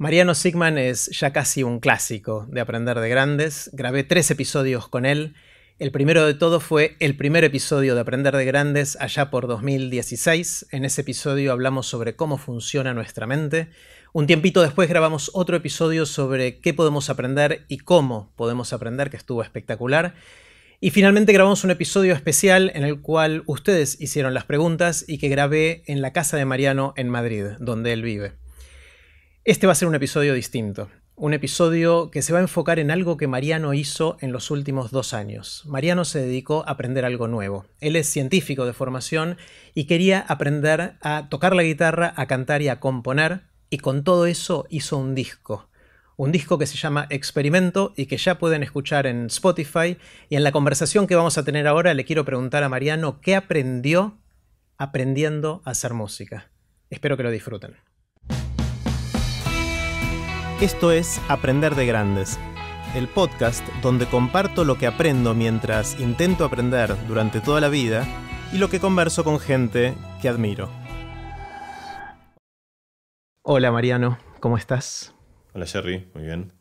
Mariano Sigman es ya casi un clásico de Aprender de Grandes. Grabé tres episodios con él. El primero de todo fue el primer episodio de Aprender de Grandes allá por 2016. En ese episodio hablamos sobre cómo funciona nuestra mente. Un tiempito después grabamos otro episodio sobre qué podemos aprender y cómo podemos aprender, que estuvo espectacular. Y finalmente grabamos un episodio especial en el cual ustedes hicieron las preguntas y que grabé en la casa de Mariano en Madrid, donde él vive. Este va a ser un episodio distinto, un episodio que se va a enfocar en algo que Mariano hizo en los últimos dos años. Mariano se dedicó a aprender algo nuevo. Él es científico de formación y quería aprender a tocar la guitarra, a cantar y a componer, y con todo eso hizo un disco un disco que se llama Experimento y que ya pueden escuchar en Spotify. Y en la conversación que vamos a tener ahora le quiero preguntar a Mariano qué aprendió aprendiendo a hacer música. Espero que lo disfruten. Esto es Aprender de Grandes, el podcast donde comparto lo que aprendo mientras intento aprender durante toda la vida y lo que converso con gente que admiro. Hola Mariano, ¿cómo estás? Hola Jerry, muy bien.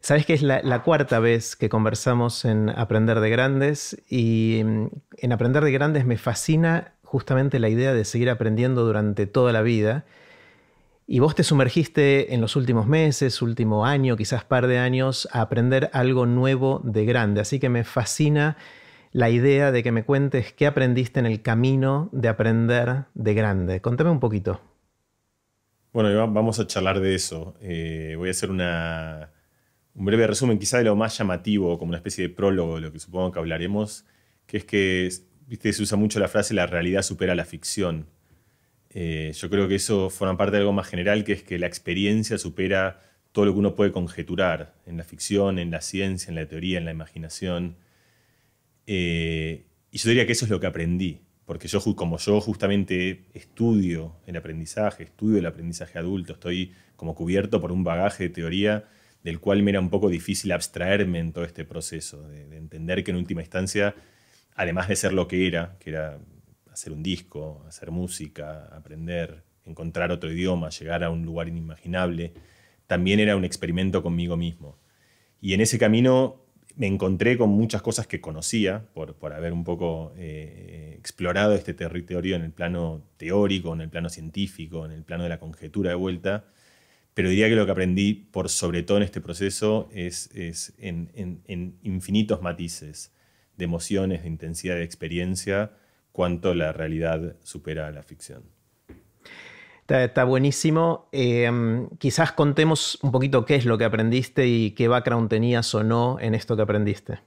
Sabes que es la, la, cuarta vez que conversamos en Aprender de Grandes y mm, en Aprender de Grandes me fascina justamente la idea de seguir aprendiendo durante toda la vida y vos te sumergiste en los últimos meses, último año, quizás par de años, a aprender algo nuevo de grande. Así que me fascina la idea de que me cuentes qué aprendiste en el camino de aprender de grande. Contame un poquito. Bueno, vamos a charlar de eso. Eh, voy a hacer un breve resumen, quizás de lo más llamativo, como una especie de prólogo de lo que supongo que hablaremos, que es que viste, se usa mucho la frase la realidad supera la ficción. Eh, yo creo que eso forma parte de algo más general, que es que la experiencia supera todo lo que uno puede conjeturar en la ficción, en la ciencia, en la teoría, en la imaginación. Eh, y yo diría que eso es lo que aprendí, porque yo como yo justamente estudio el aprendizaje, estudio el aprendizaje adulto, estoy como cubierto por un bagaje de teoría del cual me era un poco difícil abstraerme en todo este proceso, de, de entender que en última instancia, además de ser lo que era, que era hacer un disco, hacer música, aprender, encontrar otro idioma, llegar a un lugar inimaginable, también era un experimento conmigo mismo. Y en ese camino me encontré con muchas cosas que conocía por, haber un poco eh, explorado este territorio en el plano teórico, en el plano científico, en el plano de la conjetura de vuelta. Pero diría que lo que aprendí, por sobre todo en este proceso, es, en infinitos matices de emociones, de intensidad, de experiencia, cuánto la realidad supera a la ficción. Está, buenísimo. Eh, quizás contemos un poquito qué es lo que aprendiste y qué background tenías o no en esto que aprendiste.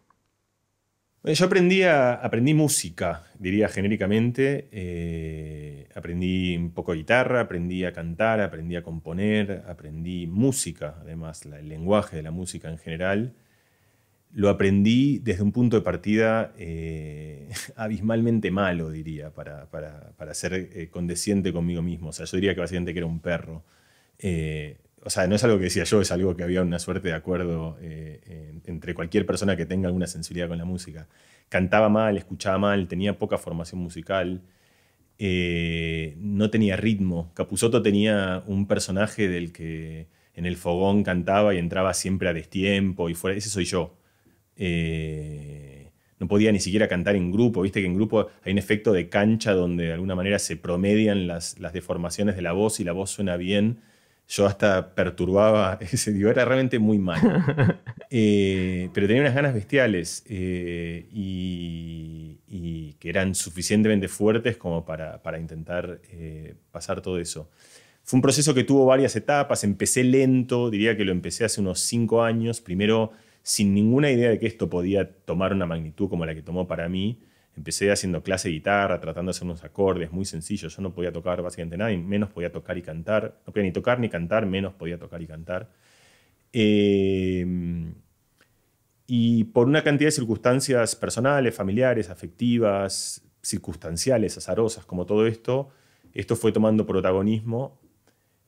Eh, yo aprendí, música, diría genéricamente. Eh, aprendí un poco guitarra, aprendí a cantar, aprendí a componer, aprendí música, además el lenguaje de la música en general lo aprendí desde un punto de partida eh, abismalmente malo, diría, para, ser eh, condesciente conmigo mismo. O sea, yo diría que básicamente que era un perro. Eh, o sea, no es algo que decía yo, es algo que había una suerte de acuerdo entre cualquier persona que tenga alguna sensibilidad con la música. Cantaba mal, escuchaba mal, tenía poca formación musical. no tenía ritmo. Capusoto tenía un personaje del que en el fogón cantaba y entraba siempre a destiempo y fuera. Ese soy yo. Eh, no podía ni siquiera cantar en grupo, viste que en grupo hay un efecto de cancha donde de alguna manera se promedian las, deformaciones de la voz y la voz suena bien. Yo hasta perturbaba ese digo, era realmente muy mal. Eh, pero tenía unas ganas bestiales eh, y, que eran suficientemente fuertes como para, para intentar pasar todo eso. Fue un proceso que tuvo varias etapas, empecé lento, diría que lo empecé hace unos cinco años, primero sin ninguna idea de que esto podía tomar una magnitud como la que tomó para mí. Empecé haciendo clase de guitarra, tratando de hacer unos acordes muy sencillos. Yo no podía tocar básicamente nada, y menos podía tocar y cantar. No podía ni tocar ni cantar, menos podía tocar y cantar. Eh, y por una cantidad de circunstancias personales, familiares, afectivas, circunstanciales, azarosas, como todo esto, esto fue tomando protagonismo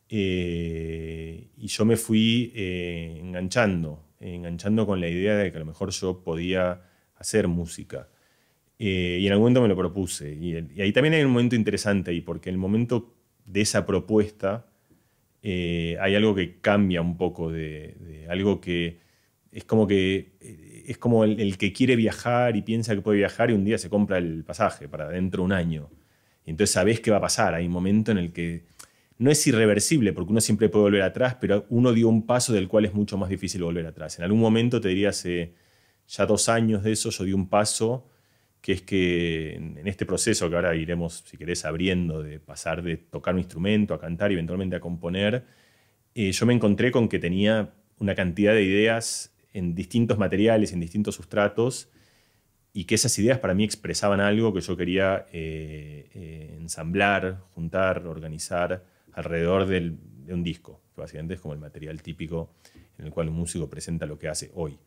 eh, y yo me fui eh, enganchando enganchando con la idea de que a lo mejor yo podía hacer música. Eh, y en algún momento me lo propuse. Y, ahí también hay un momento interesante y porque en el momento de esa propuesta eh, hay algo que cambia un poco, de, algo que es como que eh, es como el, el, que quiere viajar y piensa que puede viajar y un día se compra el pasaje para dentro de un año. Y entonces sabes qué va a pasar. Hay un momento en el que no es irreversible, porque uno siempre puede volver atrás, pero uno dio un paso del cual es mucho más difícil volver atrás. En algún momento, te diría, hace ya dos años de eso, yo di un paso que es que en este proceso que ahora iremos, si querés, abriendo, de pasar de tocar un instrumento a cantar y eventualmente a componer, eh, yo me encontré con que tenía una cantidad de ideas en distintos materiales, en distintos sustratos, y que esas ideas para mí expresaban algo que yo quería eh, eh, ensamblar, juntar, organizar alrededor de un disco, que básicamente es como el material típico en el cual un músico presenta lo que hace hoy.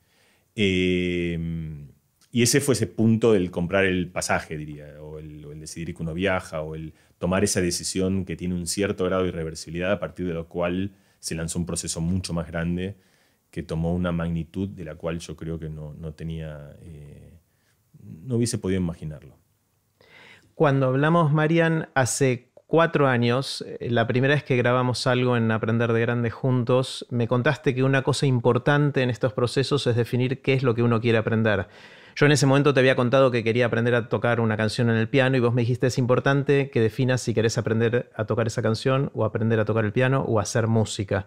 Eh, y ese fue ese punto del comprar el pasaje, diría, o el, decidir que uno viaja, o el tomar esa decisión que tiene un cierto grado de irreversibilidad, a partir de lo cual se lanzó un proceso mucho más grande que tomó una magnitud de la cual yo creo que no, tenía, eh, no hubiese podido imaginarlo. Cuando hablamos, Marian, hace cuatro años, eh, la primera vez que grabamos algo en Aprender de Grande juntos, me contaste que una cosa importante en estos procesos es definir qué es lo que uno quiere aprender. Yo en ese momento te había contado que quería aprender a tocar una canción en el piano y vos me dijiste es importante que definas si querés aprender a tocar esa canción o aprender a tocar el piano o hacer música.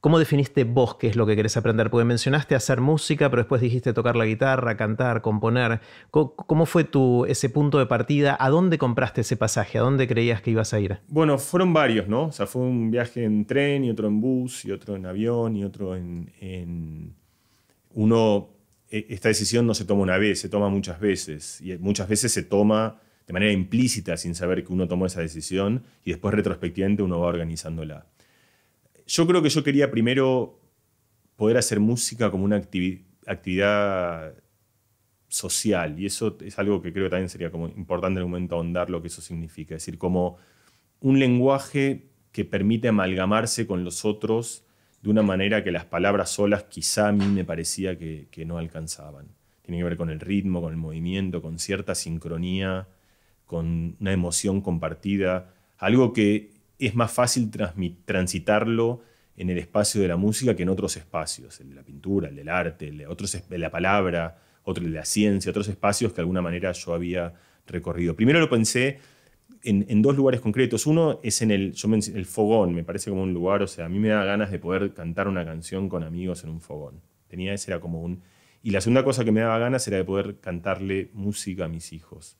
¿Cómo definiste vos qué es lo que querés aprender? Porque mencionaste hacer música, pero después dijiste tocar la guitarra, cantar, componer. ¿Cómo, fue tu, ese punto de partida? ¿A dónde compraste ese pasaje? ¿A dónde creías que ibas a ir? Bueno, fueron varios, ¿no? O sea, fue un viaje en tren y otro en bus y otro en avión y otro en... en... Uno, e, esta decisión no se toma una vez, se toma muchas veces. Y muchas veces se toma de manera implícita sin saber que uno tomó esa decisión y después retrospectivamente uno va organizándola. Yo creo que yo quería primero poder hacer música como una actividad social y eso es algo que creo que también sería como importante en el momento ahondar lo que eso significa, es decir, como un lenguaje que permite amalgamarse con los otros de una manera que las palabras solas quizá a mí me parecía que, que no alcanzaban. Tiene que ver con el ritmo, con el movimiento, con cierta sincronía, con una emoción compartida, algo que es más fácil transitarlo en el espacio de la música que en otros espacios, el de la pintura, el del arte, el de, otros, la palabra, otro el de la ciencia, otros espacios que de alguna manera yo había recorrido. Primero lo pensé en, dos lugares concretos. Uno es en el, el fogón, me parece como un lugar, o sea, a mí me da ganas de poder cantar una canción con amigos en un fogón. Tenía ese, era como un... Y la segunda cosa que me daba ganas era de poder cantarle música a mis hijos.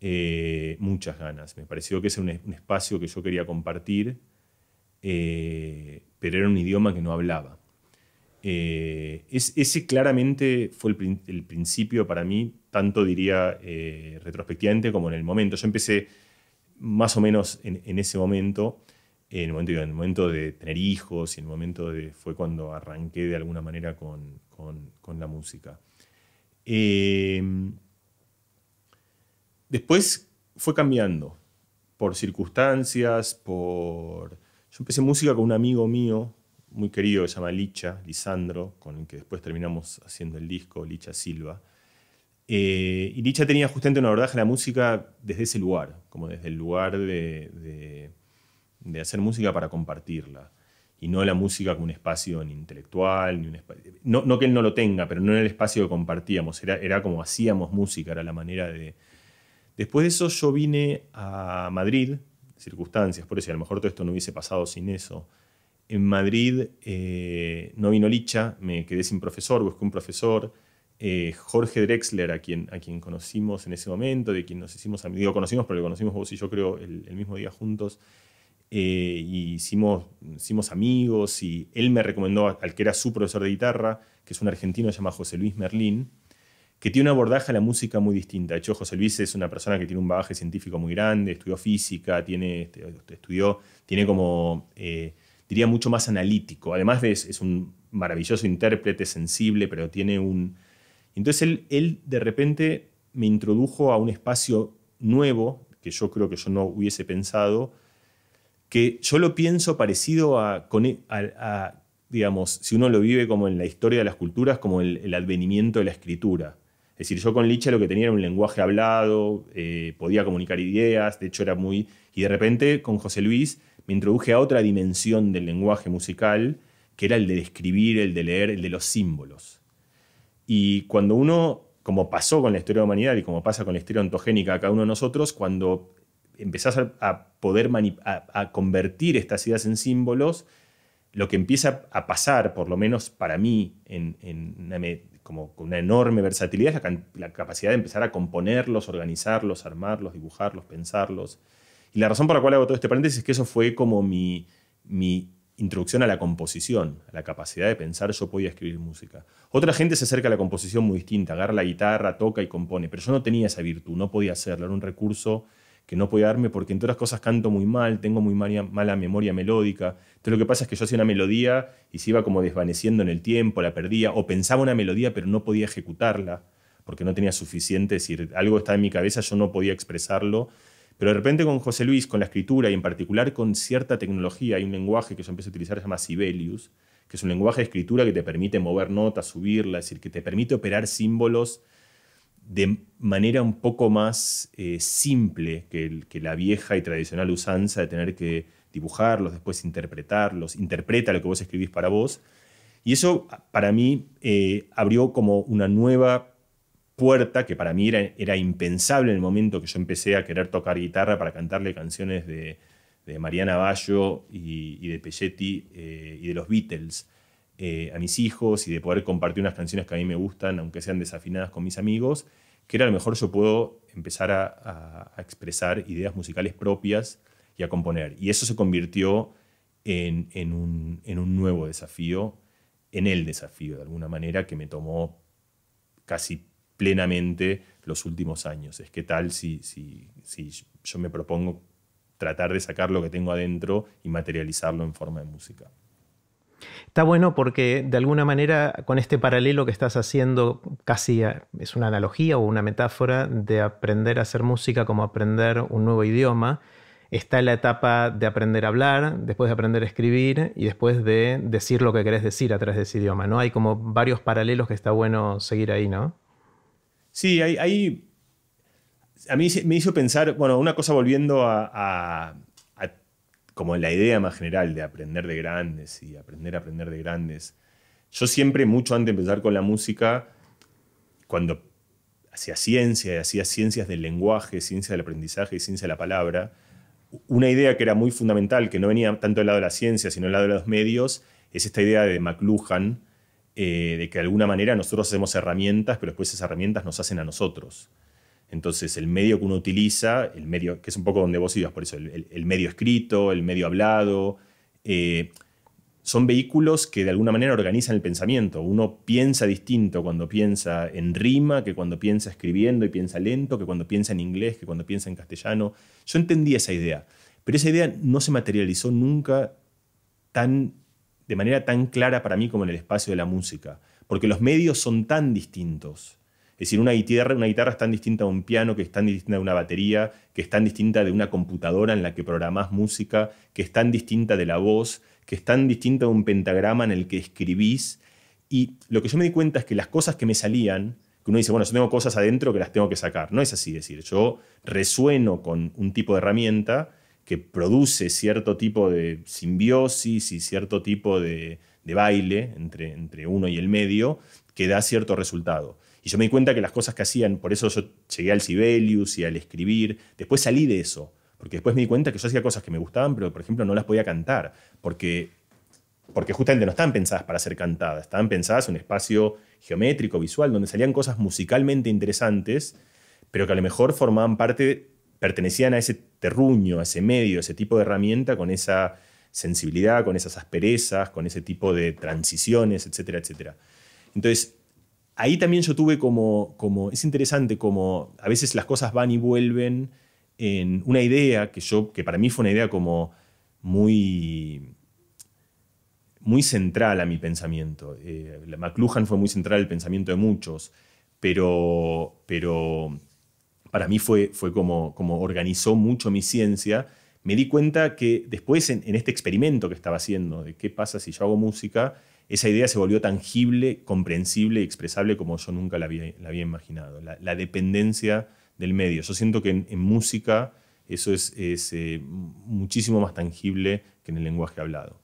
Eh, muchas ganas. Me pareció que era un, un, espacio que yo quería compartir, eh, pero era un idioma que no hablaba. Eh, ese claramente fue el, principio para mí, tanto diría retrospectivamente como en el momento. Yo empecé más o menos en, ese momento, en el momento, en el momento de tener hijos y en el momento de, fue cuando arranqué de alguna manera con, la música. Después fue cambiando por circunstancias, por... Yo empecé música con un amigo mío, muy querido, que se llama Licha, Lisandro, con el que después terminamos haciendo el disco, Licha Silva. Eh, y Licha tenía justamente una abordaje a la música desde ese lugar, como desde el lugar de, de, hacer música para compartirla. Y no la música con un espacio intelectual, no, no, que él no lo tenga, pero no en el espacio que compartíamos. Era, era como hacíamos música, era la manera de, Después de eso yo vine a Madrid, circunstancias, por eso a lo mejor todo esto no hubiese pasado sin eso. En Madrid eh, no vino Licha, me quedé sin profesor, busqué un profesor. Eh, Jorge Drexler, a quien, a quien conocimos en ese momento, de quien nos hicimos amigos, digo conocimos, pero lo conocimos vos y yo creo el, mismo día juntos, eh, hicimos, hicimos amigos y él me recomendó al que era su profesor de guitarra, que es un argentino, se llama José Luis Merlín, que tiene una abordaje a la música muy distinta. De hecho, José Luis es una persona que tiene un bagaje científico muy grande, estudió física, tiene, este, estudió, tiene como, eh, diría, mucho más analítico. Además de, es un maravilloso intérprete, sensible, pero tiene un... Entonces él, él de repente me introdujo a un espacio nuevo que yo creo que yo no hubiese pensado, que yo lo pienso parecido a, e, digamos, si uno lo vive como en la historia de las culturas, como el advenimiento de la escritura. Es decir, yo con Licha lo que tenía era un lenguaje hablado, eh, podía comunicar ideas, de hecho era muy... Y de repente con José Luis me introduje a otra dimensión del lenguaje musical, que era el de describir, el de leer, el de los símbolos. Y cuando uno, como pasó con la historia de la humanidad y como pasa con la historia ontogénica de cada uno de nosotros, cuando empezás a, poder convertir estas ideas en símbolos, lo que empieza a pasar, por lo menos para mí, en, en, como con una enorme versatilidad, la, capacidad de empezar a componerlos, organizarlos, armarlos, dibujarlos, pensarlos. Y la razón por la cual hago todo este paréntesis es que eso fue como mi, mi introducción a la composición, a la capacidad de pensar, yo podía escribir música. Otra gente se acerca a la composición muy distinta, agarra la guitarra, toca y compone, pero yo no tenía esa virtud, no podía hacerlo, era un recurso que no podía darme porque todas otras cosas canto muy mal, tengo muy mala, memoria melódica. Entonces lo que pasa es que yo hacía una melodía y se iba como desvaneciendo en el tiempo, la perdía, o pensaba una melodía pero no podía ejecutarla porque no tenía suficiente, es decir, algo estaba en mi cabeza, yo no podía expresarlo. Pero de repente con José Luis, con la escritura y en particular con cierta tecnología, hay un lenguaje que yo empecé a utilizar, se llama Sibelius, que es un lenguaje de escritura que te permite mover notas, subirlas, es decir, que te permite operar símbolos de manera un poco más eh, simple que, la vieja y tradicional usanza de tener que dibujarlos, después interpretarlos, interpreta lo que vos escribís para vos. Y eso para mí eh, abrió como una nueva puerta que para mí era, impensable en el momento que yo empecé a querer tocar guitarra para cantarle canciones de, Mariana Ballo y, de Pelletti eh, y de los Beatles. Eh, a mis hijos y de poder compartir unas canciones que a mí me gustan, aunque sean desafinadas con mis amigos, que era a lo mejor yo puedo empezar a, expresar ideas musicales propias y a componer. Y eso se convirtió en, un, nuevo desafío, en el desafío de alguna manera que me tomó casi plenamente los últimos años. Es que tal si yo me propongo tratar de sacar lo que tengo adentro y materializarlo en forma de música. Está bueno porque de alguna manera con este paralelo que estás haciendo, casi eh, es una analogía o una metáfora de aprender a hacer música como aprender un nuevo idioma, está la etapa de aprender a hablar, después de aprender a escribir y después de decir lo que querés decir a través de ese idioma, ¿no? Hay como varios paralelos que está bueno seguir ahí, ¿no? Sí, ahí A mí me hizo pensar, bueno, una cosa volviendo a como la idea más general de aprender de grandes y aprender a aprender de grandes. Yo siempre, mucho antes de empezar con la música, cuando hacía ciencia y hacía ciencias del lenguaje, ciencia del aprendizaje y ciencia de la palabra, una idea que era muy fundamental, que no venía tanto del lado de la ciencia, sino del lado de los medios, es esta idea de McLuhan, eh, de que de alguna manera nosotros hacemos herramientas, pero después esas herramientas nos hacen a nosotros. Entonces, el medio que uno utiliza, el medio, que es un poco donde vos ibas, por eso, el, medio escrito, el medio hablado, eh, son vehículos que de alguna manera organizan el pensamiento. Uno piensa distinto cuando piensa en rima, que cuando piensa escribiendo y piensa lento, que cuando piensa en inglés, que cuando piensa en castellano. Yo entendí esa idea, pero esa idea no se materializó nunca de manera tan clara para mí como en el espacio de la música, porque los medios son tan distintos es decir, una guitarra, una guitarra es tan distinta a un piano, que es tan distinta a una batería, que es tan distinta de una computadora en la que programás música, que es tan distinta de la voz, que es tan distinta de un pentagrama en el que escribís. Y lo que yo me di cuenta es que las cosas que me salían, que uno dice, bueno, yo tengo cosas adentro que las tengo que sacar. No es así, es decir, yo resueno con un tipo de herramienta que produce cierto tipo de simbiosis y cierto tipo de, baile entre uno y el medio, que da cierto resultado. Y yo me di cuenta que las cosas que hacían, por eso yo llegué al Sibelius y al escribir, después salí de eso, porque después me di cuenta que yo hacía cosas que me gustaban, pero por ejemplo no las podía cantar, porque, porque justamente no estaban pensadas para ser cantadas, estaban pensadas en un espacio geométrico, visual, donde salían cosas musicalmente interesantes, pero que a lo mejor formaban parte, pertenecían a ese terruño, a ese medio, a ese tipo de herramienta con esa sensibilidad, con esas asperezas, con ese tipo de transiciones, etcétera, etcétera. Entonces, ahí también yo tuve como, como, es interesante como a veces las cosas van y vuelven en una idea que yo, que para mí fue una idea como muy, muy central a mi pensamiento. Eh, McLuhan fue muy central al pensamiento de muchos, pero, pero para mí fue, fue como, organizó mucho mi ciencia. Me di cuenta que después en este experimento que estaba haciendo, de qué pasa si yo hago música, esa idea se volvió tangible, comprensible y expresable como yo nunca la había, imaginado. La, dependencia del medio. Yo siento que en, música eso es, eh, muchísimo más tangible que en el lenguaje hablado.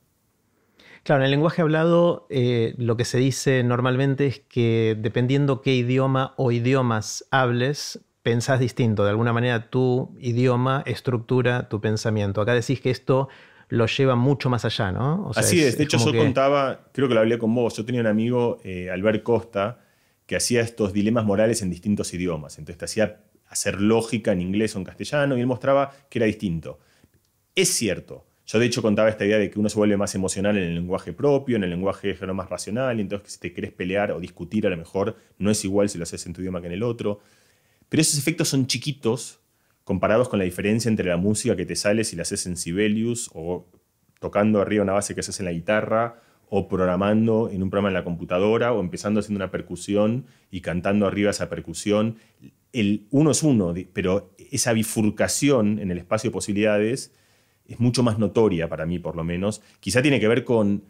Claro, en el lenguaje hablado eh, lo que se dice normalmente es que dependiendo qué idioma o idiomas hables, pensás distinto. De alguna manera tu idioma estructura tu pensamiento. Acá decís que esto lo lleva mucho más allá, ¿no? Así es, de hecho yo contaba, creo que lo hablé con vos, yo tenía un amigo, eh, Albert Costa, que hacía estos dilemas morales en distintos idiomas, entonces te hacía hacer lógica en inglés o en castellano y él mostraba que era distinto. Es cierto, yo de hecho contaba esta idea de que uno se vuelve más emocional en el lenguaje propio, en el lenguaje más racional, y entonces que si te querés pelear o discutir a lo mejor no es igual si lo haces en tu idioma que en el otro. Pero esos efectos son chiquitos comparados con la diferencia entre la música que te sales si la haces en Sibelius o tocando arriba una base que haces en la guitarra o programando en un programa en la computadora o empezando haciendo una percusión y cantando arriba esa percusión. El uno es uno, pero esa bifurcación en el espacio de posibilidades es mucho más notoria para mí, por lo menos. Quizá tiene que ver con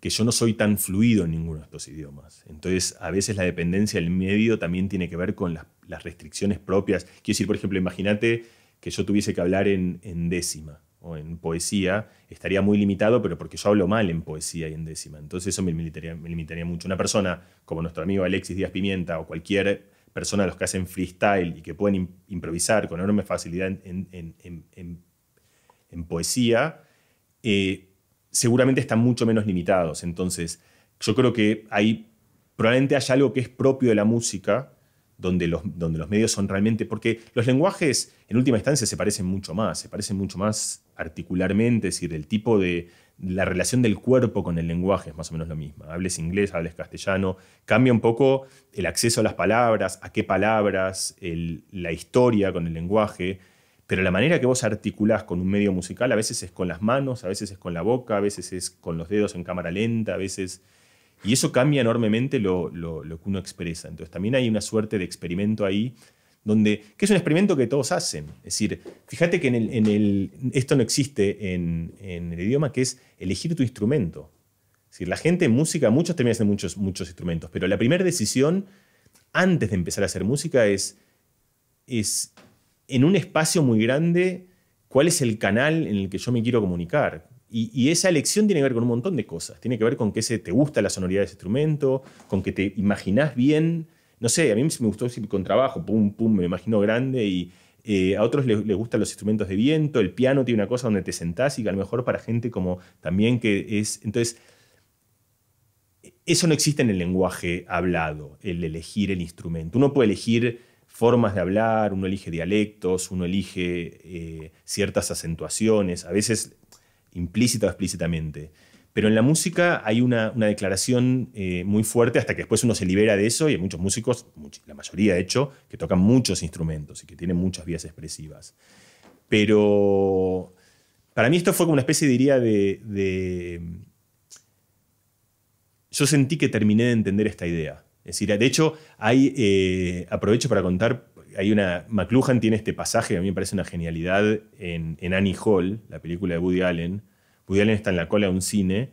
que yo no soy tan fluido en ninguno de estos idiomas. Entonces, a veces la dependencia del medio también tiene que ver con las, restricciones propias. Quiero decir, por ejemplo, imagínate que yo tuviese que hablar en, décima o en poesía, estaría muy limitado, pero porque yo hablo mal en poesía y en décima. Entonces, eso me limitaría, mucho. Una persona como nuestro amigo Alexis Díaz Pimienta o cualquier persona de los que hacen freestyle y que pueden improvisar con enorme facilidad en, poesía, eh, seguramente están mucho menos limitados. Entonces, yo creo que hay probablemente hay algo que es propio de la música, donde los, medios son realmente, porque los lenguajes en última instancia se parecen mucho más, se parecen mucho más articularmente, es decir, el tipo de, la relación del cuerpo con el lenguaje es más o menos lo mismo. Hables inglés, hables castellano, cambia un poco el acceso a las palabras, a qué palabras, la historia con el lenguaje. Pero la manera que vos articulás con un medio musical a veces es con las manos, a veces es con la boca, a veces es con los dedos en cámara lenta, a veces... Y eso cambia enormemente lo, que uno expresa. Entonces también hay una suerte de experimento ahí donde, que es un experimento que todos hacen. Es decir, fíjate que en el, esto no existe en, el idioma, que es elegir tu instrumento. Es la gente en música, muchos también hacen muchos, muchos instrumentos, pero la primera decisión antes de empezar a hacer música es, es en un espacio muy grande cuál es el canal en el que yo me quiero comunicar. Y, esa elección tiene que ver con un montón de cosas. Tiene que ver con que se, te gusta la sonoridad de ese instrumento, con que te imaginás bien. No sé, a mí me gustó con trabajo, pum, pum, me imagino grande y eh, a otros les, les, gustan los instrumentos de viento, el piano tiene una cosa donde te sentás y que a lo mejor para gente como también que es... Entonces, eso no existe en el lenguaje hablado, el elegir el instrumento. Uno puede elegir formas de hablar, uno elige dialectos, uno elige eh, ciertas acentuaciones, a veces implícita o explícitamente. Pero en la música hay una, declaración eh, muy fuerte hasta que después uno se libera de eso y hay muchos músicos, la mayoría de hecho, que tocan muchos instrumentos y que tienen muchas vías expresivas. Pero para mí esto fue como una especie, diría, de... Yo sentí que terminé de entender esta idea. Es de hecho, hay, eh, aprovecho para contar, hay una, McLuhan tiene este pasaje que a mí me parece una genialidad en, Annie Hall, la película de Woody Allen. Woody Allen está en la cola de un cine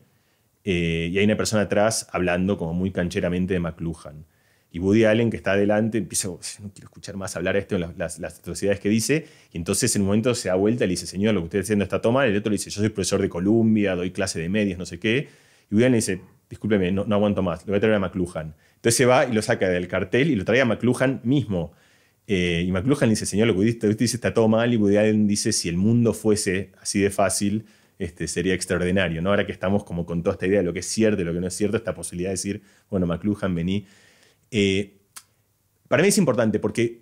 eh, y hay una persona atrás hablando como muy cancheramente de McLuhan. Y Woody Allen, que está adelante, empieza, no quiero escuchar más hablar esto, las, las, atrocidades que dice. Y entonces en un momento se da vuelta y le dice, señor, lo que usted está haciendo está toma. el otro le dice, yo soy profesor de Columbia, doy clase de medios, no sé qué. Y Woody Allen le dice, discúlpeme, no, no aguanto más, le voy a traer a McLuhan. Entonces se va y lo saca del cartel y lo trae a McLuhan mismo. Eh, y McLuhan dice, señor, lo que usted dice está todo mal. Y Woody Allen dice, si el mundo fuese así de fácil, este, sería extraordinario. ¿no? Ahora que estamos como con toda esta idea de lo que es cierto y lo que no es cierto, esta posibilidad de decir, bueno, McLuhan, vení. Eh, para mí es importante porque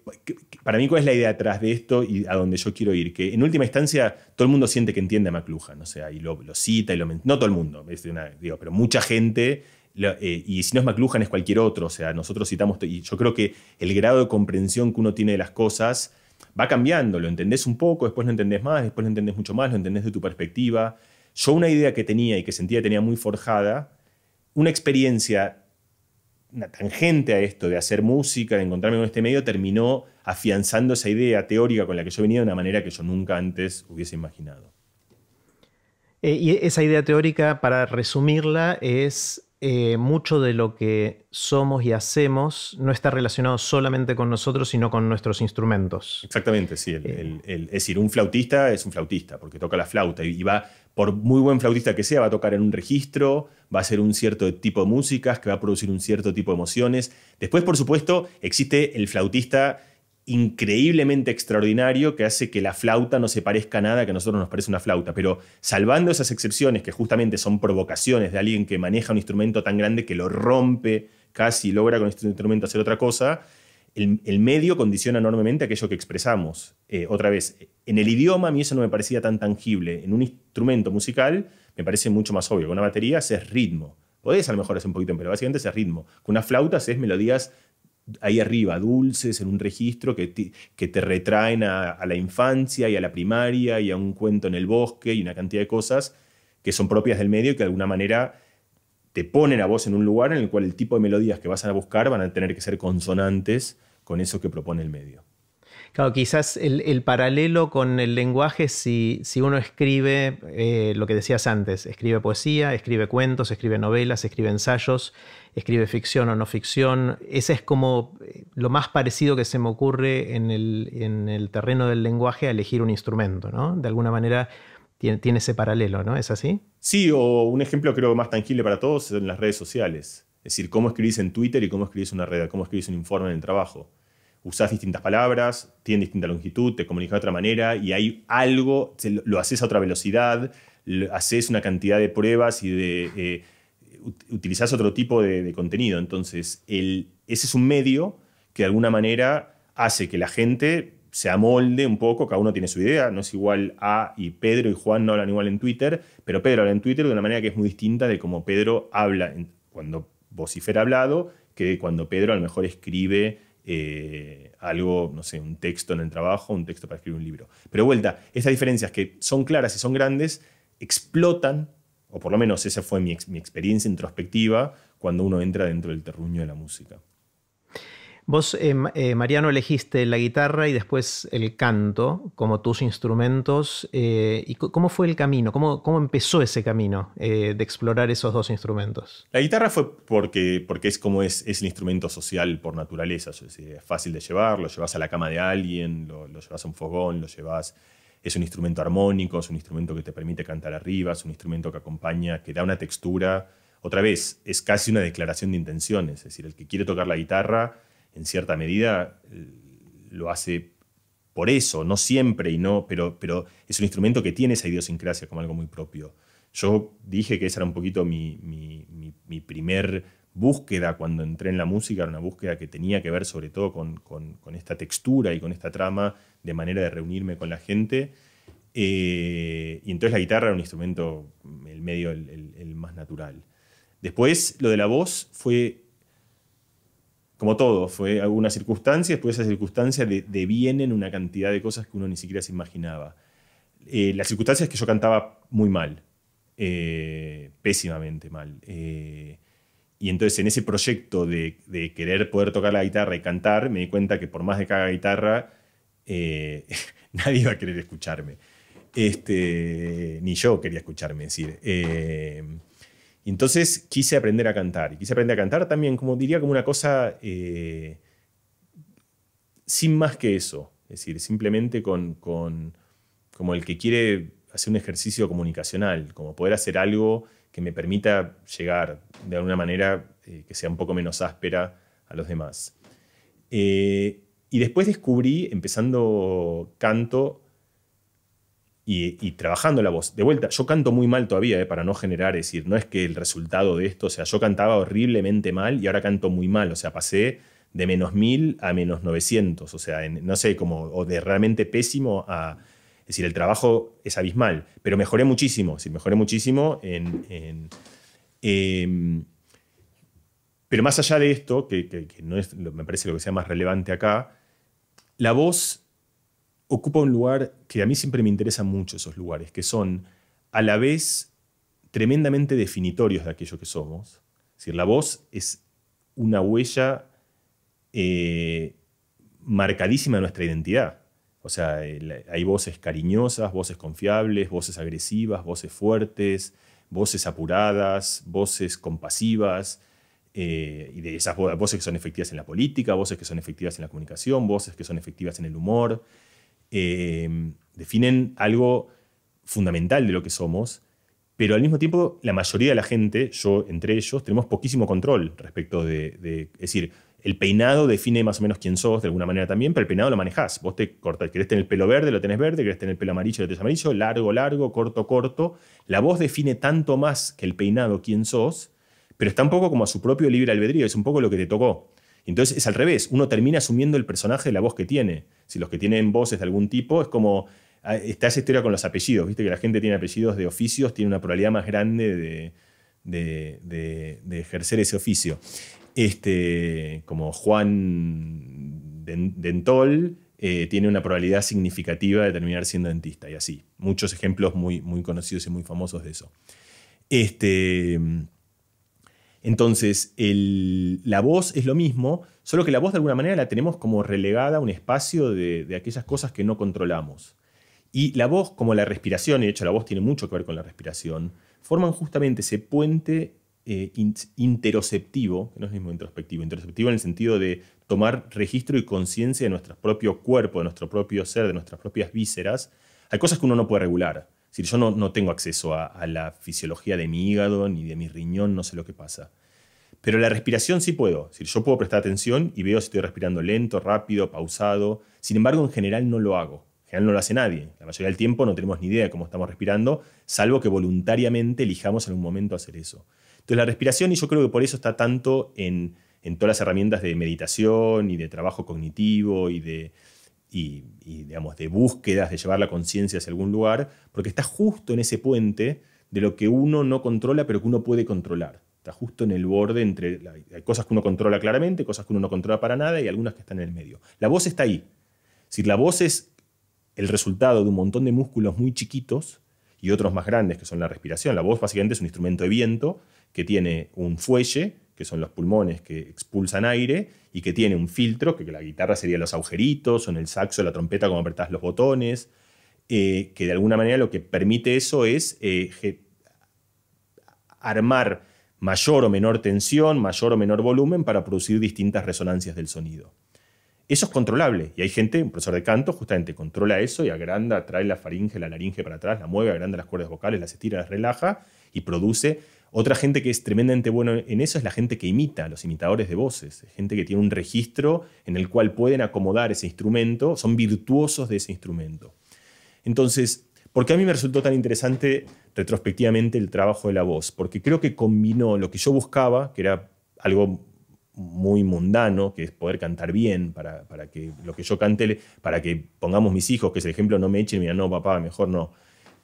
para mí cuál es la idea atrás de esto y a dónde yo quiero ir, que en última instancia todo el mundo siente que entiende a McLuhan, o sea, y lo, cita y lo... No todo el mundo, digo, pero mucha gente eh, y si no es McLuhan es cualquier otro, o sea, nosotros citamos, y yo creo que el grado de comprensión que uno tiene de las cosas va cambiando, lo entendés un poco, después lo entendés más, después lo entendés mucho más, lo entendés de tu perspectiva. Yo una idea que tenía y que sentía que tenía muy forjada, una experiencia, una tangente a esto de hacer música, de encontrarme con este medio, terminó afianzando esa idea teórica con la que yo venía de una manera que yo nunca antes hubiese imaginado. Eh, y esa idea teórica, para resumirla, es eh, mucho de lo que somos y hacemos no está relacionado solamente con nosotros, sino con nuestros instrumentos. Exactamente, sí. Eh. es decir, un flautista es un flautista, porque toca la flauta y va, por muy buen flautista que sea, va a tocar en un registro, va a hacer un cierto tipo de músicas, que va a producir un cierto tipo de emociones. Después, por supuesto, existe el flautista increíblemente extraordinario que hace que la flauta no se parezca a nada que a nosotros nos parece una flauta. Pero salvando esas excepciones, que justamente son provocaciones de alguien que maneja un instrumento tan grande que lo rompe casi logra con este instrumento hacer otra cosa, el, medio condiciona enormemente aquello que expresamos. Eh, otra vez, en el idioma a mí eso no me parecía tan tangible. En un instrumento musical me parece mucho más obvio. Con una batería es ritmo. Podés a lo mejor hacer un poquito, pero básicamente es ritmo. Con una flauta es melodías ahí arriba, dulces, en un registro que te, retraen a, la infancia y a la primaria y a un cuento en el bosque y una cantidad de cosas que son propias del medio y que de alguna manera te ponen a vos en un lugar en el cual el tipo de melodías que vas a buscar van a tener que ser consonantes con eso que propone el medio. Claro, quizás el, paralelo con el lenguaje, si, si uno escribe eh, lo que decías antes, escribe poesía, escribe cuentos, escribe novelas, escribe ensayos, escribe ficción o no ficción. Ese es como eh, lo más parecido que se me ocurre en el, terreno del lenguaje a elegir un instrumento, ¿no? De alguna manera tiene, tiene ese paralelo, ¿no? ¿Es así? Sí, o un ejemplo creo más tangible para todos en las redes sociales. Es decir, cómo escribís en Twitter y cómo escribís una red, cómo escribís un informe en el trabajo. Usás distintas palabras, tienen distinta longitud, te comunicas de otra manera y hay algo, lo haces a otra velocidad, haces una cantidad de pruebas y de eh, utilizas otro tipo de, contenido. Entonces, ese es un medio que de alguna manera hace que la gente se amolde un poco, cada uno tiene su idea, no es igual a y Pedro y Juan no hablan igual en Twitter, pero Pedro habla en Twitter de una manera que es muy distinta de como Pedro habla cuando vocifera hablado, que cuando Pedro a lo mejor escribe eh, algo, no sé, un texto en el trabajo, un texto para escribir un libro. Pero vuelta, estas diferencias que son claras y son grandes, explotan o por lo menos esa fue mi, experiencia introspectiva cuando uno entra dentro del terruño de la música. Vos, eh, eh, Mariano, elegiste la guitarra y después el canto como tus instrumentos. Eh, ¿Y cómo fue el camino? ¿Cómo, cómo empezó ese camino de explorar esos dos instrumentos? La guitarra fue porque, es como es, el instrumento social por naturaleza. Es, fácil de llevar, lo llevas a la cama de alguien, lo llevas a un fogón, lo llevas es un instrumento armónico, es un instrumento que te permite cantar arriba, es un instrumento que acompaña, que da una textura. Otra vez, es casi una declaración de intenciones, es decir, el que quiere tocar la guitarra, en cierta medida, eh, lo hace por eso, no siempre y no, pero, pero es un instrumento que tiene esa idiosincrasia como algo muy propio. Yo dije que ese era un poquito mi, mi, mi primer búsqueda cuando entré en la música, era una búsqueda que tenía que ver sobre todo con, con, esta textura y con esta trama de manera de reunirme con la gente. Eh, y entonces la guitarra era un instrumento, el medio, el, más natural. Después, lo de la voz fue como todo, fue alguna circunstancia, después esa circunstancia devienen de una cantidad de cosas que uno ni siquiera se imaginaba. Eh, la circunstancia es que yo cantaba muy mal, eh, pésimamente mal. Eh, y entonces en ese proyecto de, querer poder tocar la guitarra y cantar, me di cuenta que por más de cada guitarra, eh, nadie iba a querer escucharme. Este, ni yo quería escucharme decir. Eh, entonces quise aprender a cantar. Y quise aprender a cantar también, como diría, como una cosa eh, sin más que eso. Es decir, simplemente con, con, como el que quiere hacer un ejercicio comunicacional, como poder hacer algo que me permita llegar de alguna manera eh, que sea un poco menos áspera a los demás. Eh, y después descubrí, empezando canto y, trabajando la voz. De vuelta, yo canto muy mal todavía, eh, para no generar, es decir, no es que el resultado de esto, o sea, yo cantaba horriblemente mal y ahora canto muy mal, o sea, pasé de menos mil a menos 900, o sea, no sé, como o de realmente pésimo a es decir, el trabajo es abismal, pero mejoré muchísimo, mejoré muchísimo em, pero más allá de esto, que, no me parece lo que sea más relevante acá, la voz ocupa un lugar que a mí siempre me interesa mucho esos lugares, que son a la vez tremendamente definitorios de aquello que somos. Es decir, la voz es una huella eh, marcadísima de nuestra identidad. O sea, hay voces cariñosas, voces confiables, voces agresivas, voces fuertes, voces apuradas, voces compasivas, eh, y de esas voces que son efectivas en la política, voces que son efectivas en la comunicación, voces que son efectivas en el humor, em, definen algo fundamental de lo que somos, pero al mismo tiempo la mayoría de la gente, yo entre ellos, tenemos poquísimo control respecto de, decir, el peinado define más o menos quién sos de alguna manera también, pero el peinado lo manejás. Vos te cortas, querés tener el pelo verde, lo tenés verde, querés tener el pelo amarillo, lo tenés amarillo, largo, largo, corto, corto. La voz define tanto más que el peinado quién sos, pero está un poco como a su propio libre albedrío, es un poco lo que te tocó. Entonces es al revés, uno termina asumiendo el personaje de la voz que tiene. Si los que tienen voces de algún tipo, es como ah, está esa historia con los apellidos, viste que la gente tiene apellidos de oficios, tiene una probabilidad más grande de, de ejercer ese oficio este, como Juan Dentol, eh, tiene una probabilidad significativa de terminar siendo dentista y así. Muchos ejemplos muy, muy conocidos y muy famosos de eso. Este, entonces, la voz es lo mismo, solo que la voz de alguna manera la tenemos como relegada a un espacio de, de, aquellas cosas que no controlamos. Y la voz, como la respiración, y de hecho la voz tiene mucho que ver con la respiración, forman justamente ese puente eh, interoceptivo, no es mismo introspectivo, interoceptivo en el sentido de tomar registro y conciencia de nuestro propio cuerpo, de nuestro propio ser, de nuestras propias vísceras, hay cosas que uno no puede regular. si yo no, tengo acceso a, la fisiología de mi hígado ni de mi riñón, no sé lo que pasa. Pero la respiración sí puedo. si yo puedo prestar atención y veo si estoy respirando lento, rápido, pausado. Sin embargo, en general no lo hago. En general no lo hace nadie. La mayoría del tiempo no tenemos ni idea de cómo estamos respirando, salvo que voluntariamente elijamos en un momento hacer eso. Entonces la respiración, y yo creo que por eso está tanto en, todas las herramientas de meditación y de trabajo cognitivo y de, y, de búsquedas de llevar la conciencia hacia algún lugar, porque está justo en ese puente de lo que uno no controla, pero que uno puede controlar. Está justo en el borde entre. hay cosas que uno controla claramente, cosas que uno no controla para nada y algunas que están en el medio. La voz está ahí. Si la voz es el resultado de un montón de músculos muy chiquitos y otros más grandes, que son la respiración. La voz básicamente es un instrumento de viento que tiene un fuelle, que son los pulmones que expulsan aire, y que tiene un filtro, que la guitarra sería los agujeritos, o en el saxo, la trompeta, como apretás los botones, eh, que de alguna manera lo que permite eso es eh, armar mayor o menor tensión, mayor o menor volumen para producir distintas resonancias del sonido. Eso es controlable y hay gente, un profesor de canto, justamente controla eso y agranda, trae la faringe, la laringe para atrás, la mueve, agranda las cuerdas vocales, las estira, las relaja y produce otra gente que es tremendamente bueno en eso es la gente que imita, los imitadores de voces, gente que tiene un registro en el cual pueden acomodar ese instrumento, son virtuosos de ese instrumento. Entonces, ¿por qué a mí me resultó tan interesante retrospectivamente el trabajo de la voz? Porque creo que combinó lo que yo buscaba, que era algo muy mundano, que es poder cantar bien, para, que lo que yo cante, para que pongamos mis hijos, que es el ejemplo, no me echen, mira, no, papá, mejor no.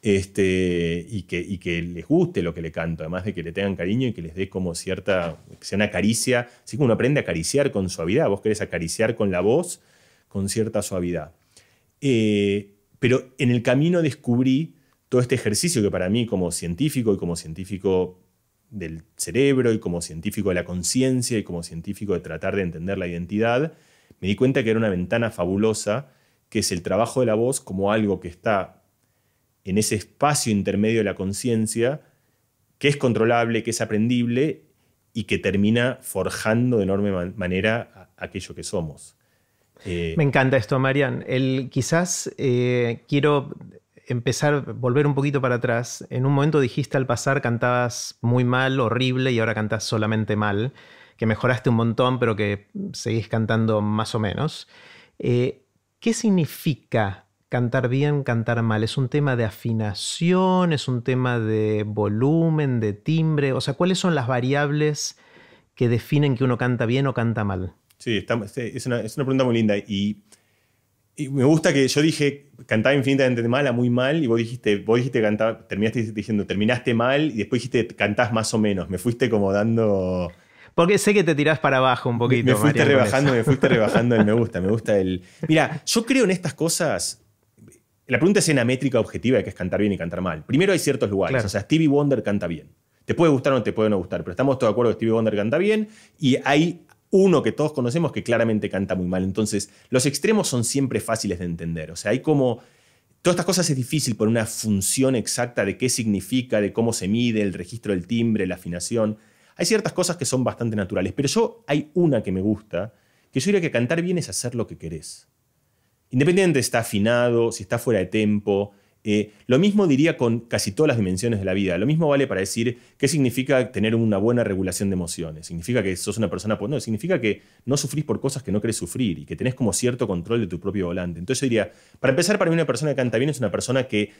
Este, y, que, les guste lo que le canto, además de que le tengan cariño y que les dé como cierta, que sea una caricia, así como uno aprende a acariciar con suavidad, vos querés acariciar con la voz con cierta suavidad. Eh, pero en el camino descubrí todo este ejercicio que para mí como científico y como científico del cerebro y como científico de la conciencia y como científico de tratar de entender la identidad, me di cuenta que era una ventana fabulosa, que es el trabajo de la voz como algo que está en ese espacio intermedio de la conciencia, que es controlable, que es aprendible y que termina forjando de enorme manera aquello que somos. Eh, Me encanta esto, Marian. El, quizás eh, quiero empezar, volver un poquito para atrás. En un momento dijiste al pasar cantabas muy mal, horrible, y ahora cantas solamente mal, que mejoraste un montón, pero que seguís cantando más o menos. Eh, ¿Qué significa cantar bien, cantar mal. Es un tema de afinación, es un tema de volumen, de timbre. O sea, ¿cuáles son las variables que definen que uno canta bien o canta mal? Sí, es, una, pregunta muy linda. Y, me gusta que yo dije cantaba infinitamente mal a muy mal, y vos dijiste, vos dijiste cantar, terminaste diciendo terminaste mal, y después dijiste cantás más o menos. Me fuiste como dando. Porque sé que te tirás para abajo un poquito. Me fuiste rebajando, me fuiste rebajando el me gusta, me gusta el. Mira, yo creo en estas cosas la pregunta es en la métrica objetiva que es cantar bien y cantar mal. Primero hay ciertos lugares. O sea, Stevie Wonder canta bien. Te puede gustar o no te puede no gustar, pero estamos todos de acuerdo que Stevie Wonder canta bien y hay uno que todos conocemos que claramente canta muy mal. Entonces, los extremos son siempre fáciles de entender. O sea, hay como... Todas estas cosas es difícil por una función exacta de qué significa, de cómo se mide, el registro del timbre, la afinación. Hay ciertas cosas que son bastante naturales, pero yo hay una que me gusta, que yo diría que cantar bien es hacer lo que querés. Independiente está afinado, si está fuera de tempo. Eh, lo mismo diría con casi todas las dimensiones de la vida. Lo mismo vale para decir qué significa tener una buena regulación de emociones. Significa que sos una persona. No, significa que no sufrís por cosas que no querés sufrir y que tenés como cierto control de tu propio volante. Entonces yo diría, para empezar, para mí una persona que canta bien es una persona que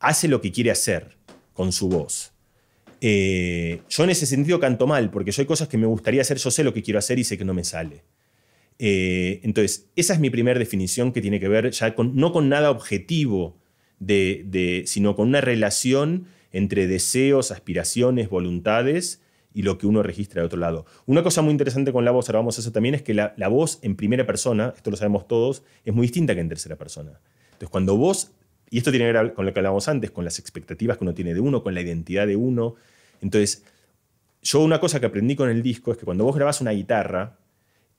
hace lo que quiere hacer con su voz. Eh, yo en ese sentido canto mal, porque yo hay cosas que me gustaría hacer, yo sé lo que quiero hacer y sé que no me sale. Eh, entonces, esa es mi primera definición que tiene que ver ya con, no con nada objetivo, de, sino con una relación entre deseos, aspiraciones, voluntades y lo que uno registra de otro lado. Una cosa muy interesante con la voz, ahora vamos a eso también, es que la, la voz en primera persona, esto lo sabemos todos, es muy distinta que en tercera persona. Entonces, cuando vos, y esto tiene que ver con lo que hablábamos antes, con las expectativas que uno tiene de uno, con la identidad de uno, entonces, yo una cosa que aprendí con el disco es que cuando vos grabás una guitarra,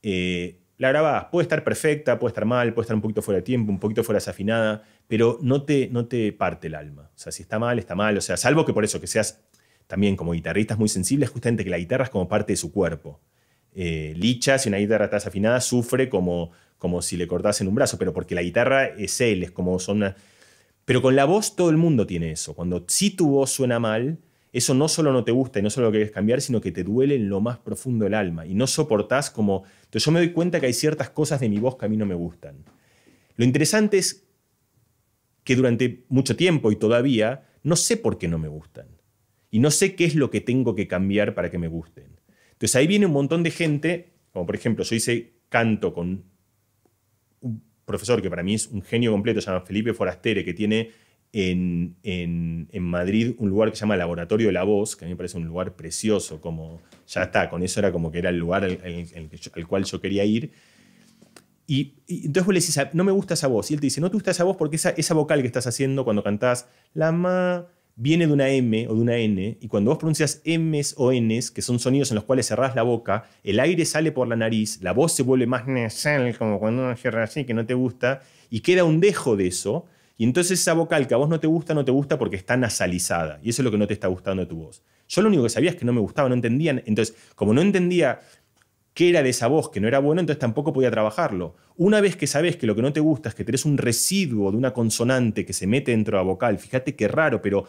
eh, la grabás, puede estar perfecta, puede estar mal, puede estar un poquito fuera de tiempo, un poquito fuera desafinada, pero no te, no te parte el alma. O sea, si está mal, está mal. O sea, salvo que por eso que seas también como guitarrista muy es justamente que la guitarra es como parte de su cuerpo. Eh, Licha, si una guitarra está desafinada, sufre como, como si le cortasen un brazo, pero porque la guitarra es él, es como son Pero con la voz todo el mundo tiene eso. Cuando si tu voz suena mal, eso no solo no te gusta y no solo lo querés cambiar, sino que te duele en lo más profundo del alma y no soportás como... Entonces yo me doy cuenta que hay ciertas cosas de mi voz que a mí no me gustan. Lo interesante es que durante mucho tiempo y todavía no sé por qué no me gustan y no sé qué es lo que tengo que cambiar para que me gusten. Entonces ahí viene un montón de gente, como por ejemplo yo hice canto con un profesor que para mí es un genio completo, se llama Felipe Forastere, que tiene en, Madrid un lugar que se llama Laboratorio de la Voz, que a mí me parece un lugar precioso, como ya está, con eso era como que era el lugar al, cual yo quería ir. Y, entonces vos le decís, ah, no me gusta esa voz. Y él te dice, no te gusta esa voz porque esa, vocal que estás haciendo cuando cantás la ma viene de una M o de una N. Y cuando vos pronuncias m o N's, que son sonidos en los cuales cerrás la boca, el aire sale por la nariz, la voz se vuelve más nasal, como cuando uno cierra así, que no te gusta, y queda un dejo de eso y entonces esa vocal que a vos no te gusta, no te gusta porque está nasalizada. Y eso es lo que no te está gustando de tu voz. Yo lo único que sabía es que no me gustaba, no entendían. Entonces, como no entendía qué era de esa voz que no era bueno, entonces tampoco podía trabajarlo. Una vez que sabes que lo que no te gusta es que tenés un residuo de una consonante que se mete dentro de la vocal, fíjate qué raro, pero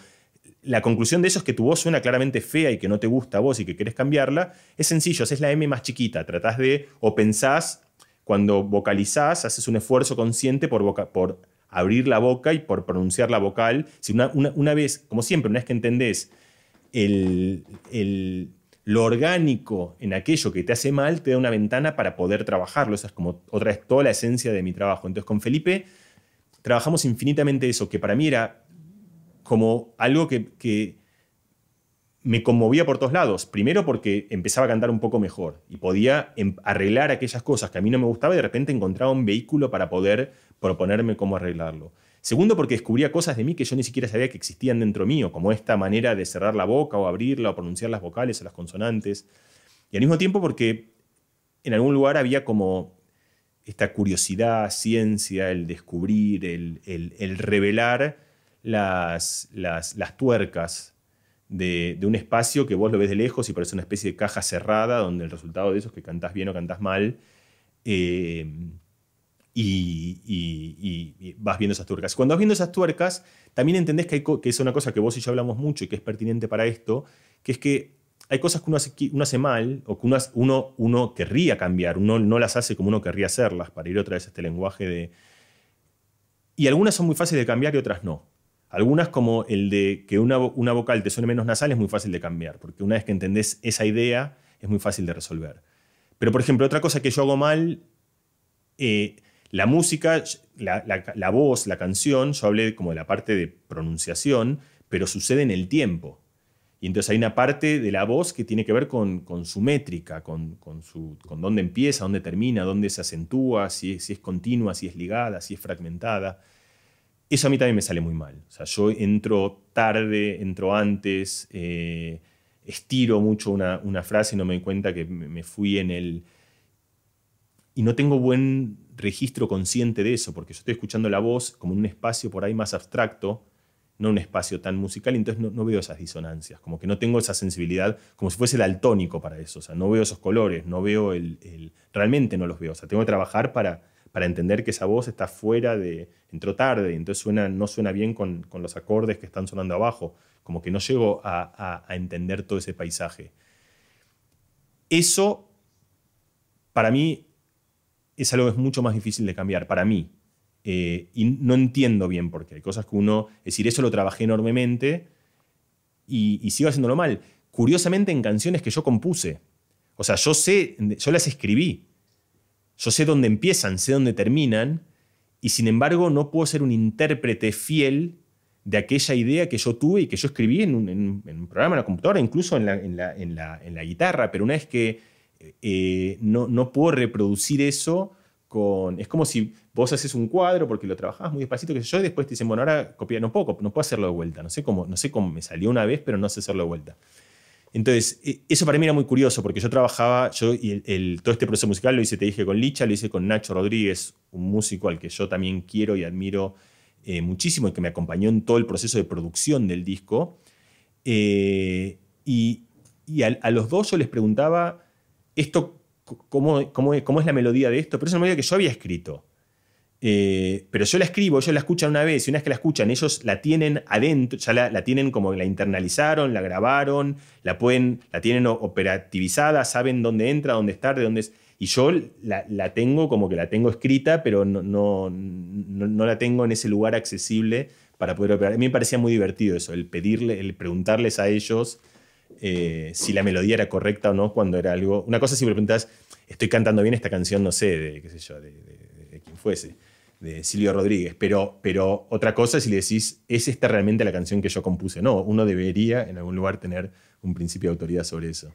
la conclusión de eso es que tu voz suena claramente fea y que no te gusta a vos y que querés cambiarla, es sencillo, haces la M más chiquita, tratás de, o pensás, cuando vocalizás, haces un esfuerzo consciente por, por abrir la boca y por pronunciar la vocal. Si una, una, vez, como siempre, una vez que entendés el, el, lo orgánico en aquello que te hace mal, te da una ventana para poder trabajarlo. Esa es como otra vez toda la esencia de mi trabajo. Entonces con Felipe trabajamos infinitamente eso, que para mí era como algo que me conmovía por todos lados. Primero porque empezaba a cantar un poco mejor y podía em, arreglar aquellas cosas que a mí no me gustaba y de repente encontraba un vehículo para poder proponerme cómo arreglarlo. Segundo, porque descubría cosas de mí que yo ni siquiera sabía que existían dentro mío, como esta manera de cerrar la boca o abrirla o pronunciar las vocales o las consonantes. Y al mismo tiempo porque en algún lugar había como esta curiosidad, ciencia, el descubrir, el, revelar las, las tuercas de, un espacio que vos lo ves de lejos y parece una especie de caja cerrada donde el resultado de eso es que cantás bien o cantás mal. Eh, y, vas viendo esas tuercas. Cuando vas viendo esas tuercas, también entendés que, es una cosa que vos y yo hablamos mucho y que es pertinente para esto, que es que hay cosas que uno hace, hace mal o que uno, uno, uno, querría cambiar, uno no las hace como uno querría hacerlas, para ir otra vez a este lenguaje de... Y algunas son muy fáciles de cambiar y otras no. Algunas como el de que una, una vocal te suene menos nasal es muy fácil de cambiar, porque una vez que entendés esa idea es muy fácil de resolver. Pero por ejemplo, otra cosa que yo hago mal, eh, la música, la, la, la, voz, la canción, yo hablé como de la parte de pronunciación, pero sucede en el tiempo. Y entonces hay una parte de la voz que tiene que ver con, con su métrica, con, con, su, con dónde empieza, dónde termina, dónde se acentúa, si, si es continua, si es ligada, si es fragmentada. Eso a mí también me sale muy mal. O sea, yo entro tarde, entro antes, eh, estiro mucho una, frase y no me doy cuenta que me fui en el... Y no tengo buen registro consciente de eso, porque yo estoy escuchando la voz como en un espacio por ahí más abstracto, no un espacio tan musical, y entonces no, veo esas disonancias, como que no tengo esa sensibilidad, como si fuese el altónico para eso, o sea, no veo esos colores, no veo el, el... realmente no los veo, o sea, tengo que trabajar para para entender que esa voz está fuera de, entró tarde, entonces suena, no suena bien con, los acordes que están sonando abajo, como que no llego a, entender todo ese paisaje. Eso, para mí, es algo que es mucho más difícil de cambiar, para mí. Eh, y no entiendo bien porque hay cosas que uno, es decir, eso lo trabajé enormemente y, y sigo haciéndolo mal. Curiosamente en canciones que yo compuse. O sea, yo sé, yo las escribí, yo sé dónde empiezan, sé dónde terminan, y sin embargo no puedo ser un intérprete fiel de aquella idea que yo tuve y que yo escribí en un, programa, en la computadora, incluso en la, guitarra, pero una vez que eh, no, puedo reproducir eso con... Es como si vos haces un cuadro porque lo trabajabas muy despacito, que yo, y después te dicen, bueno, ahora copia, no puedo, no puedo hacerlo de vuelta, no sé, cómo, no sé cómo me salió una vez, pero no sé hacerlo de vuelta. Entonces, e, eso para mí era muy curioso, porque yo trabajaba, yo y todo este proceso musical lo hice, te dije, con Licha, lo hice con Nacho Rodríguez, un músico al que yo también quiero y admiro eh, muchísimo y que me acompañó en todo el proceso de producción del disco. Eh, y, a, los dos yo les preguntaba, cómo, cómo, es la melodía de esto? Pero es una melodía que yo había escrito. Eh, pero yo la escribo, ellos la escuchan una vez y una vez que la escuchan, ellos la tienen adentro, ya la, tienen como la internalizaron, la grabaron, la pueden, la tienen operativizada, saben dónde entra, dónde está, de dónde es. Y yo la, tengo como que la tengo escrita, pero no, la tengo en ese lugar accesible para poder operar. A mí me parecía muy divertido eso, el pedirle, el preguntarles a ellos eh, si la melodía era correcta o no cuando era algo. Una cosa si me preguntas, estoy cantando bien esta canción, no sé, qué sé de quién fuese de Silvio Rodríguez, pero, pero otra cosa si le decís, ¿es esta realmente la canción que yo compuse? No, uno debería en algún lugar tener un principio de autoridad sobre eso.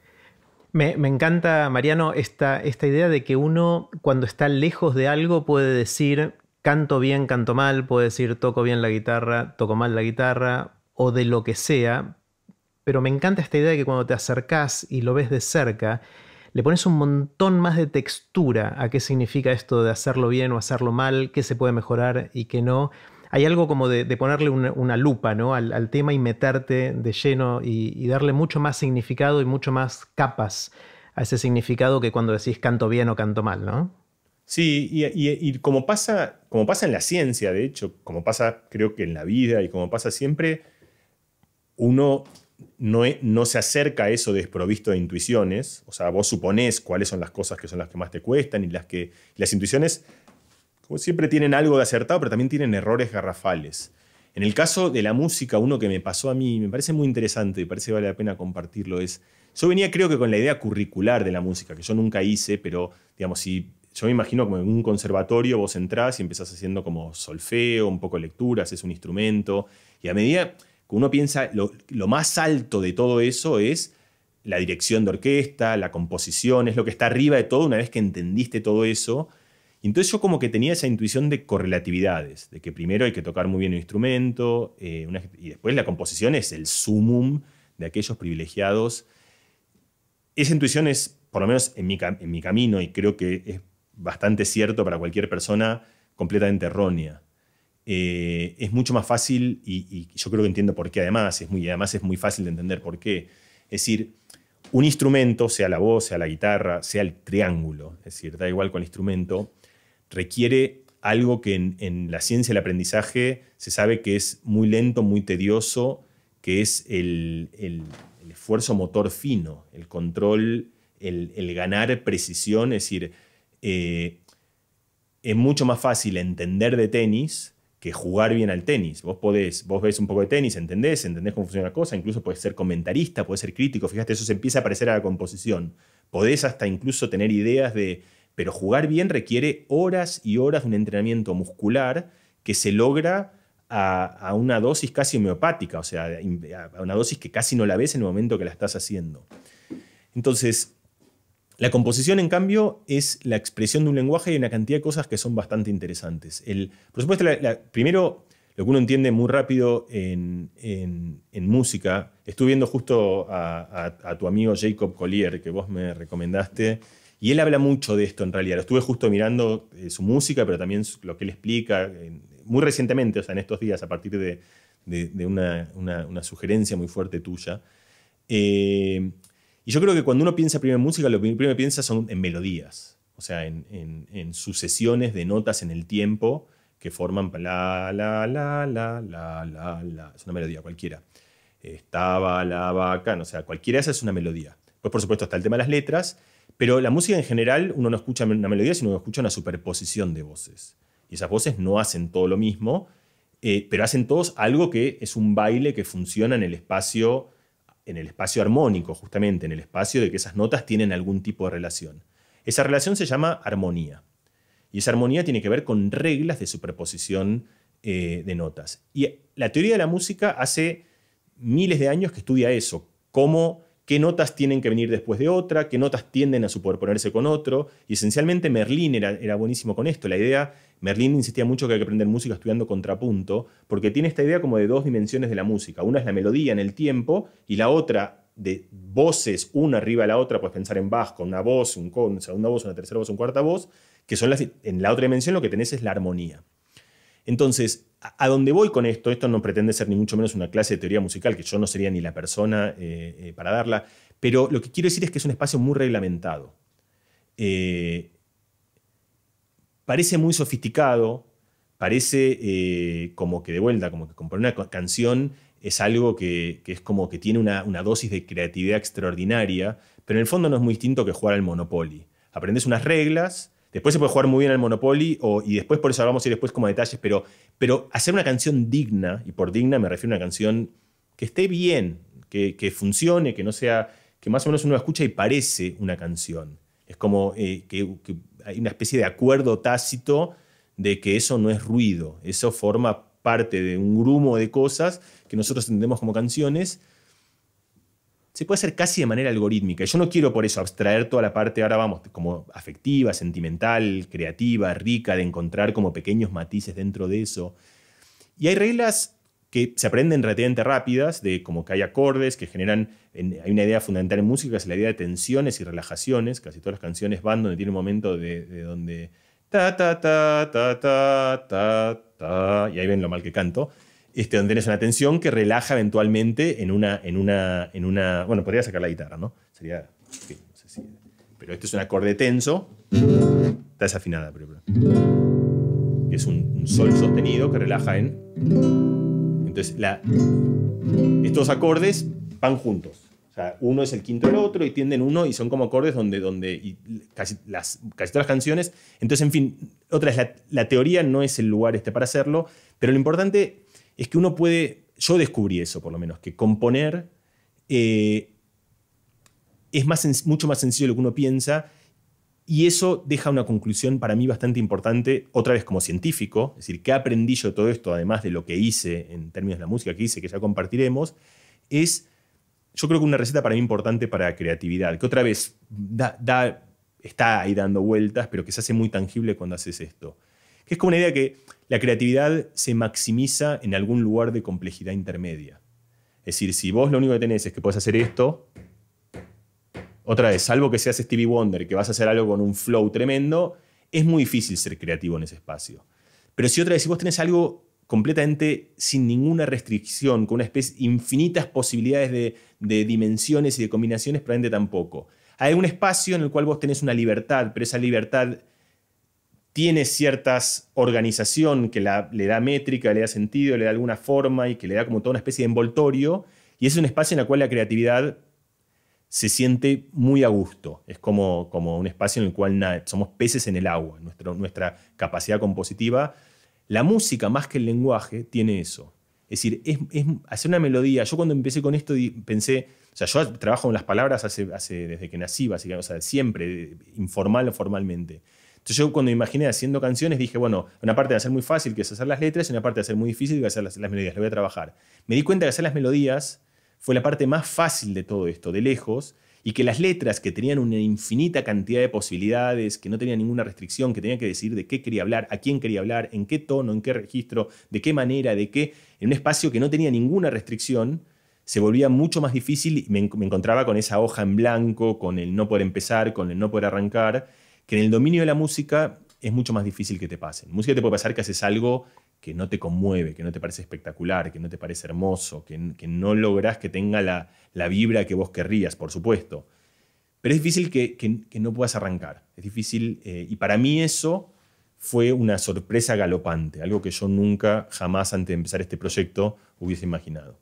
Me, encanta, Mariano, esta, esta idea de que uno cuando está lejos de algo puede decir, canto bien, canto mal, puede decir, toco bien la guitarra, toco mal la guitarra, o de lo que sea, pero me encanta esta idea de que cuando te acercás y lo ves de cerca, le pones un montón más de textura a qué significa esto de hacerlo bien o hacerlo mal, qué se puede mejorar y qué no. Hay algo como de, ponerle una, lupa Al, tema y meterte de lleno y, darle mucho más significado y mucho más capas a ese significado que cuando decís canto bien o canto mal, ¿no? Sí, y, y, como, pasa, como pasa en la ciencia, de hecho, como pasa creo que en la vida y como pasa siempre, uno e, no, se acerca a eso desprovisto de intuiciones, o sea, vos suponés cuáles son las cosas que son las que más te cuestan y las que las intuiciones como siempre tienen algo de acertado, pero también tienen errores garrafales. En el caso de la música, uno que me pasó a mí, me parece muy interesante, y parece que vale la pena compartirlo, es, yo venía creo que con la idea curricular de la música, que yo nunca hice, pero digamos, si yo me imagino como en un conservatorio vos entrás y empezás haciendo como solfeo, un poco lecturas, es un instrumento, y a medida uno piensa, lo, más alto de todo eso es la dirección de orquesta, la composición, es lo que está arriba de todo una vez que entendiste todo eso. entonces yo como que tenía esa intuición de correlatividades, de que primero hay que tocar muy bien un instrumento, eh, y después la composición es el sumum de aquellos privilegiados. Esa intuición es, por lo menos en mi camino, y creo que es bastante cierto para cualquier persona, completamente errónea. Eh, es mucho más fácil y, yo creo que entiendo por qué además, es muy, además es muy fácil de entender por qué. Es decir, un instrumento, sea la voz, sea la guitarra, sea el triángulo, es decir, da igual con el instrumento, requiere algo que en, la ciencia del aprendizaje se sabe que es muy lento, muy tedioso, que es el, esfuerzo motor fino, el control, el, ganar precisión, es decir, eh, es mucho más fácil entender de tenis que jugar bien al tenis. Vos podés, vos ves un poco de tenis, entendés, entendés cómo funciona la cosa, incluso podés ser comentarista, podés ser crítico, fíjate, eso se empieza a aparecer a la composición. Podés hasta incluso tener ideas de, pero jugar bien requiere horas y horas de un entrenamiento muscular que se logra a, a una dosis casi homeopática, o sea, a una dosis que casi no la ves en el momento que la estás haciendo. Entonces, la composición, en cambio, es la expresión de un lenguaje y una cantidad de cosas que son bastante interesantes. El, por supuesto, primero, lo que uno entiende muy rápido en, música, estuve viendo justo a, tu amigo Jacob Collier, que vos me recomendaste, y él habla mucho de esto en realidad. estuve justo mirando eh, su música, pero también lo que él explica, muy recientemente, o sea, en estos días, a partir de, una, sugerencia muy fuerte tuya. Eh, y yo creo que cuando uno piensa primero en música, lo primero que piensa son en melodías, o sea, en, en, sucesiones de notas en el tiempo que forman la, la, la, la, la, la, la. Es una melodía cualquiera. Estaba la vaca, no, o sea, cualquiera esas es una melodía. Pues por supuesto está el tema de las letras, pero la música en general uno no escucha una melodía, sino que escucha una superposición de voces. Y esas voces no hacen todo lo mismo, eh, pero hacen todos algo que es un baile que funciona en el espacio en el espacio armónico, justamente, en el espacio de que esas notas tienen algún tipo de relación. Esa relación se llama armonía. Y esa armonía tiene que ver con reglas de superposición eh, de notas. Y la teoría de la música hace miles de años que estudia eso, cómo qué notas tienen que venir después de otra, qué notas tienden a superponerse con otro. Y esencialmente Merlín era, era buenísimo con esto. La idea Merlín insistía mucho que hay que aprender música estudiando contrapunto, porque tiene esta idea como de dos dimensiones de la música. Una es la melodía en el tiempo y la otra de voces una arriba de la otra, puedes pensar en Bach con una voz, un con, una segunda voz, una tercera voz, una cuarta voz, que son las, en la otra dimensión lo que tenés es la armonía. Entonces, a, dónde voy con esto, esto no pretende ser ni mucho menos una clase de teoría musical, que yo no sería ni la persona eh, eh, para darla, pero lo que quiero decir es que es un espacio muy reglamentado. Eh, parece muy sofisticado, parece eh, como que de vuelta, como que componer una canción es algo que, es como que tiene una, dosis de creatividad extraordinaria, pero en el fondo no es muy distinto que jugar al Monopoly. Aprendes unas reglas, después se puede jugar muy bien al Monopoly o, y después por eso hablamos y después como detalles, pero, hacer una canción digna, y por digna me refiero a una canción que esté bien, que, funcione, que no sea, que más o menos uno la escucha y parece una canción. Es como eh, que hay una especie de acuerdo tácito de que eso no es ruido, eso forma parte de un grumo de cosas que nosotros entendemos como canciones, se puede hacer casi de manera algorítmica. Yo no quiero por eso abstraer toda la parte, ahora vamos, como afectiva, sentimental, creativa, rica, de encontrar como pequeños matices dentro de eso. Y hay reglas que se aprenden relativamente rápidas, de como que hay acordes que generan, hay una idea fundamental en música, que es la idea de tensiones y relajaciones, casi todas las canciones van donde tiene un momento de, donde ta, ta, ta, ta, ta, ta, ta, y ahí ven lo mal que canto, este, donde tienes una tensión que relaja eventualmente en una, en una, en una, bueno, podría sacar la guitarra, ¿no? Sería, no sé si, pero este es un acorde tenso, está desafinada, pero, es un, un sol sostenido que relaja en entonces, estos acordes van juntos. O sea, uno es el quinto del otro y tienden uno y son como acordes donde, donde casi, las, todas las canciones. Entonces, en fin, otra es la, teoría, no es el lugar este para hacerlo, pero lo importante es que uno puede, yo descubrí eso por lo menos, que componer eh, es más, mucho más sencillo de lo que uno piensa y eso deja una conclusión para mí bastante importante, otra vez como científico, es decir, ¿qué aprendí yo todo esto, además de lo que hice en términos de la música que hice, que ya compartiremos? Es, yo creo que una receta para mí importante para creatividad, que otra vez está ahí dando vueltas, pero que se hace muy tangible cuando haces esto. Que es como una idea que la creatividad se maximiza en algún lugar de complejidad intermedia. Es decir, si vos lo único que tenés es que podés hacer esto, otra vez, salvo que seas Stevie Wonder, que vas a hacer algo con un flow tremendo, es muy difícil ser creativo en ese espacio. Pero si otra vez, si vos tenés algo completamente sin ninguna restricción, con una especie infinitas posibilidades de, dimensiones y de combinaciones, probablemente tampoco. Hay un espacio en el cual vos tenés una libertad, pero esa libertad tiene ciertas organización que le da métrica, le da sentido, le da alguna forma y que le da como toda una especie de envoltorio. Y es un espacio en el cual la creatividad se siente muy a gusto. Es como, como un espacio en el cual somos peces en el agua, nuestra capacidad compositiva. La música, más que el lenguaje, tiene eso. Es decir, es, hacer una melodía. Yo cuando empecé con esto pensé, o sea, yo trabajo con las palabras hace, desde que nací, básicamente, o sea, siempre, informal o formalmente. Entonces yo cuando imaginé haciendo canciones dije, bueno, una parte de a ser muy fácil que es hacer las letras y una parte va a ser muy difícil que es hacer las, las melodías, lo voy a trabajar. Me di cuenta que hacer las melodías fue la parte más fácil de todo esto, de lejos, y que las letras que tenían una infinita cantidad de posibilidades, que no tenían ninguna restricción, que tenían que decir de qué quería hablar, a quién quería hablar, en qué tono, en qué registro, de qué manera, de qué, en un espacio que no tenía ninguna restricción, se volvía mucho más difícil y me, encontraba con esa hoja en blanco, con el no poder empezar, con el no poder arrancar, que en el dominio de la música es mucho más difícil que te pase. música te puede pasar que haces algo que no te conmueve, que no te parece espectacular, que no te parece hermoso, que, no lográs que tenga la, vibra que vos querrías, por supuesto. Pero es difícil que, no puedas arrancar. Es difícil. Eh, y para mí eso fue una sorpresa galopante, algo que yo nunca, jamás antes de empezar este proyecto, hubiese imaginado.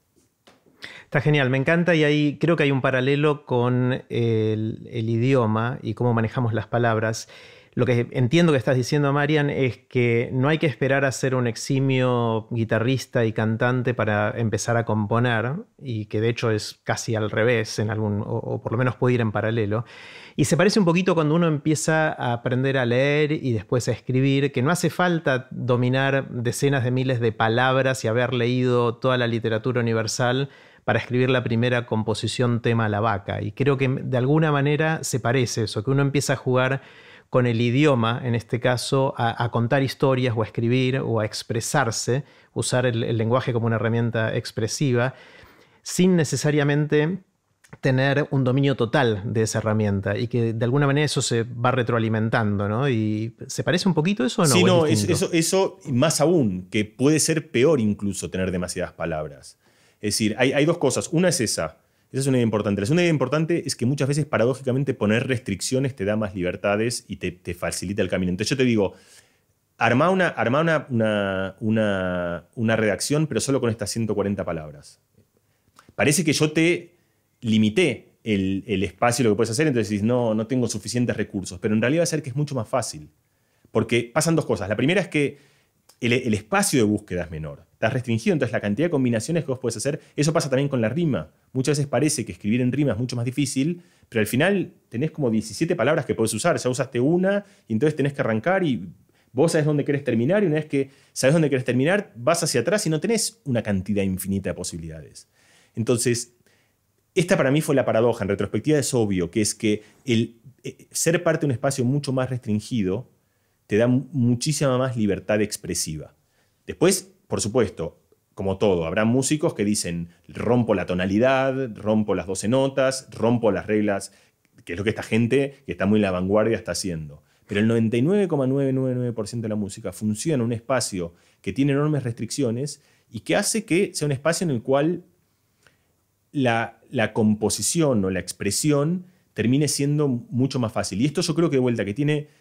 Está genial, me encanta y ahí creo que hay un paralelo con el idioma y cómo manejamos las palabras. Lo que entiendo que estás diciendo, Marian, es que no hay que esperar a ser un eximio guitarrista y cantante para empezar a componer, y que de hecho es casi al revés, en algún, o, o por lo menos puede ir en paralelo. Y se parece un poquito cuando uno empieza a aprender a leer y después a escribir, que no hace falta dominar decenas de miles de palabras y haber leído toda la literatura universal para escribir la primera composición tema La Vaca. Y creo que de alguna manera se parece eso, que uno empieza a jugar con el idioma, en este caso, a, contar historias o a escribir o a expresarse, usar el, lenguaje como una herramienta expresiva, sin necesariamente tener un dominio total de esa herramienta y que de alguna manera eso se va retroalimentando, ¿no? Y ¿Se parece un poquito eso o no? Sí, no, eso, más aún, que puede ser peor incluso tener demasiadas palabras. Es decir, hay dos cosas. Una es esa, esa es una idea importante. La segunda idea importante es que muchas veces, paradójicamente, poner restricciones te da más libertades y te, facilita el camino. Entonces yo te digo, armá, una, redacción, pero solo con estas 140 palabras. Parece que yo te limité el, espacio y lo que puedes hacer, entonces dices, no, no tengo suficientes recursos. Pero en realidad va a ser que es mucho más fácil. Porque pasan dos cosas. La primera es que el, espacio de búsqueda es menor. Estás restringido, entonces la cantidad de combinaciones que vos puedes hacer, eso pasa también con la rima. Muchas veces parece que escribir en rima es mucho más difícil, pero al final tenés como 17 palabras que puedes usar, ya usaste una y entonces tenés que arrancar y vos sabés dónde querés terminar y una vez que sabés dónde querés terminar, vas hacia atrás y no tenés una cantidad infinita de posibilidades. Entonces, esta para mí fue la paradoja, en retrospectiva es obvio, que es que el eh, ser parte de un espacio mucho más restringido te da muchísima más libertad expresiva. Después, por supuesto, como todo, habrá músicos que dicen rompo la tonalidad, rompo las 12 notas, rompo las reglas, que es lo que esta gente que está muy en la vanguardia está haciendo. Pero el 99,999% de la música funciona en un espacio que tiene enormes restricciones y que hace que sea un espacio en el cual la, composición o la expresión termine siendo mucho más fácil. Y esto yo creo que de vuelta que tiene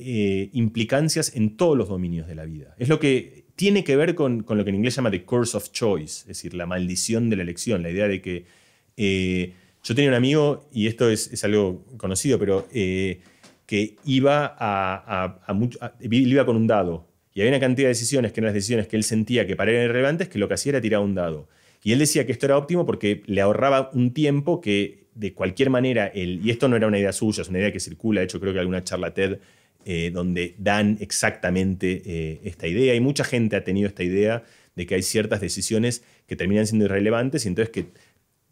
eh, implicancias en todos los dominios de la vida. Es lo que tiene que ver con, lo que en inglés se llama the curse of choice, es decir, la maldición de la elección, la idea de que eh, yo tenía un amigo, y esto es, algo conocido, pero eh, que iba, a, iba con un dado, y había una cantidad de decisiones que eran las decisiones que él sentía que para él eran irrelevantes, que lo que hacía era tirar un dado. Y él decía que esto era óptimo porque le ahorraba un tiempo que de cualquier manera, él, y esto no era una idea suya, es una idea que circula, de hecho creo que alguna charla TED eh, donde dan exactamente eh, esta idea. Y mucha gente ha tenido esta idea de que hay ciertas decisiones que terminan siendo irrelevantes y entonces que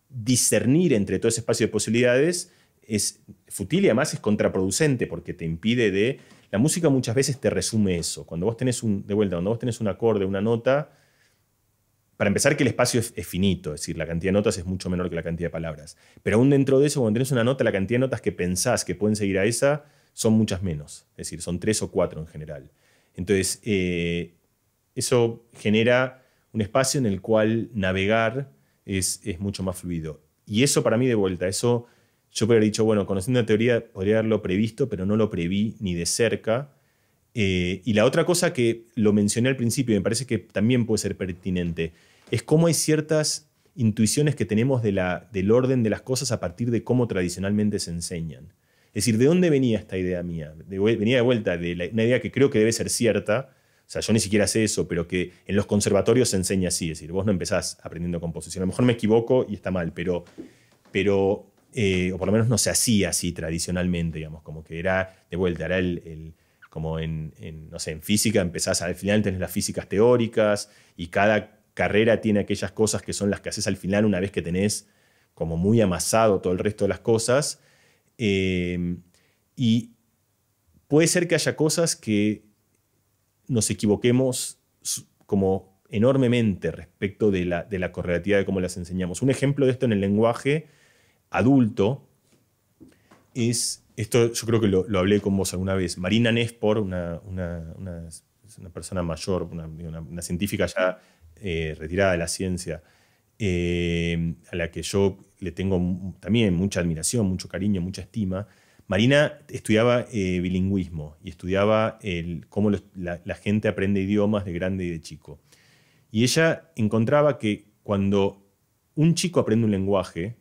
discernir entre todo ese espacio de posibilidades es futil y además es contraproducente porque te impide de... La música muchas veces te resume eso. Cuando vos tenés un, de vuelta, cuando vos tenés un acorde, una nota, para empezar que el espacio es, finito, es decir, la cantidad de notas es mucho menor que la cantidad de palabras. Pero aún dentro de eso, cuando tenés una nota, la cantidad de notas que pensás que pueden seguir a esa son muchas menos, es decir, son tres o cuatro en general. Entonces, eh, eso genera un espacio en el cual navegar es, mucho más fluido. Y eso para mí de vuelta, eso yo podría haber dicho, bueno, conociendo la teoría podría haberlo previsto, pero no lo preví ni de cerca. Eh, y la otra cosa que lo mencioné al principio y me parece que también puede ser pertinente, es cómo hay ciertas intuiciones que tenemos del orden de las cosas a partir de cómo tradicionalmente se enseñan. Es decir, ¿de dónde venía esta idea mía? venía de vuelta de la, una idea que creo que debe ser cierta. O sea, yo ni siquiera sé eso, pero que en los conservatorios se enseña así. Es decir, vos no empezás aprendiendo composición. A lo mejor me equivoco y está mal, pero, pero eh, o por lo menos no se hacía así tradicionalmente, digamos, como que era, de vuelta, era el, como en, no sé, en física empezás, al final tenés las físicas teóricas y cada carrera tiene aquellas cosas que son las que haces al final una vez que tenés como muy amasado todo el resto de las cosas Em, y puede ser que haya cosas que nos equivoquemos como enormemente respecto de la, de correlatividad de cómo las enseñamos. Un ejemplo de esto en el lenguaje adulto es, esto yo creo que lo, hablé con vos alguna vez, Marina Nespor, una, persona mayor, una, científica ya eh, retirada de la ciencia, eh, a la que yo le tengo también mucha admiración, mucho cariño, mucha estima. Marina estudiaba eh, bilingüismo y estudiaba cómo la, gente aprende idiomas de grande y de chico. Y ella encontraba que cuando un chico aprende un lenguaje,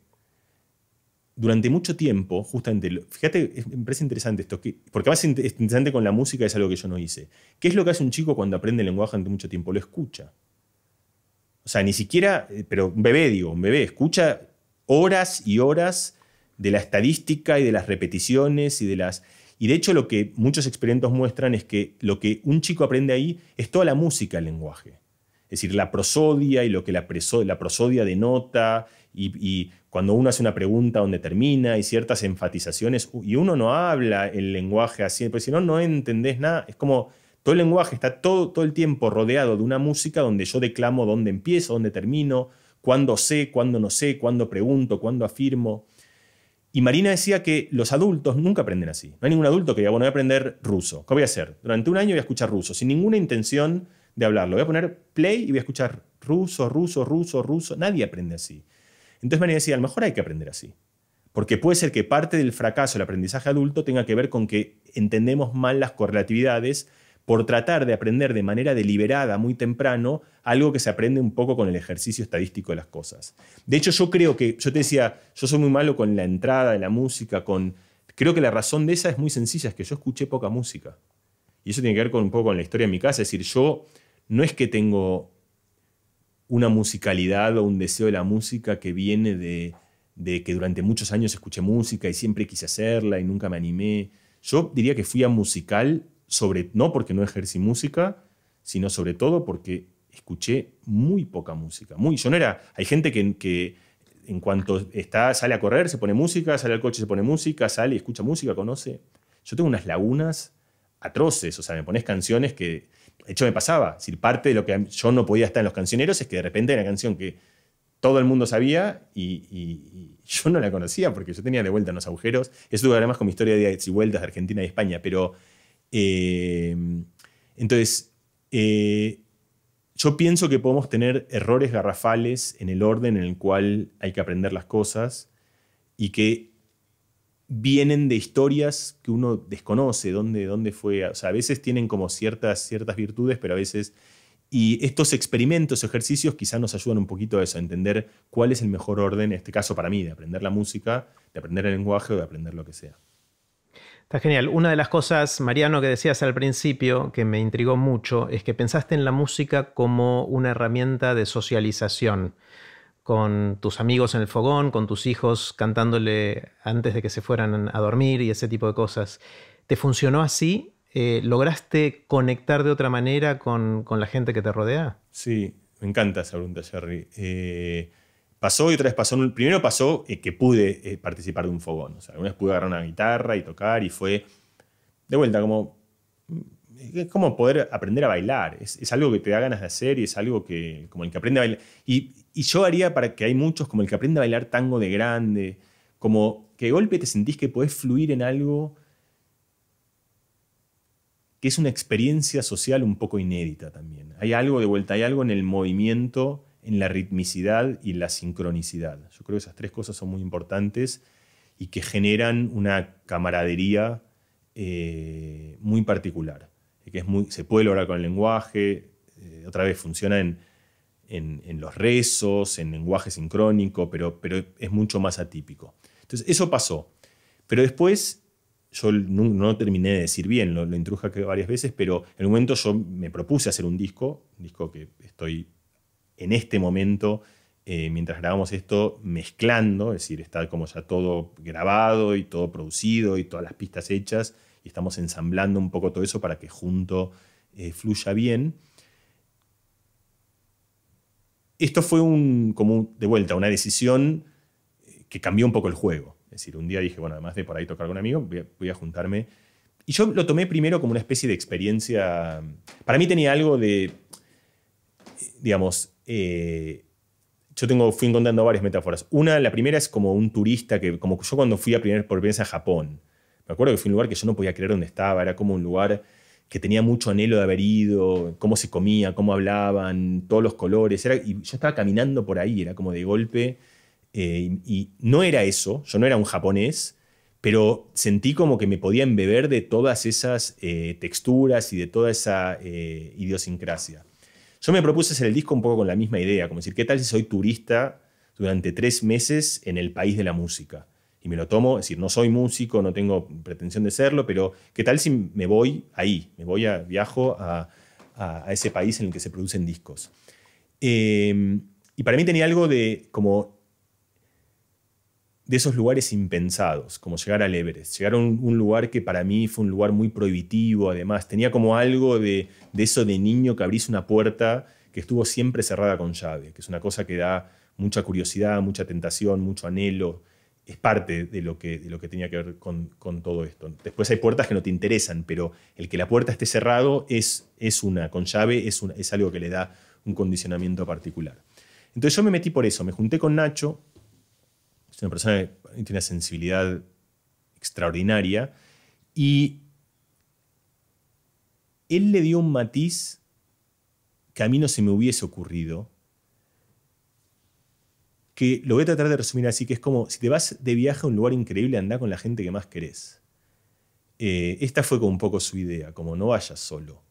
durante mucho tiempo, justamente, fíjate, me parece interesante esto, porque más interesante con la música, es algo que yo no hice. ¿Qué es lo que hace un chico cuando aprende el lenguaje durante mucho tiempo? Lo escucha. O sea, ni siquiera, eh, pero un bebé, digo, un bebé escucha horas y horas de la estadística y de las repeticiones y de las... Y de hecho lo que muchos experimentos muestran es que lo que un chico aprende ahí es toda la música del lenguaje. Es decir, la prosodia y lo que la, prosodia denota y, cuando uno hace una pregunta donde termina y ciertas enfatizaciones y uno no habla el lenguaje así, porque si no, no entendés nada. Es como todo el lenguaje está todo, todo el tiempo rodeado de una música donde yo declamo dónde empiezo, dónde termino, cuándo sé, cuándo no sé, cuándo pregunto, cuándo afirmo. Y Marina decía que los adultos nunca aprenden así. No hay ningún adulto que diga, bueno, voy a aprender ruso. ¿Qué voy a hacer? Durante un año voy a escuchar ruso, sin ninguna intención de hablarlo. Voy a poner play y voy a escuchar ruso, ruso, ruso, ruso. Nadie aprende así. Entonces Marina decía, a lo mejor hay que aprender así. Porque puede ser que parte del fracaso del aprendizaje adulto tenga que ver con que entendemos mal las correlatividades por tratar de aprender de manera deliberada muy temprano algo que se aprende un poco con el ejercicio estadístico de las cosas. De hecho, yo creo que, yo te decía, yo soy muy malo con la entrada de la música, con... Creo que la razón de esa es muy sencilla, es que yo escuché poca música. Y eso tiene que ver con un poco con la historia de mi casa, es decir, yo no es que tengo una musicalidad o un deseo de la música que viene de que durante muchos años escuché música y siempre quise hacerla y nunca me animé. Yo diría que fui a musical sobre, no porque no ejercí música, sino sobre todo porque escuché muy poca música. Muy, yo no era, hay gente que, en cuanto está, sale a correr, se pone música, sale al coche, se pone música, sale y escucha música, conoce. Yo tengo unas lagunas atroces, o sea, me pones canciones que, de hecho me pasaba, si parte de lo que yo no podía estar en los cancioneros es que de repente era una canción que todo el mundo sabía y, yo no la conocía porque yo tenía de vuelta en los agujeros. Eso tuve más con mi historia de y vueltas de Argentina y España, pero Em, entonces, eh, yo pienso que podemos tener errores garrafales en el orden en el cual hay que aprender las cosas y que vienen de historias que uno desconoce, dónde, dónde fue. O sea, a veces tienen como ciertas, ciertas virtudes, pero a veces... Y estos experimentos, ejercicios, quizás nos ayudan un poquito a eso, a entender cuál es el mejor orden, en este caso para mí, de aprender la música, de aprender el lenguaje o de aprender lo que sea genial. Una de las cosas, Mariano, que decías al principio, que me intrigó mucho, es que pensaste en la música como una herramienta de socialización, con tus amigos en el fogón, con tus hijos cantándole antes de que se fueran a dormir y ese tipo de cosas. ¿Te funcionó así? Eh, ¿Lograste conectar de otra manera con, la gente que te rodea? Sí, me encanta esa pregunta, Jerry. Eh, pasó y otra vez pasó. Primero pasó eh, que pude eh, participar de un fogón. O sea, alguna vez pude agarrar una guitarra y tocar y fue. De vuelta, como. Mm, es como poder aprender a bailar. Es, algo que te da ganas de hacer y es algo que. Como el que aprende a bailar. Y, y yo haría para que hay muchos como el que aprende a bailar tango de grande. Como que golpe te sentís que podés fluir en algo que es una experiencia social un poco inédita también. Hay algo de vuelta, hay algo en el movimiento en la ritmicidad y la sincronicidad. Yo creo que esas tres cosas son muy importantes y que generan una camaradería eh, muy particular, que es muy, se puede lograr con el lenguaje, eh, otra vez funciona en, los rezos, en lenguaje sincrónico, pero, pero es mucho más atípico. Entonces, eso pasó. Pero después, yo no, terminé de decir bien, lo, lo varias veces, pero en un momento yo me propuse hacer un disco, un disco que estoy en este momento, eh, mientras grabamos esto, mezclando, es decir, está como ya todo grabado y todo producido y todas las pistas hechas, y estamos ensamblando un poco todo eso para que junto eh, fluya bien. Esto fue un, como de vuelta, una decisión eh, que cambió un poco el juego. Es decir, un día dije, bueno, además de por ahí tocar con un amigo, voy a juntarme y yo lo tomé primero como una especie de experiencia. Para mí tenía algo de, digamos, eh, yo tengo, fui encontrando varias metáforas. Una, la primera es como un turista que, como yo cuando fui a primer, por primera a Japón, me acuerdo que fue un lugar que yo no podía creer dónde estaba, era como un lugar que tenía mucho anhelo de haber ido, cómo se comía, cómo hablaban, todos los colores. Era, y yo estaba caminando por ahí, era como de golpe. Eh, y no era eso, yo no era un japonés, pero sentí como que me podía embeber de todas esas eh, texturas y de toda esa idiosincrasia. Yo me propuse hacer el disco un poco con la misma idea, como decir, ¿qué tal si soy turista durante tres meses en el país de la música? Y me lo tomo, es decir, no soy músico, no tengo pretensión de serlo, pero ¿qué tal si me voy ahí? Me voy a, viajo a, ese país en el que se producen discos. Eh, y para mí tenía algo de como de esos lugares impensados, como llegar al Everest. Llegar a un, lugar que para mí fue un lugar muy prohibitivo, además. Tenía como algo de, eso de niño que abrís una puerta que estuvo siempre cerrada con llave, que es una cosa que da mucha curiosidad, mucha tentación, mucho anhelo. Es parte de lo que, de lo que tenía que ver con, todo esto. Después hay puertas que no te interesan, pero el que la puerta esté cerrada es, es una, con llave es, es algo que le da un condicionamiento particular. Entonces yo me metí por eso, me junté con Nacho, es una persona que tiene una sensibilidad extraordinaria y él le dio un matiz que a mí no se me hubiese ocurrido, que lo voy a tratar de resumir así, que es como si te vas de viaje a un lugar increíble, anda con la gente que más querés. Eh, esta fue como un poco su idea, como no vayas solo,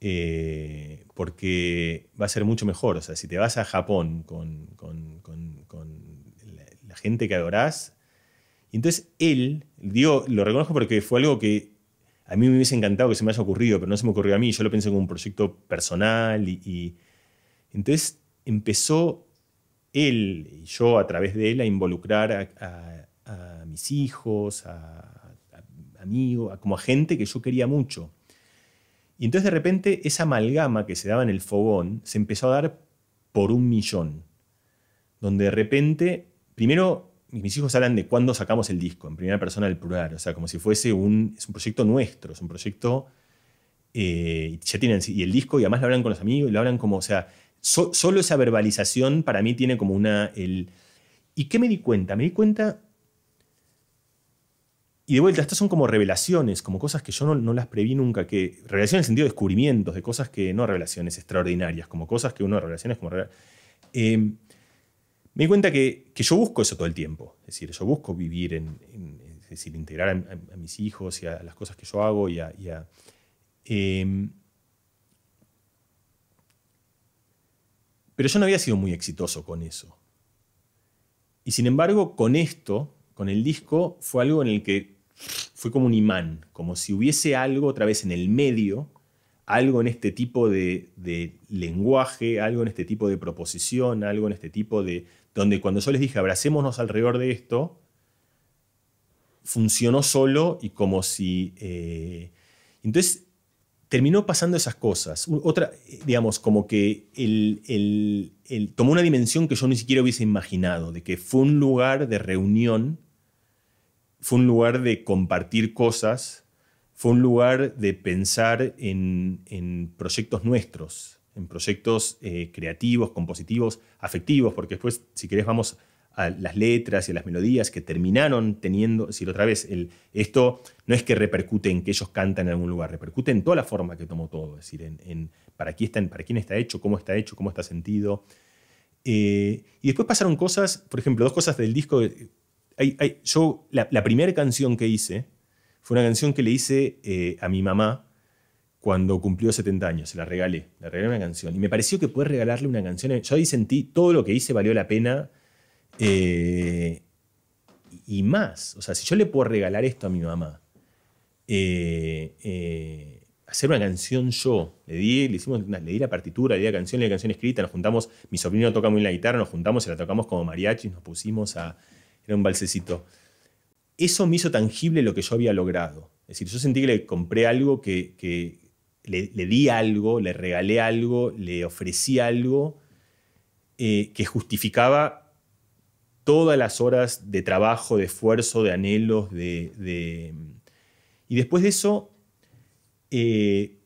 eh, porque va a ser mucho mejor. O sea, si te vas a Japón con gente que adorás. Y entonces él, digo, lo reconozco porque fue algo que a mí me hubiese encantado que se me haya ocurrido, pero no se me ocurrió a mí, yo lo pensé como un proyecto personal y, entonces empezó él y yo a través de él a involucrar a, mis hijos, a, a amigos, como a gente que yo quería mucho. Y entonces de repente esa amalgama que se daba en el fogón se empezó a dar por un millón, donde de repente Primero, mis hijos hablan de cuándo sacamos el disco, en primera persona del plural, o sea, como si fuese un, es un proyecto nuestro, es un proyecto, eh, ya tienen, y el disco, y además lo hablan con los amigos, y lo hablan como, o sea, solo esa verbalización para mí tiene como una, el, ¿y qué me di cuenta? Me di cuenta, y de vuelta, estas son como revelaciones, como cosas que yo no, las preví nunca, que revelaciones en el sentido de descubrimientos, de cosas que, no revelaciones extraordinarias, como cosas que uno revelaciones como... Eh, me di cuenta que, yo busco eso todo el tiempo. Es decir, yo busco vivir en, es decir, integrar a, mis hijos y a las cosas que yo hago y a... Em, pero yo no había sido muy exitoso con eso. Y sin embargo, con esto, con el disco, fue algo en el que fue como un imán, como si hubiese algo otra vez en el medio, algo en este tipo de lenguaje, algo en este tipo de proposición, algo en este tipo de, donde cuando yo les dije abracémonos alrededor de esto, funcionó solo y como si... Eh, entonces, terminó pasando esas cosas. Otra, digamos, como que tomó una dimensión que yo ni siquiera hubiese imaginado, de que fue un lugar de reunión, fue un lugar de compartir cosas, fue un lugar de pensar en, en proyectos nuestros en proyectos eh, creativos, compositivos, afectivos, porque después, si querés, vamos a las letras y a las melodías que terminaron teniendo, si otra vez, esto no es que repercute en que ellos cantan en algún lugar, repercute en toda la forma que tomó todo, es decir, en, para, quién está, hecho, cómo está hecho, cómo está sentido. Eh, y después pasaron cosas, por ejemplo, dos cosas del disco. yo, la, primera canción que hice fue una canción que le hice eh, a mi mamá, cuando cumplió 70 años, se la regalé, le regalé una canción. Y me pareció que poder regalarle una canción, yo ahí sentí todo lo que hice valió la pena eh, y más. O sea, si yo le puedo regalar esto a mi mamá, eh, eh, hacer una canción yo, le di, le, hicimos la partitura, le di la canción, le di la canción escrita, nos juntamos, mi sobrino toca muy bien la guitarra, nos juntamos, se la tocamos como mariachis, nos pusimos a, era un balsecito. Eso me hizo tangible lo que yo había logrado. Es decir, yo sentí que le compré algo que, que le, di algo, le regalé algo, le ofrecí algo eh, que justificaba todas las horas de trabajo, de esfuerzo, de anhelos, de... Y después de eso, eh,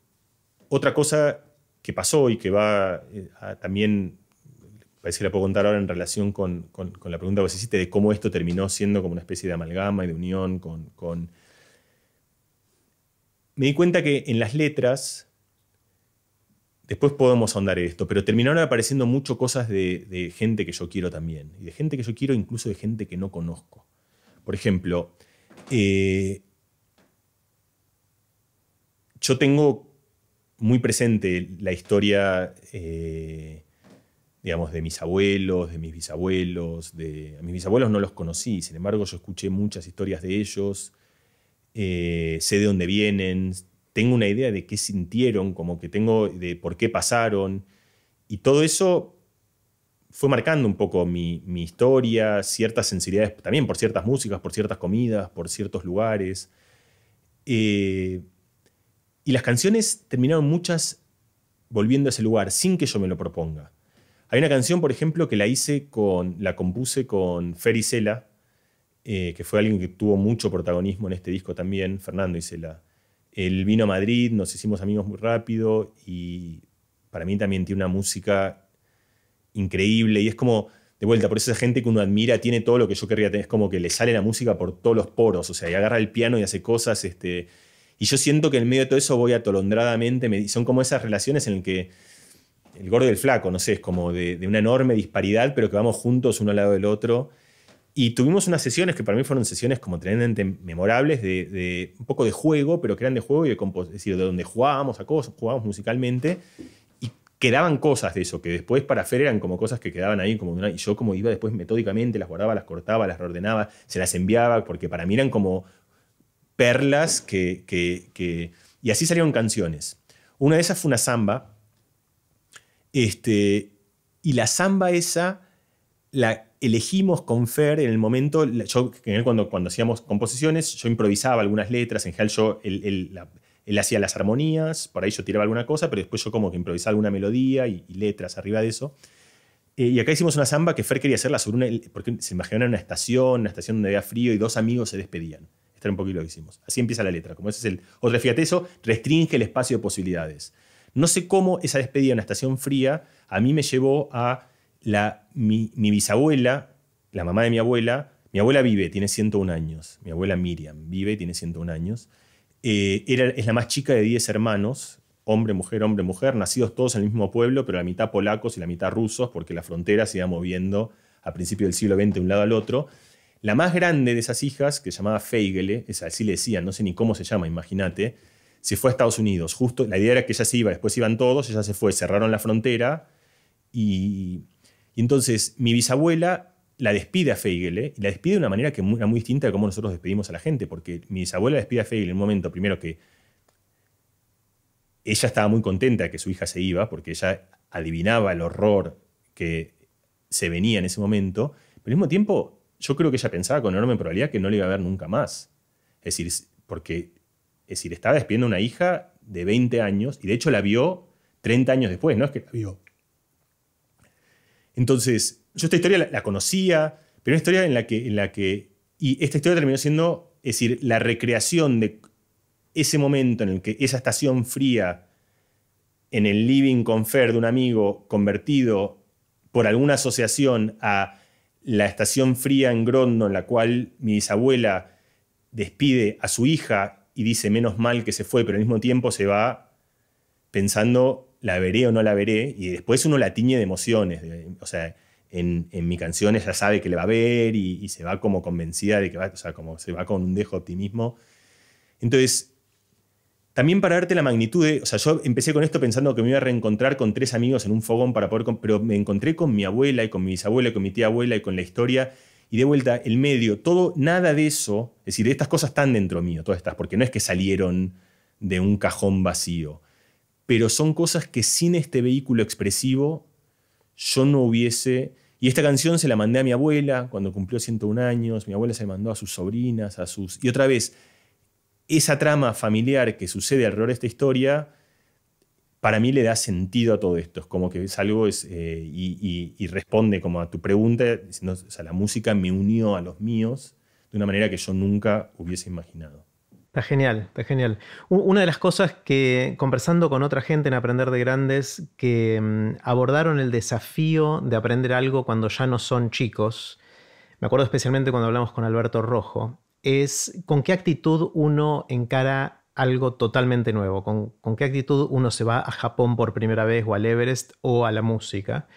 otra cosa que pasó y que va eh, también, parece que la puedo contar ahora en relación con, la pregunta que vos hiciste de cómo esto terminó siendo como una especie de amalgama y de unión con me di cuenta que en las letras, después podemos ahondar en esto, pero terminaron apareciendo mucho cosas de, gente que yo quiero también, y de gente que yo quiero, incluso de gente que no conozco. Por ejemplo, eh, yo tengo muy presente la historia, eh, de mis abuelos, de mis bisabuelos, de... A mis bisabuelos no los conocí, sin embargo yo escuché muchas historias de ellos, eh, sé de dónde vienen, tengo una idea de qué sintieron, como que tengo de por qué pasaron. Y todo eso fue marcando un poco mi, historia, ciertas sensibilidades también por ciertas músicas, por ciertas comidas, por ciertos lugares. Eh, y las canciones terminaron muchas volviendo a ese lugar sin que yo me lo proponga. Hay una canción, por ejemplo, que la hice con, la compuse con Ferisela. Eh, que fue alguien que tuvo mucho protagonismo en este disco también, Fernando Isela. Él vino a Madrid, nos hicimos amigos muy rápido y para mí también tiene una música increíble y es como, de vuelta, por esa gente que uno admira tiene todo lo que yo querría tener, es como que le sale la música por todos los poros, o sea, y agarra el piano y hace cosas, este, y yo siento que en medio de todo eso voy atolondradamente, son como esas relaciones en las que el gordo y el flaco, no sé, es como de, una enorme disparidad, pero que vamos juntos uno al lado del otro. Y tuvimos unas sesiones que para mí fueron sesiones como tremendamente memorables, de, un poco de juego, pero que eran de juego y de es decir, de donde jugábamos a cosas, jugábamos musicalmente y quedaban cosas de eso, que después para Fer eran como cosas que quedaban ahí, como una, y yo como iba después metódicamente, las guardaba, las cortaba, las reordenaba, se las enviaba, porque para mí eran como perlas que, y así salieron canciones. Una de esas fue una samba, este, y la samba esa, la, elegimos con Fer en el momento, yo cuando, cuando hacíamos composiciones, yo improvisaba algunas letras, en general yo, él, hacía las armonías, por ahí yo tiraba alguna cosa, pero después yo como que improvisaba alguna melodía y, letras arriba de eso. Eh, y acá hicimos una samba que Fer quería hacerla sobre una, porque se imaginaron una estación, una estación donde había frío y dos amigos se despedían. Esto un poquito lo que hicimos. Así empieza la letra, como ese es el... Otra, fíjate eso, restringe el espacio de posibilidades. No sé cómo esa despedida en una estación fría a mí me llevó a mi, bisabuela, la mamá de mi abuela, mi abuela vive, tiene 101 años, mi abuela Miriam vive, tiene 101 años, eh, era, es la más chica de 10 hermanos, hombre, mujer, hombre, mujer, nacidos todos en el mismo pueblo, pero la mitad polacos y la mitad rusos, porque la frontera se iba moviendo a principios del siglo XX de un lado al otro. La más grande de esas hijas, que se llamaba Feigele, es así le decían, no sé ni cómo se llama, imagínate, se fue a Estados Unidos. Justo la idea era que ella se iba, después iban todos, ella se fue, cerraron la frontera y entonces mi bisabuela la despide a Feigele, y la despide de una manera que era muy distinta de cómo nosotros despedimos a la gente, porque mi bisabuela despide a Feigele en un momento, primero que ella estaba muy contenta de que su hija se iba, porque ella adivinaba el horror que se venía en ese momento, pero al mismo tiempo yo creo que ella pensaba con enorme probabilidad que no le iba a ver nunca más. Es decir, porque es estaba despidiendo a una hija de 20 años, y de hecho la vio 30 años después, no es que la vio entonces, yo esta historia la, conocía, pero una historia en la, que, Y esta historia terminó siendo, es decir, la recreación de ese momento en el que esa estación fría en el living con de un amigo convertido por alguna asociación a la estación fría en Grondo, en la cual mi bisabuela despide a su hija y dice menos mal que se fue, pero al mismo tiempo se va pensando la veré o no la veré, y después uno la tiñe de emociones. o sea, en, mi canción ella sabe que le va a ver y, se va como convencida de que va, o sea, como se va con un dejo de optimismo. Entonces, también para darte la magnitud, o sea, yo empecé con esto pensando que me iba a reencontrar con tres amigos en un fogón para poder, pero me encontré con mi abuela y con mi bisabuela y con mi tía abuela y con la historia y de vuelta el medio, todo, nada de eso, es decir, estas cosas están dentro mío, todas estas, porque no es que salieron de un cajón vacío pero son cosas que sin este vehículo expresivo yo no hubiese... Y esta canción se la mandé a mi abuela cuando cumplió 101 años, mi abuela se la mandó a sus sobrinas, a sus... Y otra vez, esa trama familiar que sucede alrededor de esta historia, para mí le da sentido a todo esto. Es como que es algo eh, y, responde como a tu pregunta, diciendo, o sea, la música me unió a los míos de una manera que yo nunca hubiese imaginado. Está genial, está genial. Una de las cosas que, conversando con otra gente en Aprender de Grandes, que mm, abordaron el desafío de aprender algo cuando ya no son chicos, me acuerdo especialmente cuando hablamos con Alberto Rojo, es con qué actitud uno encara algo totalmente nuevo, con, con qué actitud uno se va a Japón por primera vez o al Everest o a la música.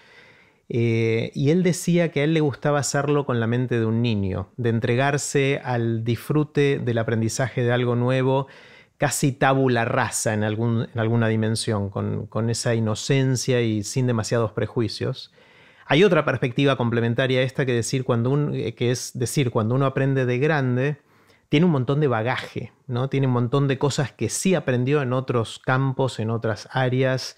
Eh, y él decía que a él le gustaba hacerlo con la mente de un niño, de entregarse al disfrute del aprendizaje de algo nuevo, casi tabula rasa en, alguna dimensión, con, esa inocencia y sin demasiados prejuicios. Hay otra perspectiva complementaria a esta que, decir cuando un, eh, que es decir, cuando uno aprende de grande, tiene un montón de bagaje, ¿no? tiene un montón de cosas que sí aprendió en otros campos, en otras áreas.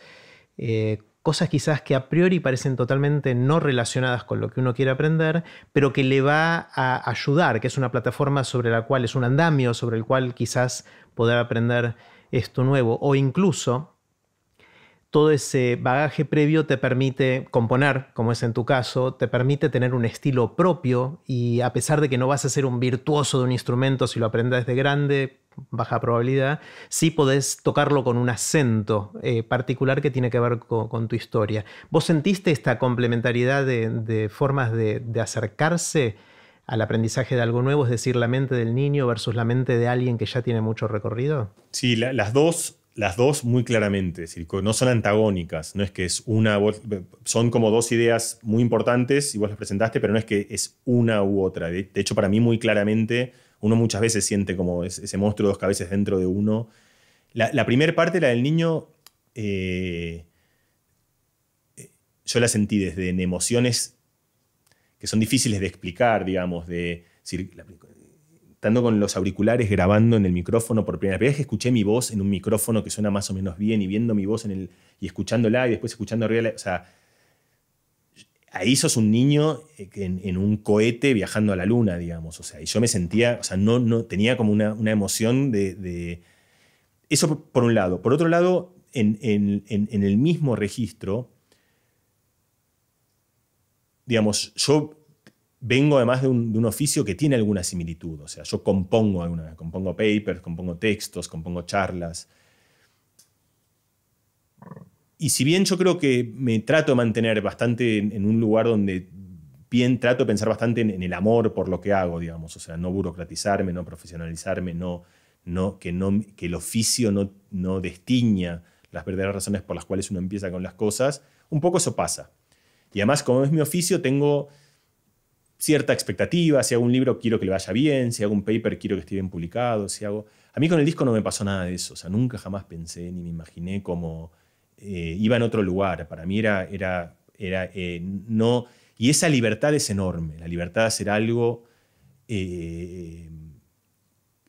Eh, cosas quizás que a priori parecen totalmente no relacionadas con lo que uno quiere aprender, pero que le va a ayudar, que es una plataforma sobre la cual es un andamio sobre el cual quizás poder aprender esto nuevo, o incluso todo ese bagaje previo te permite componer, como es en tu caso, te permite tener un estilo propio y a pesar de que no vas a ser un virtuoso de un instrumento si lo aprendes de grande, baja probabilidad, sí podés tocarlo con un acento eh, particular que tiene que ver con, tu historia. ¿Vos sentiste esta complementariedad de, formas de, acercarse al aprendizaje de algo nuevo, es decir, la mente del niño versus la mente de alguien que ya tiene mucho recorrido? Sí, las dos las dos muy claramente, no son antagónicas, no es que es una, son como dos ideas muy importantes y vos las presentaste, pero no es que es una u otra. De, hecho, para mí muy claramente uno muchas veces siente como ese monstruo dos cabezas dentro de uno. La, primera parte, la del niño, eh, eh, yo la sentí desde en emociones que son difíciles de explicar, digamos, de estando con los auriculares grabando en el micrófono por primera vez, que escuché mi voz en un micrófono que suena más o menos bien y viendo mi voz en el, y escuchándola y después escuchando arriba, o sea, ahí sos un niño eh, en, un cohete viajando a la luna, digamos. O sea, y yo me sentía, o sea, no, no tenía como una, emoción de, Eso por un lado. Por otro lado, en, el mismo registro, digamos, yo vengo además de un, de un, oficio que tiene alguna similitud. O sea, yo compongo alguna, compongo papers, compongo textos, compongo charlas. Y si bien yo creo que me trato de mantener bastante en, un lugar donde bien trato de pensar bastante en, el amor por lo que hago, digamos, o sea, no burocratizarme, no profesionalizarme, no, no, que, no, que el oficio no, no destiña las verdaderas razones por las cuales uno empieza con las cosas, un poco eso pasa. Y además, como es mi oficio, tengo cierta expectativa, si hago un libro quiero que le vaya bien, si hago un paper quiero que esté bien publicado, si hago... A mí con el disco no me pasó nada de eso, o sea, nunca jamás pensé ni me imaginé como eh, iba en otro lugar, para mí era, era, eh, no... Y esa libertad es enorme, la libertad de hacer algo eh,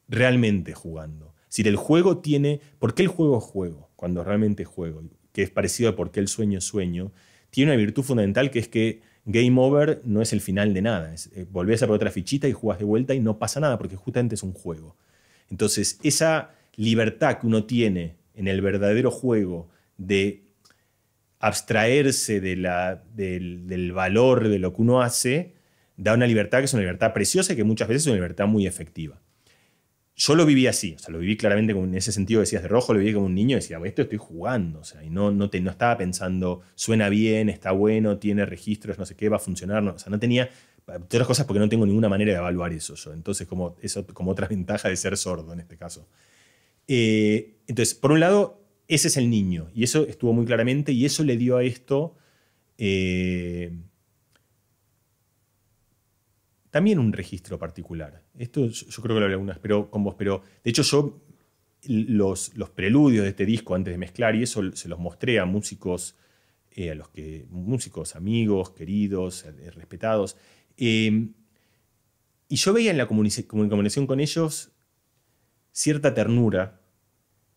realmente jugando. si decir, el juego tiene, porque el juego es juego? Cuando realmente juego, que es parecido a por qué el sueño es sueño, tiene una virtud fundamental que es que game over no es el final de nada. Es, volvés a por otra fichita y jugás de vuelta y no pasa nada porque justamente es un juego. Entonces, esa libertad que uno tiene en el verdadero juego de abstraerse del, valor de lo que uno hace, da una libertad que es una libertad preciosa y que muchas veces es una libertad muy efectiva. Yo lo viví así, o sea, lo viví claramente en ese sentido decías de rojo, lo viví como un niño y decía, esto estoy jugando, o sea, y no, no, no estaba pensando, suena bien, está bueno, tiene registros, no sé qué, va a funcionar, no, o sea, no tenía todas cosas porque no tengo ninguna manera de evaluar eso yo. Entonces, como, eso como otra ventaja de ser sordo en este caso. Eh, entonces, por un lado, ese es el niño. Y eso estuvo muy claramente y eso le dio a esto eh, también un registro particular. Esto yo creo que lo hablé algunas pero, con vos, pero de hecho yo los, los, preludios de este disco antes de mezclar y eso se los mostré a músicos, eh, a los que, músicos amigos, queridos, eh, respetados. Em, y yo veía en la comunicación con ellos cierta ternura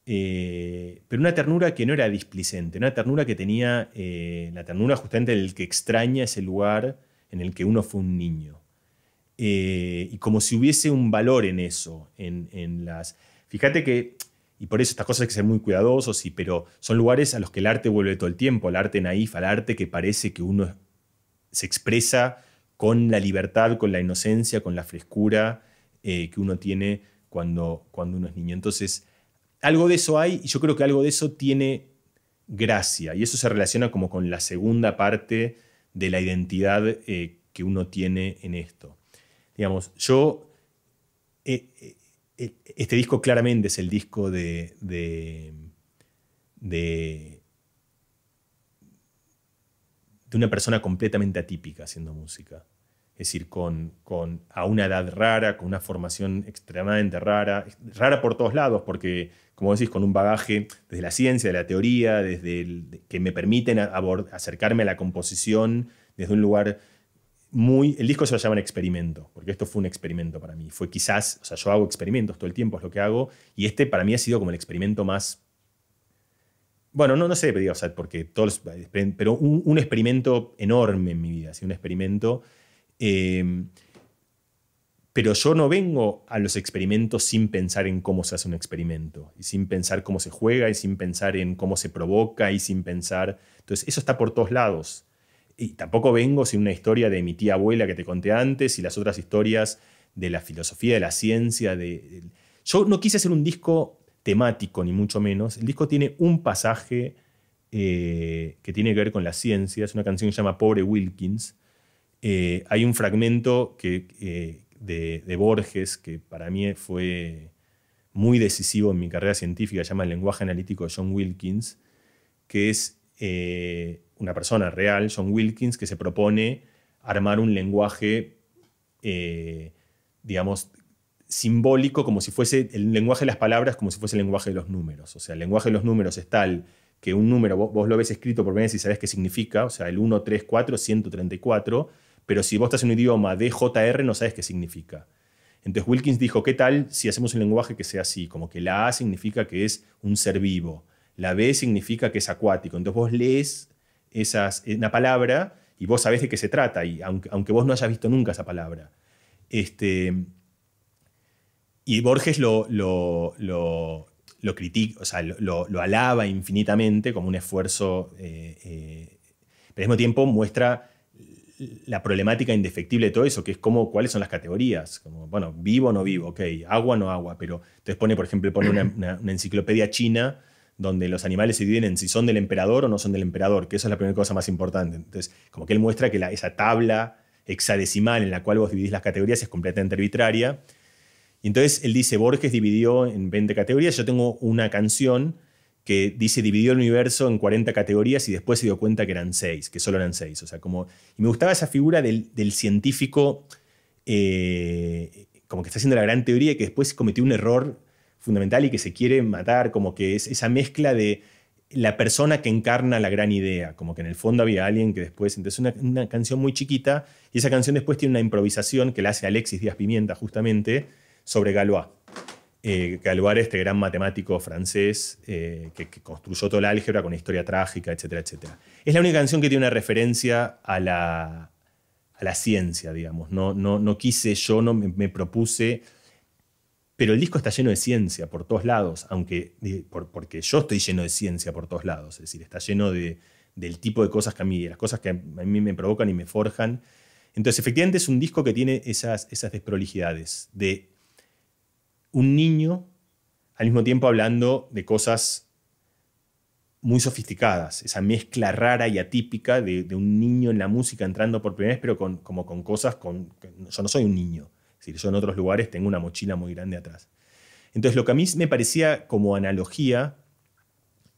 eh, pero una ternura que no era displicente, una ternura que tenía eh, la ternura justamente del que extraña ese lugar en el que uno fue un niño. Eh, y como si hubiese un valor en eso, en, las... Fíjate que, y por eso estas cosas hay que ser muy cuidadosos, y, pero son lugares a los que el arte vuelve todo el tiempo, el arte naif, al arte que parece que uno se expresa con la libertad, con la inocencia, con la frescura que uno tiene cuando, cuando uno es niño. Entonces, algo de eso hay y yo creo que algo de eso tiene gracia y eso se relaciona como con la segunda parte de la identidad eh, que uno tiene en esto. Digamos, yo, eh, eh, este disco claramente es el disco de, de, de, de una persona completamente atípica haciendo música es decir, con, con, a una edad rara, con una formación extremadamente rara, rara por todos lados, porque, como decís, con un bagaje desde la ciencia, de la teoría, desde el, que me permiten acercarme a la composición desde un lugar muy... El disco se lo llaman experimento, porque esto fue un experimento para mí. Fue quizás, o sea, yo hago experimentos todo el tiempo, es lo que hago, y este para mí ha sido como el experimento más... Bueno, no, no sé, porque todos... Pero un, experimento enorme en mi vida, ¿sí? un experimento Em, pero yo no vengo a los experimentos sin pensar en cómo se hace un experimento, y sin pensar cómo se juega, y sin pensar en cómo se provoca, y sin pensar... Entonces, eso está por todos lados. Y tampoco vengo sin una historia de mi tía abuela que te conté antes, y las otras historias de la filosofía, de la ciencia. De... Yo no quise hacer un disco temático, ni mucho menos. El disco tiene un pasaje eh, que tiene que ver con la ciencia. Es una canción que se llama Pobre Wilkins, eh, hay un fragmento que, eh, de, Borges que para mí fue muy decisivo en mi carrera científica, se llama El lenguaje analítico de John Wilkins, que es eh, una persona real, John Wilkins, que se propone armar un lenguaje, digamos, simbólico, como si fuese el lenguaje de las palabras, como si fuese el lenguaje de los números. O sea, el lenguaje de los números es tal que un número, vos, lo ves escrito por primera y sabés qué significa, o sea, el 1, 3, 4, 134 pero si vos estás en un idioma de JR no sabes qué significa. Entonces Wilkins dijo, ¿qué tal si hacemos un lenguaje que sea así? Como que la A significa que es un ser vivo, la B significa que es acuático. Entonces vos lees esas, una palabra y vos sabés de qué se trata, y aunque, vos no hayas visto nunca esa palabra. Este, y Borges lo, lo, critica, o sea, lo, alaba infinitamente como un esfuerzo, eh, eh, pero al mismo tiempo muestra la problemática indefectible de todo eso, que es cómo, cuáles son las categorías. Como, bueno, vivo o no vivo, ok, agua no agua, pero entonces pone, por ejemplo, pone una, enciclopedia china donde los animales se dividen en si son del emperador o no son del emperador, que esa es la primera cosa más importante. Entonces, como que él muestra que esa tabla hexadecimal en la cual vos dividís las categorías es completamente arbitraria. Y entonces él dice, Borges dividió en 20 categorías, yo tengo una canción que dice dividió el universo en 40 categorías y después se dio cuenta que eran 6, que solo eran 6. O sea, como, y me gustaba esa figura del, científico, eh, como que está haciendo la gran teoría y que después cometió un error fundamental y que se quiere matar, como que es esa mezcla de la persona que encarna la gran idea, como que en el fondo había alguien que después, entonces una, una canción muy chiquita, y esa canción después tiene una improvisación que la hace Alexis Díaz Pimienta justamente sobre Galois eh, este gran matemático francés eh, que, construyó toda la álgebra con historia trágica, etcétera, etcétera. Es la única canción que tiene una referencia a la, a la ciencia, digamos. No, no, no quise yo, no me, propuse. Pero el disco está lleno de ciencia por todos lados, aunque porque yo estoy lleno de ciencia por todos lados. Es decir, está lleno de, del tipo de cosas que a mí, las cosas que a mí me provocan y me forjan. Entonces, efectivamente, es un disco que tiene esas, esas desprolijidades de un niño al mismo tiempo hablando de cosas muy sofisticadas, esa mezcla rara y atípica de, un niño en la música entrando por primera vez, pero con, como con cosas, con, yo no soy un niño, es decir, yo en otros lugares tengo una mochila muy grande atrás. Entonces lo que a mí me parecía como analogía,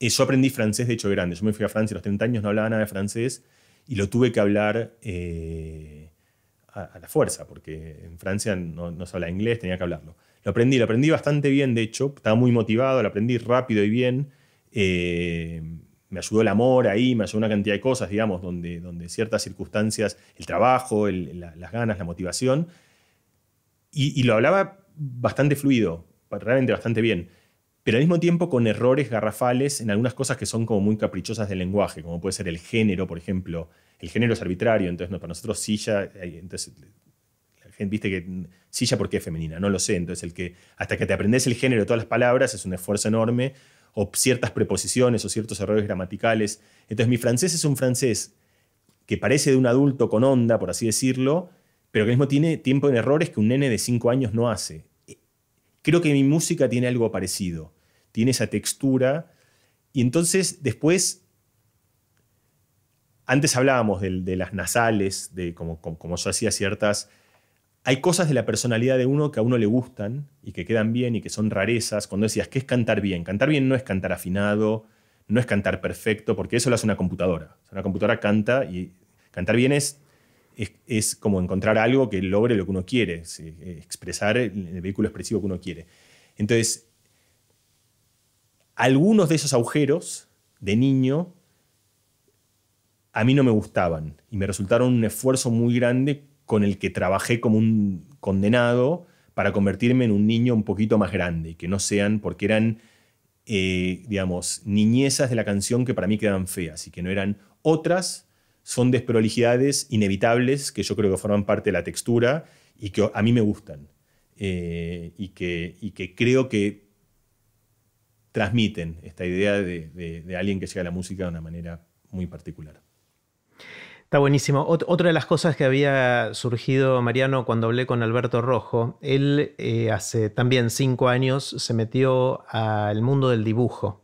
yo aprendí francés de hecho grande, yo me fui a Francia a los 30 años, no hablaba nada de francés y lo tuve que hablar eh, a, la fuerza, porque en Francia no, no se habla inglés, tenía que hablarlo. Lo aprendí, lo aprendí bastante bien, de hecho, estaba muy motivado, lo aprendí rápido y bien. Eh, me ayudó el amor ahí, me ayudó una cantidad de cosas, digamos, donde, donde ciertas circunstancias, el trabajo, las ganas, la motivación. Y, lo hablaba bastante fluido, realmente bastante bien. Pero al mismo tiempo con errores garrafales en algunas cosas que son como muy caprichosas del lenguaje, como puede ser el género, por ejemplo. El género es arbitrario, entonces para nosotros silla, eh, entonces viste que mm, silla porque es femenina, no lo sé. Entonces, el que, hasta que te aprendes el género de todas las palabras es un esfuerzo enorme, o ciertas preposiciones o ciertos errores gramaticales. Entonces, mi francés es un francés que parece de un adulto con onda, por así decirlo, pero que mismo tiene tiempo en errores que un nene de 5 años no hace. Eh, creo que mi música tiene algo parecido, tiene esa textura. Y entonces, después antes hablábamos de, las nasales, de como, como, yo hacía ciertas hay cosas de la personalidad de uno que a uno le gustan y que quedan bien y que son rarezas. Cuando decías, ¿qué es cantar bien? Cantar bien no es cantar afinado, no es cantar perfecto, porque eso lo hace una computadora. Una computadora canta y cantar bien es, es, como encontrar algo que logre lo que uno quiere, eh, expresar el vehículo expresivo que uno quiere. Entonces, algunos de esos agujeros de niño a mí no me gustaban y me resultaron un esfuerzo muy grande con el que trabajé como un condenado para convertirme en un niño un poquito más grande, y que no sean, porque eran, eh, digamos, niñezas de la canción que para mí quedan feas y que no eran otras, son desprolijidades inevitables que yo creo que forman parte de la textura y que a mí me gustan eh, y, que, creo que transmiten esta idea de, de alguien que llega a la música de una manera muy particular. Está buenísimo. otra de las cosas que había surgido, Mariano, cuando hablé con Alberto Rojo, él eh, hace también cinco años se metió al mundo del dibujo.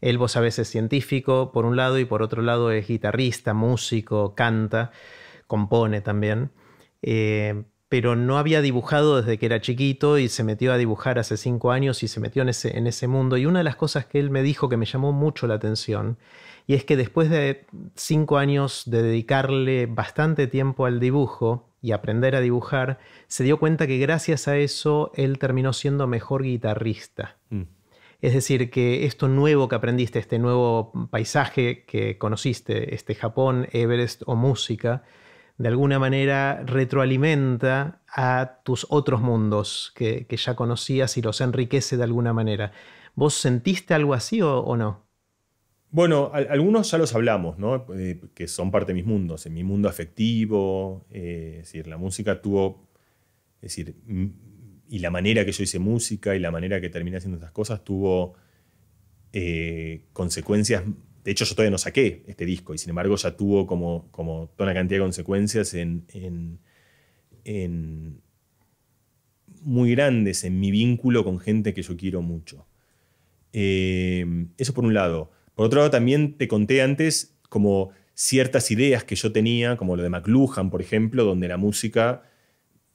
Él, vos sabés, es científico, por un lado, y por otro lado es guitarrista, músico, canta, compone también. Eh, pero no había dibujado desde que era chiquito y se metió a dibujar hace cinco años y se metió en ese mundo. Y una de las cosas que él me dijo que me llamó mucho la atención y es que después de cinco años de dedicarle bastante tiempo al dibujo y aprender a dibujar, se dio cuenta que gracias a eso él terminó siendo mejor guitarrista. Mm. Es decir, que esto nuevo que aprendiste, este nuevo paisaje que conociste, este Japón, Everest o música, de alguna manera retroalimenta a tus otros mundos que, ya conocías y los enriquece de alguna manera. ¿Vos sentiste algo así o no? Bueno, algunos ya los hablamos, ¿no? Eh, que son parte de mis mundos, en mi mundo afectivo, eh, es decir, la música tuvo, es decir, y la manera que yo hice música y la manera que terminé haciendo estas cosas tuvo eh, consecuencias. De hecho, yo todavía no saqué este disco y sin embargo ya tuvo como, toda una cantidad de consecuencias en, muy grandes en mi vínculo con gente que yo quiero mucho. eso por un lado. Por otro lado, también te conté antes como ciertas ideas que yo tenía, como lo de McLuhan, por ejemplo, donde la música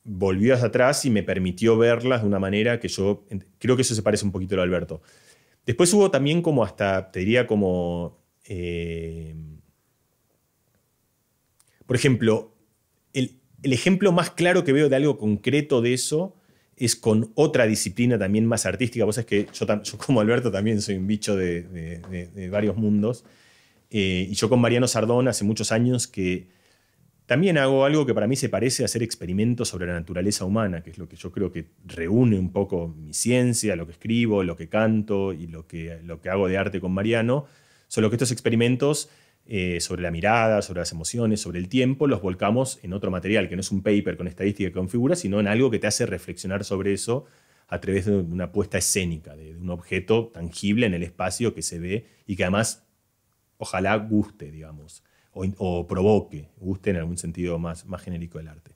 volvió hacia atrás y me permitió verlas de una manera que yo creo que eso se parece un poquito a lo de Alberto. Después hubo también como hasta, te diría como, eh, por ejemplo, el, ejemplo más claro que veo de algo concreto de eso es con otra disciplina también más artística. Vos es que yo, como Alberto también soy un bicho de, varios mundos. Eh, y yo con Mariano Sardón hace muchos años que también hago algo que para mí se parece a hacer experimentos sobre la naturaleza humana, que es lo que yo creo que reúne un poco mi ciencia, lo que escribo, lo que canto y lo que, lo que hago de arte con Mariano. Solo que estos experimentos eh, sobre la mirada, sobre las emociones, sobre el tiempo, los volcamos en otro material, que no es un paper con estadística que configura, sino en algo que te hace reflexionar sobre eso a través de una puesta escénica, de, un objeto tangible en el espacio que se ve y que además ojalá guste, digamos, o, provoque, guste en algún sentido más, más genérico del arte.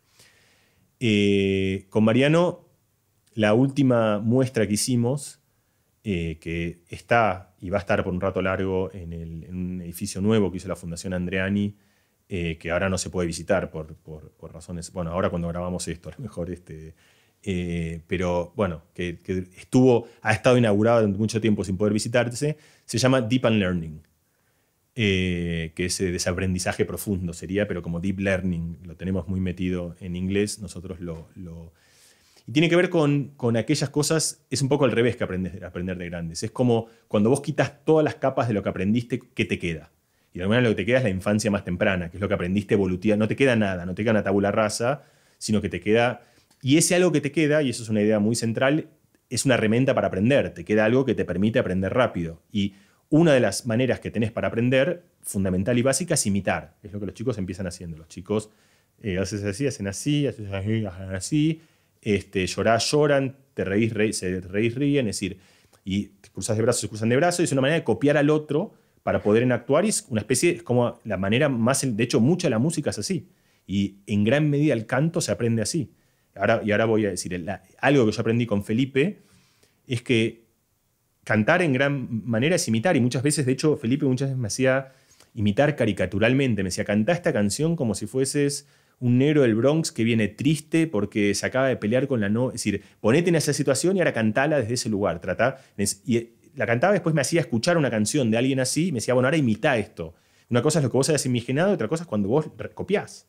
Eh, con Mariano, la última muestra que hicimos eh, que está y va a estar por un rato largo en, un edificio nuevo que hizo la Fundación Andreani, eh, que ahora no se puede visitar por, razones, bueno, ahora cuando grabamos esto, a lo mejor este... Eh, pero bueno, que, estuvo, ha estado inaugurado durante mucho tiempo sin poder visitarse, se llama Deep and Learning, que es desaprendizaje profundo sería, pero como Deep Learning, lo tenemos muy metido en inglés, nosotros lo y tiene que ver con, aquellas cosas, es un poco al revés que aprendes, aprender de grandes. Es como cuando vos quitas todas las capas de lo que aprendiste, ¿qué te queda? Y de alguna manera lo que te queda es la infancia más temprana, que es lo que aprendiste evolutiva. No te queda nada, no te queda una tabula rasa, sino que te queda... Y ese algo que te queda, y eso es una idea muy central, es una herramienta para aprender, te queda algo que te permite aprender rápido. Y una de las maneras que tenés para aprender, fundamental y básica, es imitar. Es lo que los chicos empiezan haciendo. Los chicos hacen eh, haces así, hacen así, así, hacen así este, llorás, lloran, te reís, reís, se reís, ríen, es decir, y te cruzas de brazos, se cruzan de brazos, y es una manera de copiar al otro para poder enactuar, y es una especie, es como la manera más, de hecho, mucha de la música es así, y en gran medida el canto se aprende así. Ahora, y ahora voy a decir, algo que yo aprendí con Felipe es que cantar en gran manera es imitar, y muchas veces, de hecho, Felipe muchas veces me hacía imitar caricaturalmente, me decía, cantá esta canción como si fueses un negro del Bronx que viene triste porque se acaba de pelear con la no. Es decir, ponete en esa situación y ahora cantala desde ese lugar. Trata. Y eh, la cantaba, después me hacía escuchar una canción de alguien así y me decía, bueno, ahora imita esto. Una cosa es lo que vos hayas imaginado, otra cosa es cuando vos copias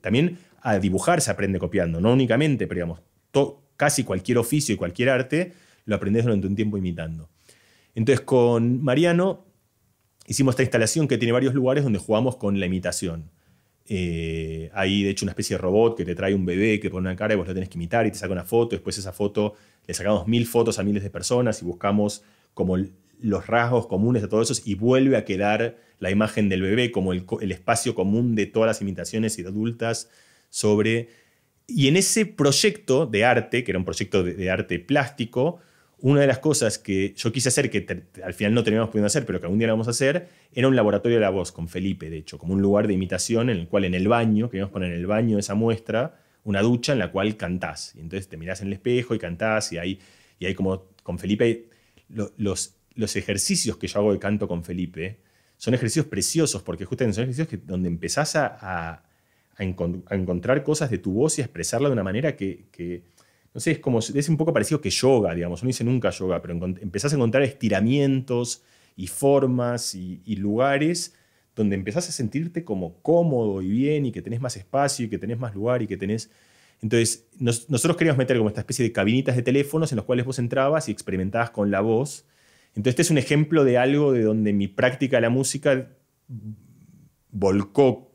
También a dibujar se aprende copiando, no únicamente, pero digamos, casi cualquier oficio y cualquier arte lo aprendes durante un tiempo imitando. Entonces, con Mariano hicimos esta instalación que tiene varios lugares donde jugamos con la imitación. Eh, hay de hecho una especie de robot que te trae un bebé que pone una cara y vos lo tenés que imitar y te saca una foto. Después esa foto, le sacamos mil fotos a miles de personas y buscamos como los rasgos comunes de todos esos y vuelve a quedar la imagen del bebé como el, espacio común de todas las imitaciones y de adultas sobre... Y en ese proyecto de arte, que era un proyecto de arte plástico, una de las cosas que yo quise hacer, que al final no teníamos pudiendo hacer, pero que algún día lo vamos a hacer, era un laboratorio de la voz con Felipe, de hecho, como un lugar de imitación en el cual en el baño, que queríamos poner en el baño esa muestra, una ducha en la cual cantás. Y entonces te mirás en el espejo y cantás y ahí, y como con Felipe, los, los ejercicios que yo hago de canto con Felipe son ejercicios preciosos porque justamente son ejercicios que, donde empezás a, a, encontrar cosas de tu voz y a expresarla de una manera que no sé, es como, es un poco parecido que yoga, digamos, no hice nunca yoga, pero empezás a encontrar estiramientos y formas y, lugares donde empezás a sentirte como cómodo y bien y que tenés más espacio y que tenés más lugar y que tenés... Entonces, nosotros queríamos meter como esta especie de cabinitas de teléfonos en los cuales vos entrabas y experimentabas con la voz. Entonces, este es un ejemplo de algo de donde mi práctica de la música volcó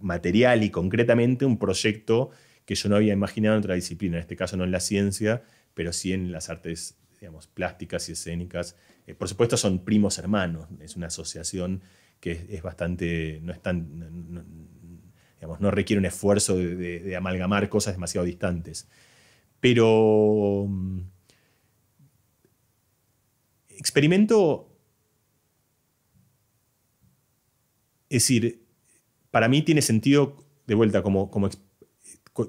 material y concretamente un proyecto que yo no había imaginado en otra disciplina, en este caso no en la ciencia, pero sí en las artes digamos, plásticas y escénicas. Eh, por supuesto son primos hermanos, es una asociación que es, bastante, no tan, requiere un esfuerzo de, amalgamar cosas demasiado distantes. Pero mm, experimento, es decir, para mí tiene sentido, de vuelta, como, como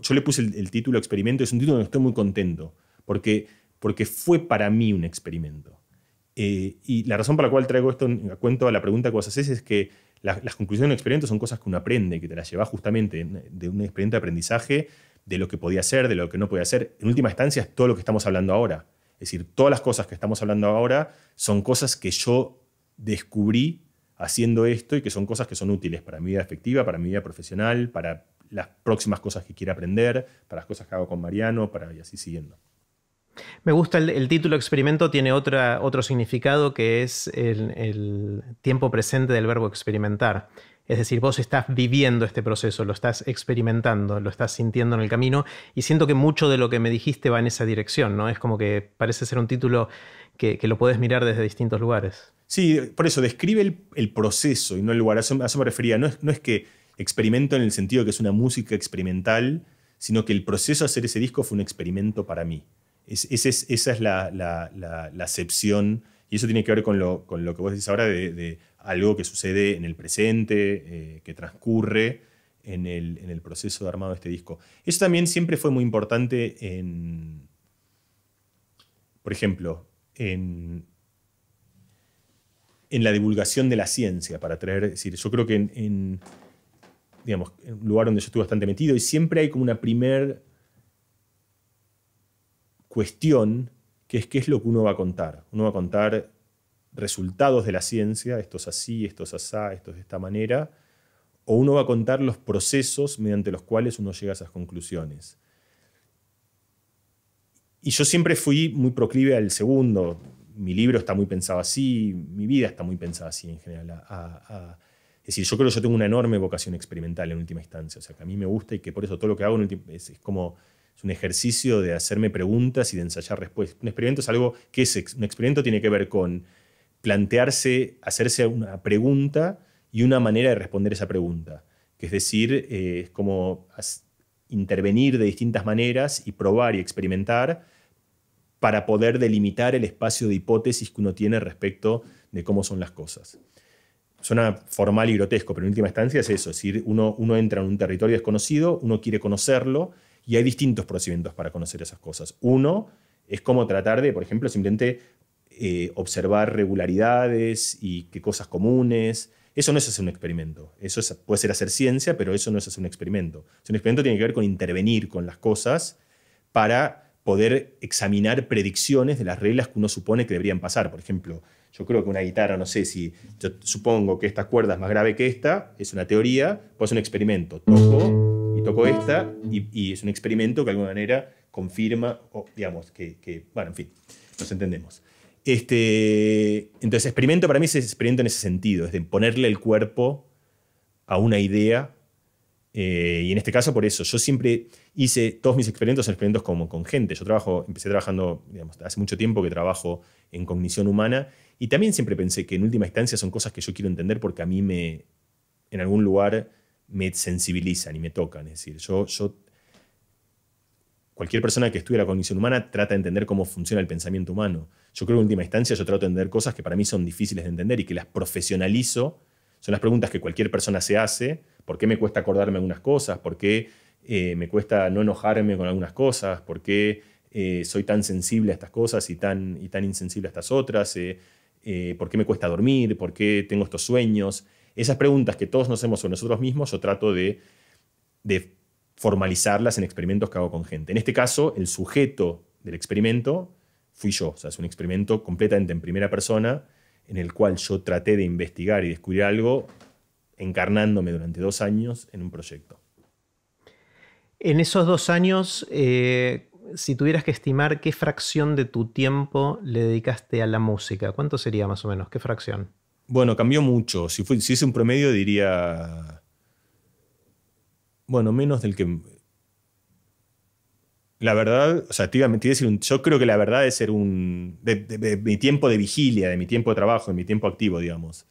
yo le puse el, título Experimento, es un título donde estoy muy contento, porque, porque fue para mí un experimento. Eh, y la razón por la cual traigo esto cuento a la pregunta que vos haces es que las conclusiones de un experimento son cosas que uno aprende, que te las llevas justamente de un experimento de aprendizaje, de lo que podía hacer, de lo que no podía hacer. En última instancia es todo lo que estamos hablando ahora. Es decir, todas las cosas que estamos hablando ahora son cosas que yo descubrí haciendo esto y que son cosas que son útiles para mi vida efectiva, para mi vida profesional, para las próximas cosas que quiera aprender, para las cosas que hago con Mariano, para y así siguiendo. Me gusta el, título experimento, tiene otra, otro significado que es el, tiempo presente del verbo experimentar. Es decir, vos estás viviendo este proceso, lo estás experimentando, lo estás sintiendo en el camino y siento que mucho de lo que me dijiste va en esa dirección, ¿no? Es como que parece ser un título que, lo puedes mirar desde distintos lugares. Sí, por eso, describe el, proceso y no el lugar. A eso, me refería. No no es que experimento en el sentido que es una música experimental, sino que el proceso de hacer ese disco fue un experimento para mí. esa es la, acepción, y eso tiene que ver con lo, que vos decís ahora de, algo que sucede en el presente, eh, que transcurre en el, proceso de armado de este disco. Eso también siempre fue muy importante en, por ejemplo, en, en la divulgación de la ciencia, para traer, es decir, yo creo que en digamos, un lugar donde yo estuve bastante metido y siempre hay como una primer cuestión que es qué es lo que uno va a contar. Uno va a contar resultados de la ciencia, esto es así, esto es asá, esto es de esta manera, o uno va a contar los procesos mediante los cuales uno llega a esas conclusiones. Y yo siempre fui muy proclive al segundo. Mi libro está muy pensado así, mi vida está muy pensada así en general, es decir, yo creo que yo tengo una enorme vocación experimental en última instancia, o sea, que a mí me gusta y que por eso todo lo que hago es, como un ejercicio de hacerme preguntas y de ensayar respuestas. Un experimento es algo que es, un experimento tiene que ver con plantearse, hacerse una pregunta y una manera de responder esa pregunta, que es decir, eh, es como intervenir de distintas maneras y probar y experimentar para poder delimitar el espacio de hipótesis que uno tiene respecto de cómo son las cosas suena formal y grotesco, pero en última instancia es eso, es decir, uno, entra en un territorio desconocido, uno quiere conocerlo y hay distintos procedimientos para conocer esas cosas. Uno es como tratar de, por ejemplo, simplemente eh, observar regularidades y qué cosas comunes. Eso no es hacer un experimento. Eso puede ser hacer ciencia, pero eso no es hacer un experimento. un experimento tiene que ver con intervenir con las cosas para poder examinar predicciones de las reglas que uno supone que deberían pasar. Por ejemplo, yo creo que una guitarra, no sé si, yo supongo que esta cuerda es más grave que esta, es una teoría, pues es un experimento. Toco y toco esta y, es un experimento que de alguna manera confirma, o digamos, que, bueno, en fin, nos entendemos. Este, entonces, experimento para mí es experimento en ese sentido, es de ponerle el cuerpo a una idea. Eh, y en este caso, por eso, yo siempre hice todos mis experimentos, experimentos como con gente. Yo trabajo, empecé trabajando, hace mucho tiempo que trabajo en cognición humana y también siempre pensé que en última instancia son cosas que yo quiero entender porque a mí me, en algún lugar, me sensibilizan y me tocan. Es decir, yo, yo cualquier persona que estudie la cognición humana trata de entender cómo funciona el pensamiento humano. Yo creo que en última instancia yo trato de entender cosas que para mí son difíciles de entender y que las profesionalizo. Son las preguntas que cualquier persona se hace. ¿Por qué me cuesta acordarme algunas cosas? ¿Por qué eh, me cuesta no enojarme con algunas cosas? ¿Por qué eh, soy tan sensible a estas cosas y tan, y tan insensible a estas otras? Eh, eh, ¿por qué me cuesta dormir? ¿Por qué tengo estos sueños? Esas preguntas que todos nos hacemos sobre nosotros mismos, yo trato de, formalizarlas en experimentos que hago con gente. En este caso, el sujeto del experimento fui yo. O sea, es un experimento completamente en primera persona en el cual yo traté de investigar y descubrir algo encarnándome durante dos años en un proyecto. En esos dos años, eh, si tuvieras que estimar qué fracción de tu tiempo le dedicaste a la música, ¿cuánto sería más o menos? ¿Qué fracción? Bueno, cambió mucho. Si, hice un promedio diría, bueno, menos del que... La verdad, o sea, yo creo que la verdad es ser un... De, mi tiempo de vigilia, de mi tiempo de trabajo, de mi tiempo activo, digamos.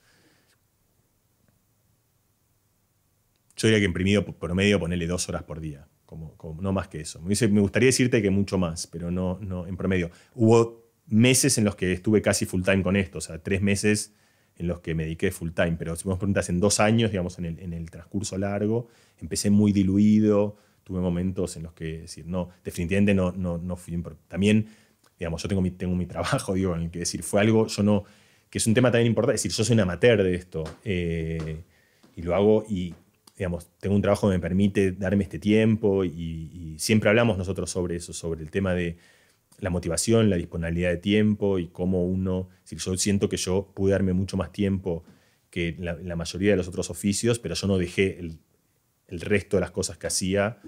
Yo diría que imprimido promedio ponerle dos horas por día. Como, no más que eso. Me, dice, me gustaría decirte que mucho más, pero no, no en promedio. Hubo meses en los que estuve casi full time con esto, o sea, tres meses en los que me dediqué full time, pero si preguntas en dos años, digamos, en el, en el transcurso largo, empecé muy diluido, tuve momentos en los que decir, no, definitivamente no, no, no fui También, digamos, yo tengo mi, tengo mi trabajo, digo, en el que decir, fue algo, yo no, que es un tema también importante, es decir, yo soy un amateur de esto, eh, y lo hago y tengo un trabajo que me permite darme este tiempo y, siempre hablamos nosotros sobre eso, sobre el tema de la motivación, la disponibilidad de tiempo y cómo uno, yo siento que yo pude darme mucho más tiempo que la, mayoría de los otros oficios, pero yo no dejé el, resto de las cosas que hacía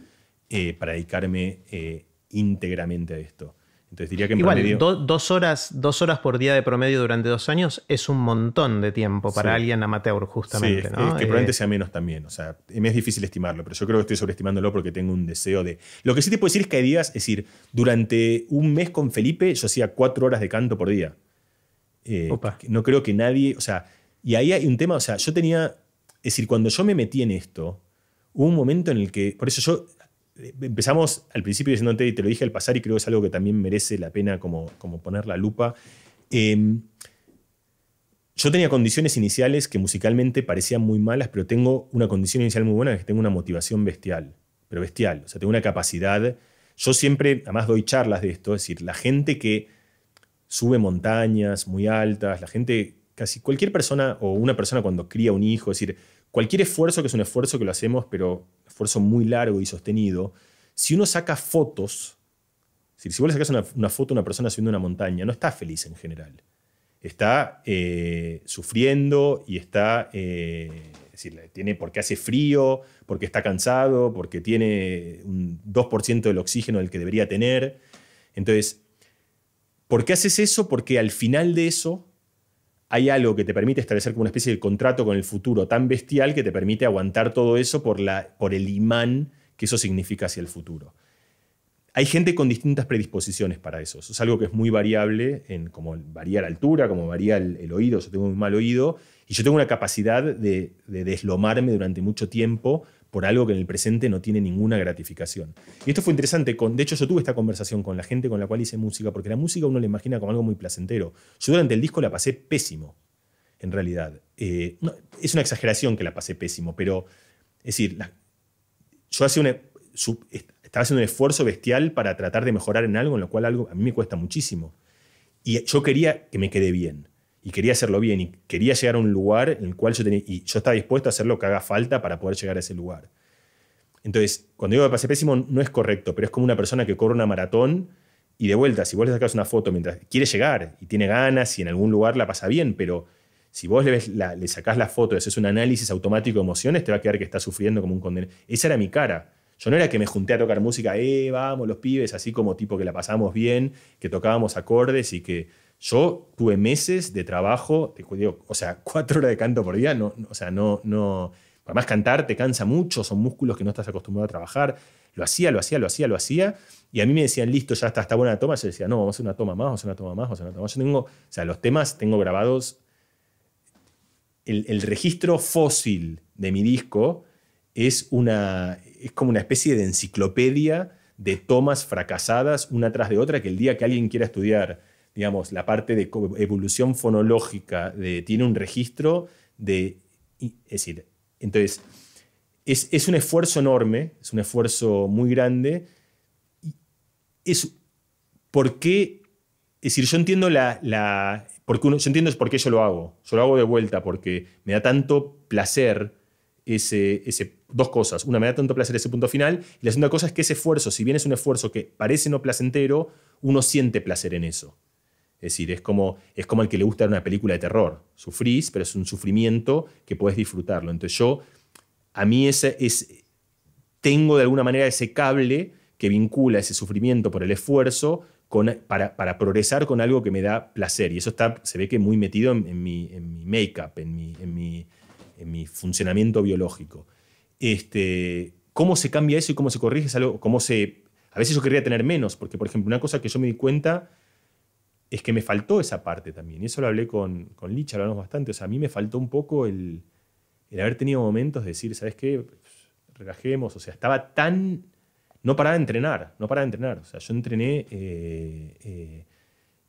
eh, para dedicarme eh, íntegramente a esto diría que Igual, dos, horas, dos horas por día de promedio durante dos años es un montón de tiempo para alguien amateur, justamente. Sí, es, que probablemente eh, sea menos también. O sea, me es difícil estimarlo, pero yo creo que estoy sobreestimándolo porque tengo un deseo de. Lo que sí te puedo decir es que hay días, es decir, durante un mes con Felipe yo hacía cuatro horas de canto por día. Eh, no creo que nadie. O sea, y ahí hay un tema, o sea, yo tenía. Es decir, cuando yo me metí en esto, hubo un momento en el que. Por eso yo empezamos al principio diciéndote, y te lo dije al pasar, y creo que es algo que también merece la pena como, como poner la lupa. Em, yo tenía condiciones iniciales que musicalmente parecían muy malas, pero tengo una condición inicial muy buena, que tengo una motivación bestial, pero bestial, o sea, tengo una capacidad. Yo siempre, además doy charlas de esto, es decir, la gente que sube montañas muy altas, la gente, casi cualquier persona o una persona cuando cría un hijo, es decir, cualquier esfuerzo, que es un esfuerzo que lo hacemos, pero esfuerzo muy largo y sostenido, si uno saca fotos, si, vos le sacas una, foto a una persona subiendo una montaña, no está feliz en general. Está eh, sufriendo y está, eh, tiene porque hace frío, porque está cansado, porque tiene un 2% del oxígeno del que debería tener. Entonces, ¿por qué haces eso? Porque al final de eso hay algo que te permite establecer como una especie de contrato con el futuro tan bestial que te permite aguantar todo eso por, el imán que eso significa hacia el futuro. Hay gente con distintas predisposiciones para eso. Eso es algo que es muy variable, en como varía la altura, como varía el, oído. Yo tengo un mal oído y yo tengo una capacidad de deslomarme durante mucho tiempo por algo que en el presente no tiene ninguna gratificación. Y esto fue interesante. Con, de hecho, yo tuve esta conversación con la gente con la cual hice música, porque la música uno la imagina como algo muy placentero. Yo durante el disco la pasé pésimo, en realidad. Eh, es una exageración que la pasé pésimo, pero es decir, yo hacía e, estaba haciendo un esfuerzo bestial para tratar de mejorar en algo, en lo cual algo a mí me cuesta muchísimo. Y yo quería que me quede bien y quería hacerlo bien y quería llegar a un lugar en el cual yo tenía, y yo estaba dispuesto a hacer lo que haga falta para poder llegar a ese lugar. Entonces, cuando digo que pasé pésimo, no es correcto, pero es como una persona que corre una maratón y de vuelta, si vos le sacas una foto mientras quiere llegar y tiene ganas y en algún lugar la pasa bien, pero si vos le, sacas la, le sacás la foto y haces un análisis automático de emociones, te va a quedar que está sufriendo como un condenado. Esa era mi cara. Yo no era que me junté a tocar música, eh, vamos los pibes, así como tipo que la pasamos bien, que tocábamos acordes y que yo tuve meses de trabajo, digo, o sea, cuatro horas de canto por día, no, o sea, no, no. Además, cantar te cansa mucho, son músculos que no estás acostumbrado a trabajar. Lo hacía, lo hacía, lo hacía, lo hacía. Y a mí me decían, listo, ya está, está buena la toma. Yo decía, no, vamos a hacer una toma más, vamos a una toma más, vamos a hacer una toma más. o sea, los temas tengo grabados. El, el registro fósil de mi disco es, una, es como una especie de enciclopedia de tomas fracasadas una tras de otra que el día que alguien quiera estudiar digamos, la parte de evolución fonológica tiene un registro de... Es decir, entonces, es, un esfuerzo enorme, es un esfuerzo muy grande. Es, ¿Por Es decir, yo entiendo la... porque yo entiendo por qué yo lo hago. Yo lo hago de vuelta porque me da tanto placer ese, dos cosas. Una, me da tanto placer ese punto final. Y la segunda cosa es que ese esfuerzo, si bien es un esfuerzo que parece no placentero, uno siente placer en eso. Es decir, es como, es como el que le gusta una película de terror. Sufrís, pero es un sufrimiento que puedes disfrutarlo. Entonces yo, a mí ese, es, tengo de alguna manera ese cable que vincula ese sufrimiento por el esfuerzo para, progresar con algo que me da placer. Y eso está, se ve que muy metido en, mi, en mi make-up, en mi, en, mi, en mi funcionamiento biológico. Este, ¿Cómo se cambia eso y cómo se corrige? algo, cómo se, a veces yo querría tener menos, porque por ejemplo, una cosa que yo me di cuenta es que me faltó esa parte también. Y eso lo hablé con, con Licha, hablamos bastante. O sea, a mí me faltó un poco el, haber tenido momentos de decir, ¿sabes qué? Pues, relajemos. O sea, estaba tan. No paraba de entrenar, no paraba de entrenar. O sea, yo entrené. Eh, eh,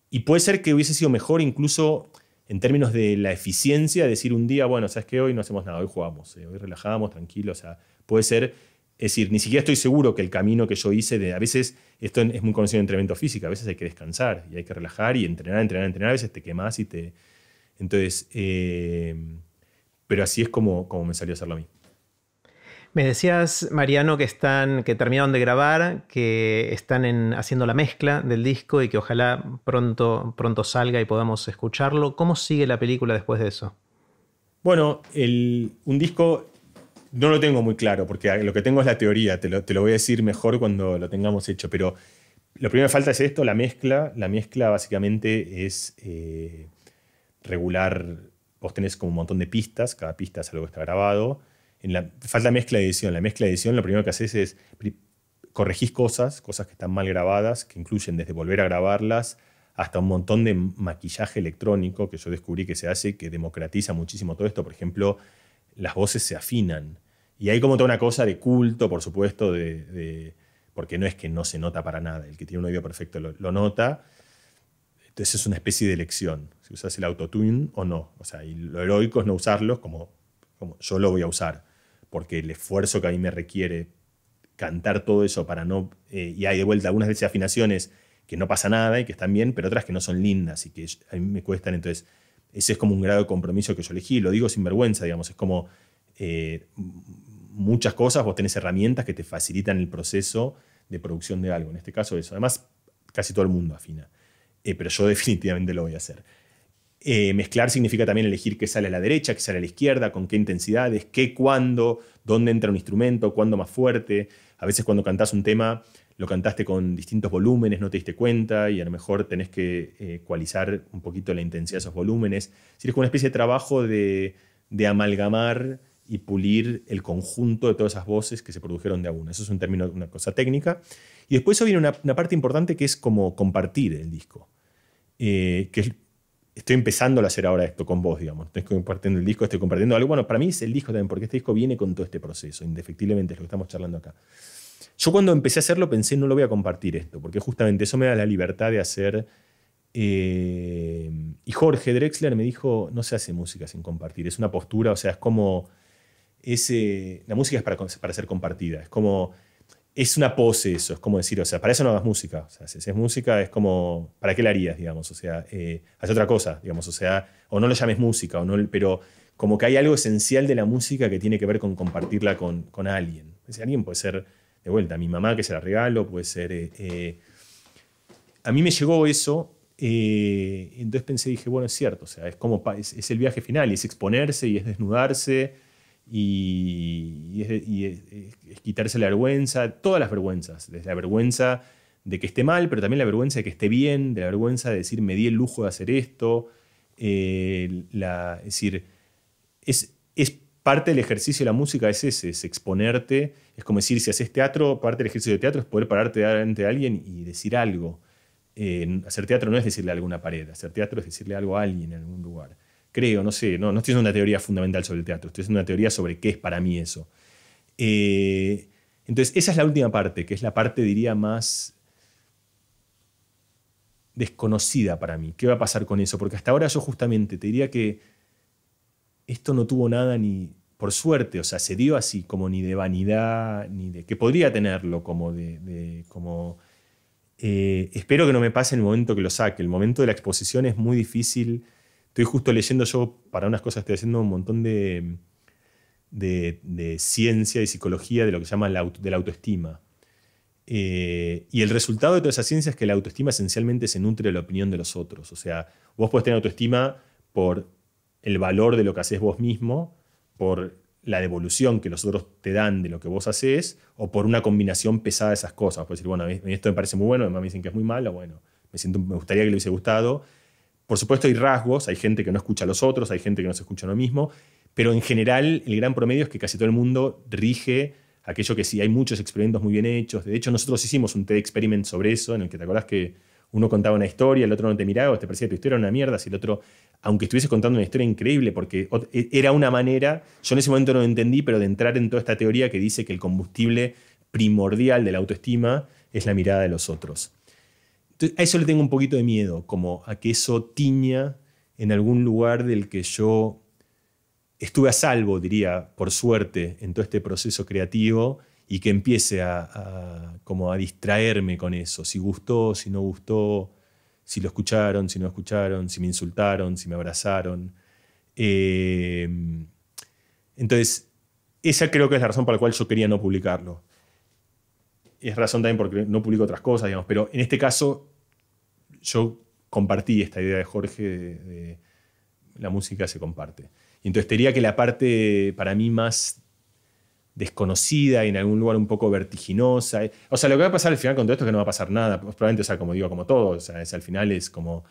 y puede ser que hubiese sido mejor incluso en términos de la eficiencia, decir un día, bueno, ¿sabes qué? Hoy no hacemos nada, hoy jugamos, eh, hoy relajamos, tranquilo. O sea, puede ser es decir, ni siquiera estoy seguro que el camino que yo hice de. A veces, esto es muy conocido en entrenamiento físico, a veces hay que descansar y hay que relajar y entrenar, entrenar, entrenar. A veces te quemas y te. Entonces. Eh, pero así es como, como me salió a hacerlo a mí. Me decías, Mariano, que están, que terminaron de grabar, que están haciendo la mezcla del disco y que ojalá pronto, pronto salga y podamos escucharlo. ¿Cómo sigue la película después de eso? Bueno, un disco no lo tengo muy claro, porque lo que tengo es la teoría, te lo, voy a decir mejor cuando lo tengamos hecho, pero lo primero que falta es esto, la mezcla. La mezcla básicamente es eh, regular, vos tenés como un montón de pistas, cada pista es algo que está grabado. En la, falta mezcla de edición. La mezcla de edición lo primero que haces es corregir cosas, cosas que están mal grabadas, que incluyen desde volver a grabarlas hasta un montón de maquillaje electrónico que yo descubrí que se hace, que democratiza muchísimo todo esto. Por ejemplo, las voces se afinan. Y hay como toda una cosa de culto, por supuesto, de, porque no es que no se nota para nada. El que tiene un oído perfecto lo, nota. Entonces es una especie de elección, si usas el autotune o no. O sea, y lo heroico es no usarlos como, como yo lo voy a usar, porque el esfuerzo que a mí me requiere cantar todo eso para no... Eh, y hay de vuelta algunas de esas afinaciones que no pasa nada y que están bien, pero otras que no son lindas y que a mí me cuestan. Entonces, ese es como un grado de compromiso que yo elegí, lo digo sin vergüenza, digamos, es como eh, muchas cosas, vos tenés herramientas que te facilitan el proceso de producción de algo, en este caso eso. Además, casi todo el mundo afina, eh, pero yo definitivamente lo voy a hacer. Eh, mezclar significa también elegir qué sale a la derecha, qué sale a la izquierda, con qué intensidades, qué, cuándo, dónde entra un instrumento, cuándo más fuerte. A veces cuando cantás un tema lo cantaste con distintos volúmenes, no te diste cuenta y a lo mejor tenés que eh, ecualizar un poquito la intensidad de esos volúmenes. Es como una especie de trabajo de, amalgamar y pulir el conjunto de todas esas voces que se produjeron de a una. Eso es un término, una cosa técnica. Y después eso viene una, parte importante que es como compartir el disco. Eh, que estoy empezando a hacer ahora esto con vos, digamos. Estoy compartiendo el disco, estoy compartiendo algo. Bueno, para mí es el disco también, porque este disco viene con todo este proceso, indefectiblemente, es lo que estamos charlando acá. Yo cuando empecé a hacerlo pensé, no lo voy a compartir esto, porque justamente eso me da la libertad de hacer... Eh, y Jorge Drexler me dijo, no se hace música sin compartir, es una postura, o sea, es como... Ese, la música es para, para ser compartida, es como es una pose eso, es como decir, o sea, para eso no hagas música. O sea, si haces música es como, ¿para qué la harías, digamos? O sea, eh, haz otra cosa, digamos, o sea, o no lo llames música, o no, pero como que hay algo esencial de la música que tiene que ver con compartirla con, alguien. alguien puede ser de vuelta, a mi mamá que se la regalo, puede ser... Eh, eh, a mí me llegó eso, eh, entonces pensé, dije, bueno, es cierto, o sea, es como es, el viaje final, es exponerse y es desnudarse y, es, quitarse la vergüenza, todas las vergüenzas, desde la vergüenza de que esté mal, pero también la vergüenza de que esté bien, de la vergüenza de decir, me di el lujo de hacer esto, decir, es, es parte del ejercicio de la música es ese, es exponerte, es como decir, si haces teatro, parte del ejercicio de teatro es poder pararte delante de alguien y decir algo. Eh, hacer teatro no es decirle a alguna pared, hacer teatro es decirle algo a alguien en algún lugar. Creo, no sé, no, no estoy haciendo una teoría fundamental sobre el teatro, estoy haciendo una teoría sobre qué es para mí eso. Eh, entonces, esa es la última parte, que es la parte, diría, más desconocida para mí. ¿Qué va a pasar con eso? Porque hasta ahora yo justamente te diría que esto no tuvo nada ni por suerte, o sea, se dio así, como ni de vanidad, ni de. que podría tenerlo, como de. como, eh, espero que no me pase el momento que lo saque. El momento de la exposición es muy difícil. Estoy justo leyendo, yo para unas cosas estoy haciendo un montón de, de, ciencia y psicología de lo que se llama la, de la autoestima. Eh, y el resultado de toda esa ciencia es que la autoestima esencialmente se nutre de la opinión de los otros. O sea, vos podés tener autoestima por el valor de lo que haces vos mismo, por la devolución que los otros te dan de lo que vos haces o por una combinación pesada de esas cosas. Puedes decir, bueno, esto me parece muy bueno, además me dicen que es muy malo, bueno, me, siento, me gustaría que le hubiese gustado. Por supuesto hay rasgos, hay gente que no escucha a los otros, hay gente que no se escucha a lo mismo, pero en general el gran promedio es que casi todo el mundo rige aquello que sí, hay muchos experimentos muy bien hechos. De hecho, nosotros hicimos un TED Experiment sobre eso, en el que te acordás que uno contaba una historia, el otro no te miraba, te parecía que tu historia era una mierda, si el otro, aunque estuviese contando una historia increíble, porque e, era una manera, yo en ese momento no lo entendí, pero de entrar en toda esta teoría que dice que el combustible primordial de la autoestima es la mirada de los otros. a eso le tengo un poquito de miedo, como a que eso tiña en algún lugar del que yo estuve a salvo, diría, por suerte, en todo este proceso creativo, y que empiece a, como a distraerme con eso, si gustó, si no gustó, si lo escucharon, si no escucharon, si me insultaron, si me abrazaron. Eh, entonces, esa creo que es la razón por la cual yo quería no publicarlo. Es razón también porque no publico otras cosas, digamos, pero en este caso yo compartí esta idea de Jorge de, la música se comparte. Y entonces te diría que la parte para mí más desconocida y en algún lugar un poco vertiginosa. O sea, lo que va a pasar al final con todo esto es que no va a pasar nada. Probablemente, o sea, como digo, como todo, o sea, al final es como...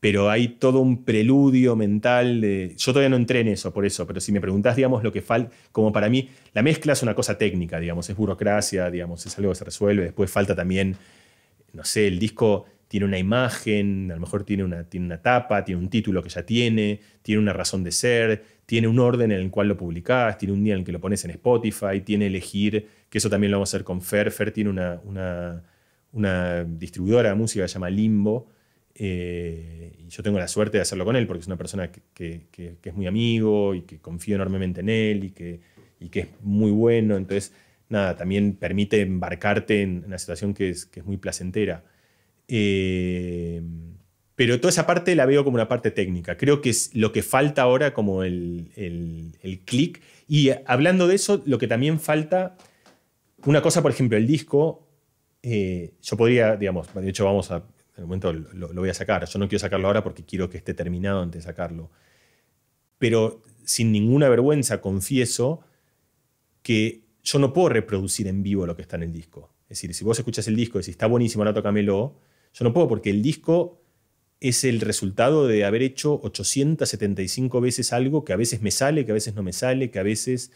Pero hay todo un preludio mental Yo todavía no entré en eso, por eso, pero si me preguntás, digamos, lo que falta, como para mí, la mezcla es una cosa técnica, digamos, es burocracia, digamos, es algo que se resuelve. Después falta también, no sé, el disco tiene una imagen, a lo mejor tiene una, tapa, tiene un título que ya tiene, tiene una razón de ser, tiene un orden en el cual lo publicás, tiene un día en el que lo pones en Spotify, tiene elegir, que eso también lo vamos a hacer con Fer. Fer tiene una, distribuidora de música que se llama Limbo. Eh, y yo tengo la suerte de hacerlo con él porque es una persona que, es muy amigo y que confío enormemente en él y que, es muy bueno. Entonces, nada, también permite embarcarte en una situación que es muy placentera. Eh, pero toda esa parte la veo como una parte técnica. Creo que es lo que falta ahora como el, el, clic. Y hablando de eso, lo que también falta, una cosa, por ejemplo, el disco, eh, yo podría, digamos, de hecho vamos a, en el momento lo, voy a sacar, yo no quiero sacarlo ahora porque quiero que esté terminado antes de sacarlo. Pero sin ninguna vergüenza confieso que yo no puedo reproducir en vivo lo que está en el disco. Es decir, si vos escuchás el disco y si está buenísimo, ahora tócamelo yo no puedo porque el disco es el resultado de haber hecho 875 veces algo que a veces me sale, que a veces no me sale, que a veces...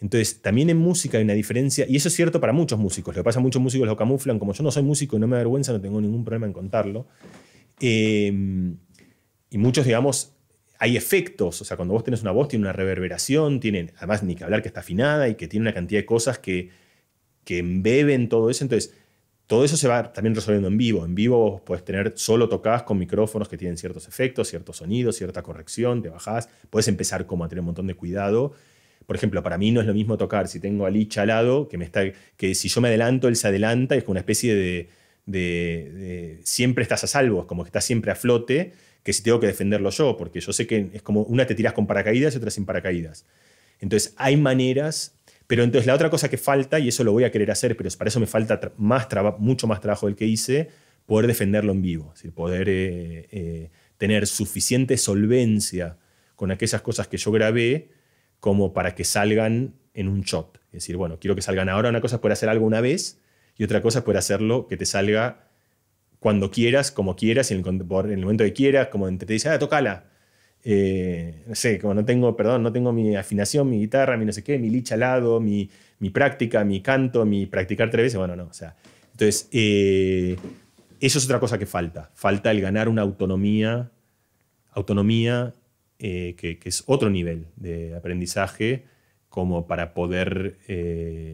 Entonces, también en música hay una diferencia, y eso es cierto para muchos músicos. Lo que pasa, muchos músicos lo camuflan, como yo no soy músico y no me avergüenza, no tengo ningún problema en contarlo. Em, y muchos, digamos, hay efectos, o sea, cuando vos tenés una voz tiene una reverberación, tiene, además ni que hablar que está afinada y que tiene una cantidad de cosas que, que embeben todo eso. Entonces, todo eso se va también resolviendo en vivo. En vivo puedes tener solo tocadas con micrófonos que tienen ciertos efectos, ciertos sonidos, cierta corrección, te bajás, puedes empezar como a tener un montón de cuidado. Por ejemplo, para mí no es lo mismo tocar si tengo a Lee chalado, que, me está, que si yo me adelanto, él se adelanta, es como una especie de, de siempre estás a salvo, es como que estás siempre a flote, que si tengo que defenderlo yo, porque yo sé que es como una te tiras con paracaídas y otra sin paracaídas. Entonces, hay maneras pero entonces la otra cosa que falta, y eso lo voy a querer hacer, pero para eso me falta mucho más trabajo del que hice, poder defenderlo en vivo, es decir, poder eh, eh, tener suficiente solvencia con aquellas cosas que yo grabé como para que salgan en un shot. Es decir, bueno, quiero que salgan ahora, una cosa es poder hacer algo una vez y otra cosa es poder hacerlo que te salga cuando quieras, como quieras, en el, en el momento que quieras, como te dice, ah, tocala. Eh, no sé, como no tengo, perdón, no tengo mi afinación, mi guitarra, mi no sé qué, mi licha al lado, mi, mi práctica, mi canto, mi practicar tres veces, bueno, no, o sea. Entonces, eh, eso es otra cosa que falta. Falta el ganar una autonomía, autonomía eh, que, es otro nivel de aprendizaje como para poder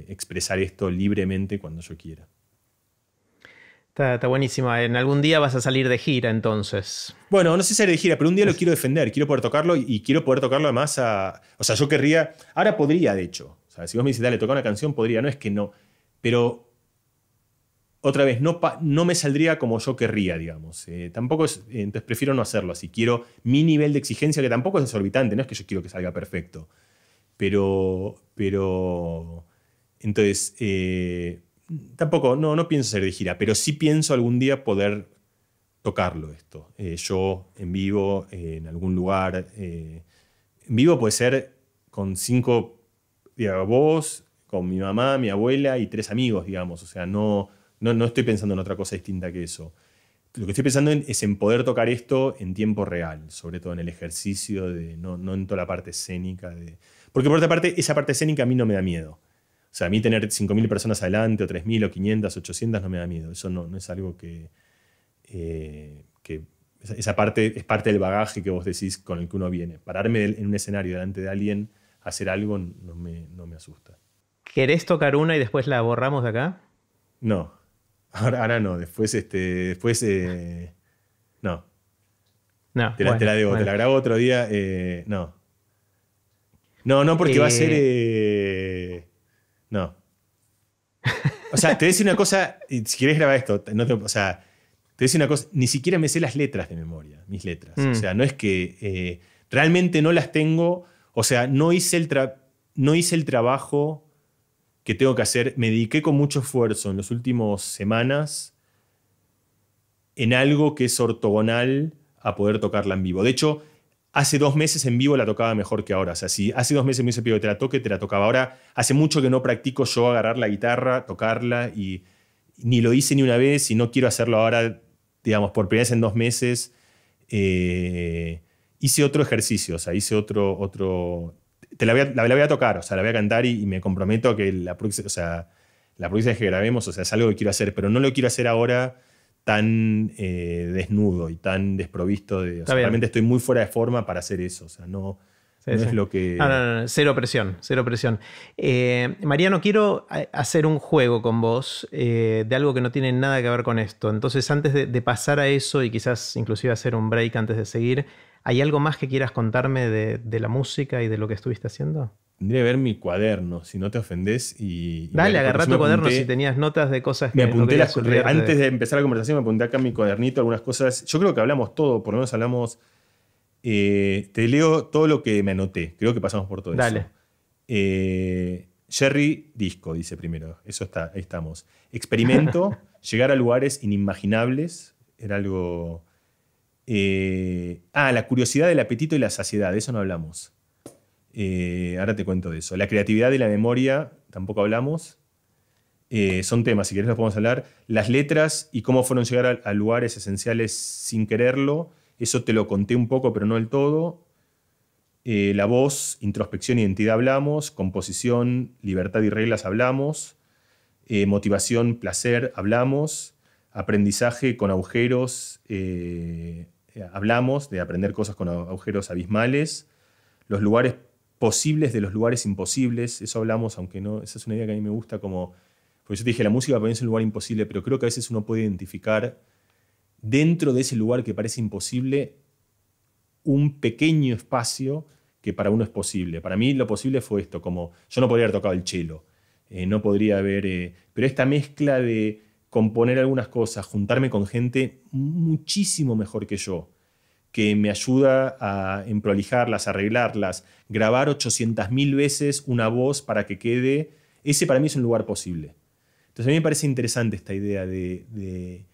expresar esto libremente cuando yo quiera. Está, buenísima. En algún día vas a salir de gira entonces. Bueno, no sé si salir de gira, pero un día lo quiero defender, quiero poder tocarlo y, quiero poder tocarlo además a... O sea, yo querría... Ahora podría, de hecho. O sea, si vos me dices, dale, toca una canción, podría. No es que no. Pero otra vez, no, no me saldría como yo querría, digamos. Eh, tampoco es, eh, entonces prefiero no hacerlo así. Quiero mi nivel de exigencia, que tampoco es exorbitante, no es que yo quiero que salga perfecto. Pero, pero, entonces, eh, tampoco, no, pienso ser de gira, pero sí pienso algún día poder tocarlo esto. Eh, yo en vivo, eh, en algún lugar. Eh, en vivo puede ser con cinco, digamos, vos, con mi mamá, mi abuela y tres amigos, digamos. O sea, no, estoy pensando en otra cosa distinta que eso. Lo que estoy pensando es en poder tocar esto en tiempo real, sobre todo en el ejercicio, de, no, en toda la parte escénica. Porque por otra parte, esa parte escénica a mí no me da miedo. O sea, a mí tener 5.000 personas adelante, o 3.000, o 500, 800, no me da miedo. Eso no, es algo que, eh, esa parte es parte del bagaje que vos decís con el que uno viene. Pararme en un escenario delante de alguien, hacer algo, no me, asusta. ¿Querés tocar una y después la borramos de acá? No, ahora, no, después, este, después eh, no. No, te, la, debo, te la grabo otro día. Eh, no. No, no, porque va a ser no. O sea, te decir una cosa, si quieres grabar esto, te, o sea, te decir una cosa, ni siquiera me sé las letras de memoria, mis letras. O mm. sea, no es que eh, realmente no las tengo, o sea, no hice, el no hice el trabajo que tengo que hacer, me dediqué con mucho esfuerzo en las últimas semanas en algo que es ortogonal a poder tocarla en vivo. De hecho, hace dos meses en vivo la tocaba mejor que ahora. O sea, si hace dos meses me hice que te la toque, te la tocaba. Ahora hace mucho que no practico yo agarrar la guitarra, tocarla y ni lo hice ni una vez y no quiero hacerlo ahora, digamos, por primera vez en dos meses. Eh, hice otro ejercicio, o sea, hice otro... otro te la voy, a, tocar, o sea, la voy a cantar y, me comprometo a que la próxima, sea, la próxima vez que grabemos, o sea, es algo que quiero hacer, pero no lo quiero hacer ahora tan eh, desnudo y tan desprovisto de. realmente estoy muy fuera de forma para hacer eso. O sea, no. es lo que. No, no, no, cero presión, cero presión. Eh, Mariano, quiero eh, hacer un juego con vos de algo que no tiene nada que ver con esto. Entonces, antes de, pasar a eso y quizás inclusive hacer un break antes de seguir, ¿hay algo más que quieras contarme de, de la música y de lo que estuviste haciendo? Tendría que ver mi cuaderno, si no te ofendés. Y, Dale, agarrá tu cuaderno si tenías notas de cosas que me apunté Antes de empezar la conversación, me apunté acá en mi cuadernito algunas cosas. Yo creo que hablamos todo, por lo menos hablamos. Eh, te leo todo lo que me anoté. Creo que pasamos por todo eso. Dale. Eh, Jerry Disco dice primero. Eso está, ahí estamos. Experimento, llegar a lugares inimaginables. Era algo. Eh, ah, la curiosidad, el apetito y la saciedad. De eso no hablamos. Eh, ahora te cuento de eso. La creatividad y la memoria, tampoco hablamos. Eh, son temas, si querés los podemos hablar. Las letras y cómo fueron llegar a, lugares esenciales sin quererlo. Eso te lo conté un poco, pero no el todo. Eh, la voz, introspección, identidad hablamos. Composición, libertad y reglas hablamos. motivación, placer hablamos. Aprendizaje con agujeros hablamos, de aprender cosas con agujeros abismales. Los lugares posibles de los lugares imposibles. Eso hablamos, aunque no, esa es una idea que a mí me gusta como, porque yo te dije, la música para mí un lugar imposible, pero creo que a veces uno puede identificar dentro de ese lugar que parece imposible un pequeño espacio que para uno es posible. Para mí lo posible fue esto, como yo no podría haber tocado el chelo, eh, no podría haber, eh, pero esta mezcla de componer algunas cosas, juntarme con gente muchísimo mejor que yo, que me ayuda a emprolijarlas, arreglarlas, grabar 800.000 veces una voz para que quede, ese para mí es un lugar posible. Entonces a mí me parece interesante esta idea de,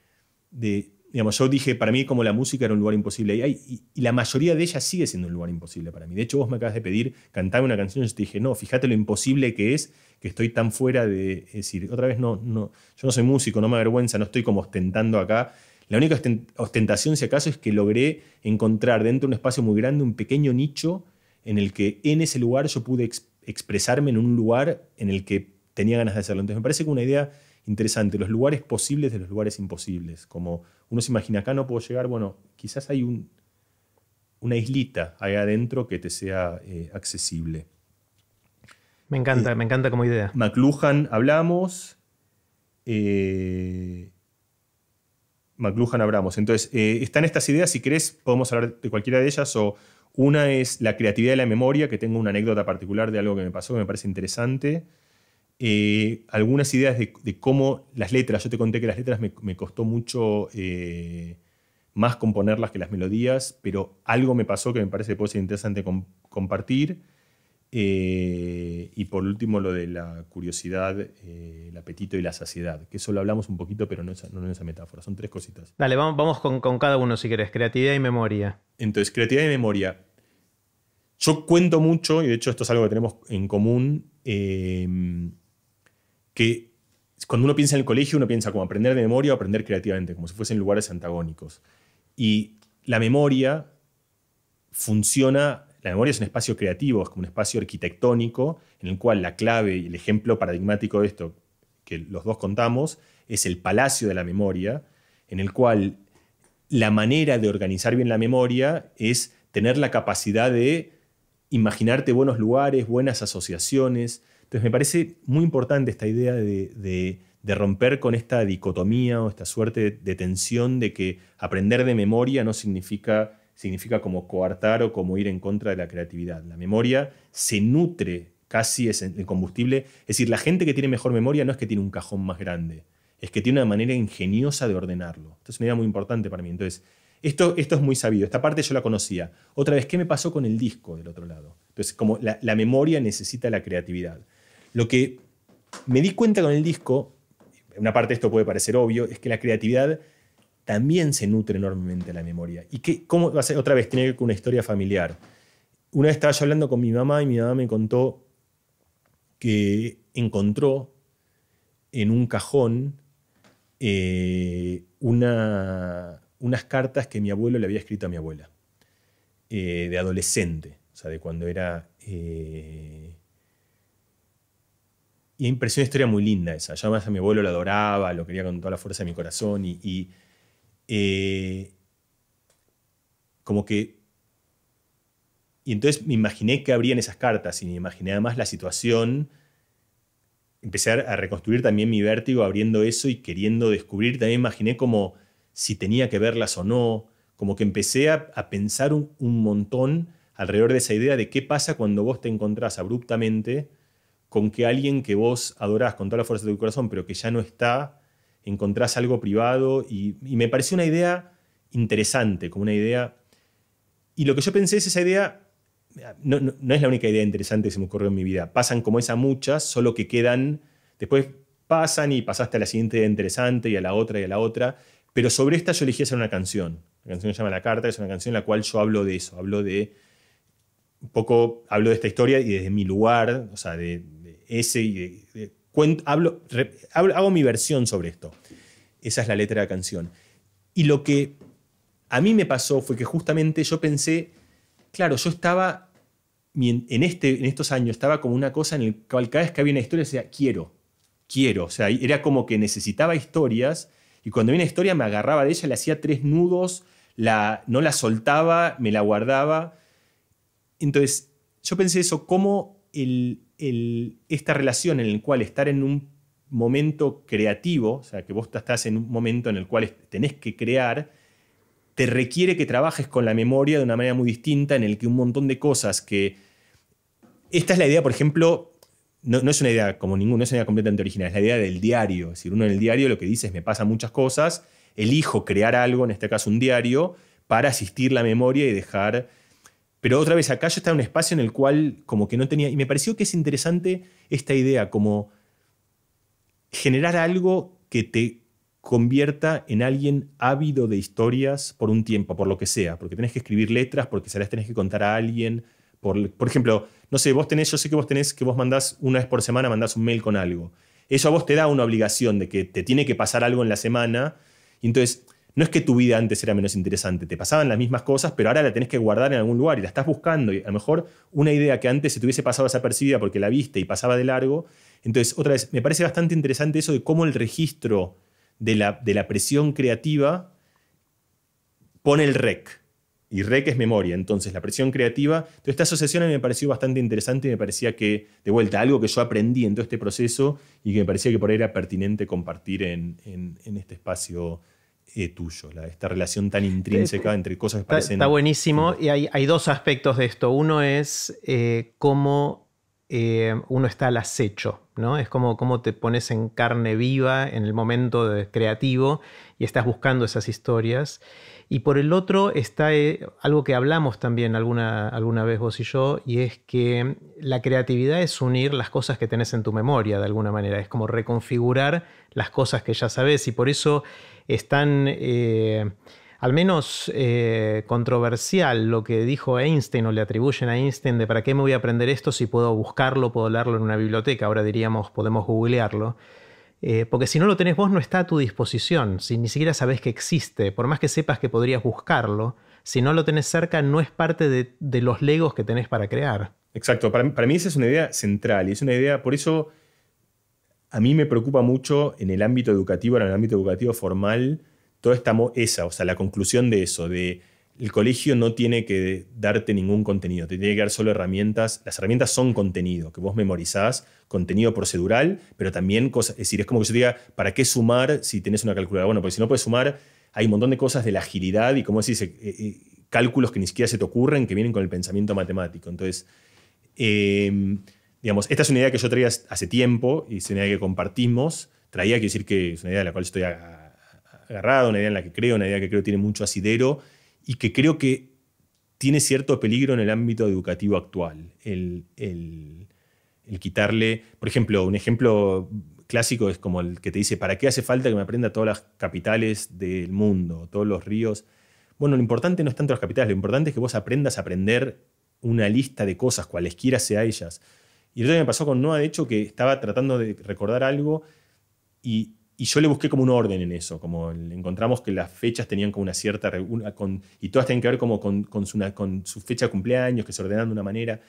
digamos, yo dije, para mí como la música era un lugar imposible, y, la mayoría de ellas sigue siendo un lugar imposible para mí. De hecho, vos me acabas de pedir cantar una canción, y yo te dije, no, fíjate lo imposible que es que estoy tan fuera de, decir, otra vez no, no, yo no soy músico, no me avergüenza, no estoy como ostentando acá la única ostentación, si acaso, es que logré encontrar dentro de un espacio muy grande un pequeño nicho en el que en ese lugar yo pude expresarme en un lugar en el que tenía ganas de hacerlo. Entonces me parece que una idea interesante, los lugares posibles de los lugares imposibles. Como uno se imagina, acá no puedo llegar, bueno, quizás hay un, una islita ahí adentro que te sea eh, accesible. Me encanta, eh, me encanta como idea. McLuhan hablamos. Eh, McLuhan hablamos. Entonces, eh, están estas ideas, si querés, podemos hablar de cualquiera de ellas, o una es la creatividad de la memoria, que tengo una anécdota particular de algo que me pasó que me parece interesante. Eh, algunas ideas de, cómo las letras, yo te conté que las letras me, costó mucho eh, más componerlas que las melodías, pero algo me pasó que me parece que puede ser interesante compartir. Eh, y por último, lo de la curiosidad, eh, el apetito y la saciedad, que eso lo hablamos un poquito, pero no es, no esa metáfora, son tres cositas. Dale, vamos, vamos con, con, cada uno si querés, creatividad y memoria. Entonces, creatividad y memoria. Yo cuento mucho, y de hecho esto es algo que tenemos en común, em, que cuando uno piensa en el colegio, uno piensa como aprender de memoria o aprender creativamente, como si fuesen lugares antagónicos. Y la memoria funciona la memoria es un espacio creativo, es como un espacio arquitectónico en el cual la clave y el ejemplo paradigmático de esto que los dos contamos es el palacio de la memoria, en el cual la manera de organizar bien la memoria es tener la capacidad de imaginarte buenos lugares, buenas asociaciones. Entonces me parece muy importante esta idea de, romper con esta dicotomía o esta suerte de tensión de que aprender de memoria no significa significa como coartar o como ir en contra de la creatividad. La memoria se nutre casi es el combustible. Es decir, la gente que tiene mejor memoria no es que tiene un cajón más grande, es que tiene una manera ingeniosa de ordenarlo. Esto es una idea muy importante para mí. Entonces, esto, esto es muy sabido. Esta parte yo la conocía. Otra vez, ¿qué me pasó con el disco del otro lado? Entonces, como la, la memoria necesita la creatividad. Lo que me di cuenta con el disco, una parte de esto puede parecer obvio, es que la creatividad también se nutre enormemente la memoria. ¿Y qué, cómo va a ser? Otra vez, tiene que ver con una historia familiar. Una vez estaba yo hablando con mi mamá y mi mamá me contó que encontró en un cajón eh, unas cartas que mi abuelo le había escrito a mi abuela, eh, de adolescente, o sea, de cuando era... Eh, y me pareció una historia muy linda esa. Yo además a mi abuelo lo adoraba, lo quería con toda la fuerza de mi corazón y eh, como que... Y entonces me imaginé que abrían esas cartas y me imaginé además la situación. Empecé a reconstruir también mi vértigo abriendo eso y queriendo descubrir. También imaginé como si tenía que verlas o no. Como que empecé a, pensar un, un montón alrededor de esa idea de qué pasa cuando vos te encontrás abruptamente con que alguien que vos adorás con toda la fuerza de tu corazón, pero que ya no está, encontrás algo privado y, me pareció una idea interesante, como una idea... Y lo que yo pensé es esa idea, no, es la única idea interesante que se me ocurrió en mi vida, pasan como esa muchas, solo que quedan, después pasan y pasaste a la siguiente idea interesante y a la otra y a la otra, pero sobre esta yo elegí hacer una canción, la canción se llama La Carta, es una canción en la cual yo hablo de eso, hablo de un poco, hablo de esta historia y desde mi lugar, o sea, de, ese y de hablo, hago mi versión sobre esto. Esa es la letra de la canción. Y lo que a mí me pasó fue que justamente yo pensé, claro, yo estaba en, este, en estos años, estaba como una cosa en el cual cada vez que había una historia decía, quiero, quiero. O sea, era como que necesitaba historias y cuando había una historia me agarraba de ella, le hacía tres nudos, la, no la soltaba, me la guardaba. Entonces, yo pensé eso, cómo el, esta relación en la cual estar en un momento creativo, o sea, que vos estás en un momento en el cual tenés que crear, te requiere que trabajes con la memoria de una manera muy distinta, en el que un montón de cosas que... Esta es la idea, por ejemplo, no, es una idea como ninguna, no es una idea completamente original, es la idea del diario. Es decir, uno en el diario lo que dice es me pasan muchas cosas, elijo crear algo, en este caso un diario, para asistir la memoria y dejar pero otra vez, acá yo estaba en un espacio en el cual como que no tenía... Y me pareció que es interesante esta idea, como generar algo que te convierta en alguien ávido de historias por un tiempo, por lo que sea, porque tenés que escribir letras, porque se las tenés que contar a alguien. Por, por ejemplo, no sé, vos tenés, yo sé que vos tenés, que vos mandás una vez por semana, mandás un mail con algo. Eso a vos te da una obligación de que te tiene que pasar algo en la semana. entonces, no es que tu vida antes era menos interesante, te pasaban las mismas cosas, pero ahora la tenés que guardar en algún lugar y la estás buscando. Y a lo mejor una idea que antes se te hubiese pasado desapercibida porque la viste y pasaba de largo. Entonces, otra vez, me parece bastante interesante eso de cómo el registro de la, de la presión creativa pone el rec. Y rec es memoria, entonces la presión creativa. Entonces, esta asociación a mí me pareció bastante interesante y me parecía que, de vuelta, algo que yo aprendí en todo este proceso y que me parecía que por ahí era pertinente compartir en, en este espacio tuyo, la, esta relación tan intrínseca eh, entre cosas que está, parecen... Está buenísimo y hay, dos aspectos de esto. Uno es eh, cómo eh, uno está al acecho, ¿no? Es como cómo te pones en carne viva en el momento creativo y estás buscando esas historias. Y por el otro está algo que hablamos también alguna, alguna vez vos y yo, y es que la creatividad es unir las cosas que tenés en tu memoria de alguna manera, es como reconfigurar las cosas que ya sabes y por eso están tan eh, al menos eh, controversial lo que dijo Einstein o le atribuyen a Einstein de para qué me voy a aprender esto si puedo buscarlo, puedo leerlo en una biblioteca, ahora diríamos podemos googlearlo. Eh, porque si no lo tenés vos no está a tu disposición, si ni siquiera sabes que existe, por más que sepas que podrías buscarlo, si no lo tenés cerca no es parte de, los legos que tenés para crear. Exacto, para, para mí esa es una idea central y es una idea, por eso a mí me preocupa mucho en el ámbito educativo, en el ámbito educativo formal, toda esta esa, o sea, la conclusión de eso, de el colegio no tiene que darte ningún contenido, te tiene que dar solo herramientas. Las herramientas son contenido, que vos memorizás, contenido procedural, pero también cosas, es decir, es como que yo diga, ¿para qué sumar si tienes una calculadora? Bueno, porque si no puedes sumar, hay un montón de cosas de la agilidad y, como decís, eh, eh, cálculos que ni siquiera se te ocurren, que vienen con el pensamiento matemático. Entonces, em, digamos, esta es una idea que yo traía hace tiempo y es una idea que compartimos. Traía, quiero decir que es una idea de la cual estoy agarrado, una idea en la que creo, una idea que creo tiene mucho asidero y que creo que tiene cierto peligro en el ámbito educativo actual. El, el, el quitarle, por ejemplo, un ejemplo clásico es como el que te dice, ¿para qué hace falta que me aprenda todas las capitales del mundo, todos los ríos? Bueno, lo importante no es tanto las capitales, lo importante es que vos aprendas a aprender una lista de cosas, cualesquiera sea ellas. Y el que me pasó con Noah, de hecho, que estaba tratando de recordar algo y, yo le busqué como un orden en eso, como encontramos que las fechas tenían como una cierta, y todas tenían que ver como con, su, fecha de cumpleaños, que se ordenan de una manera.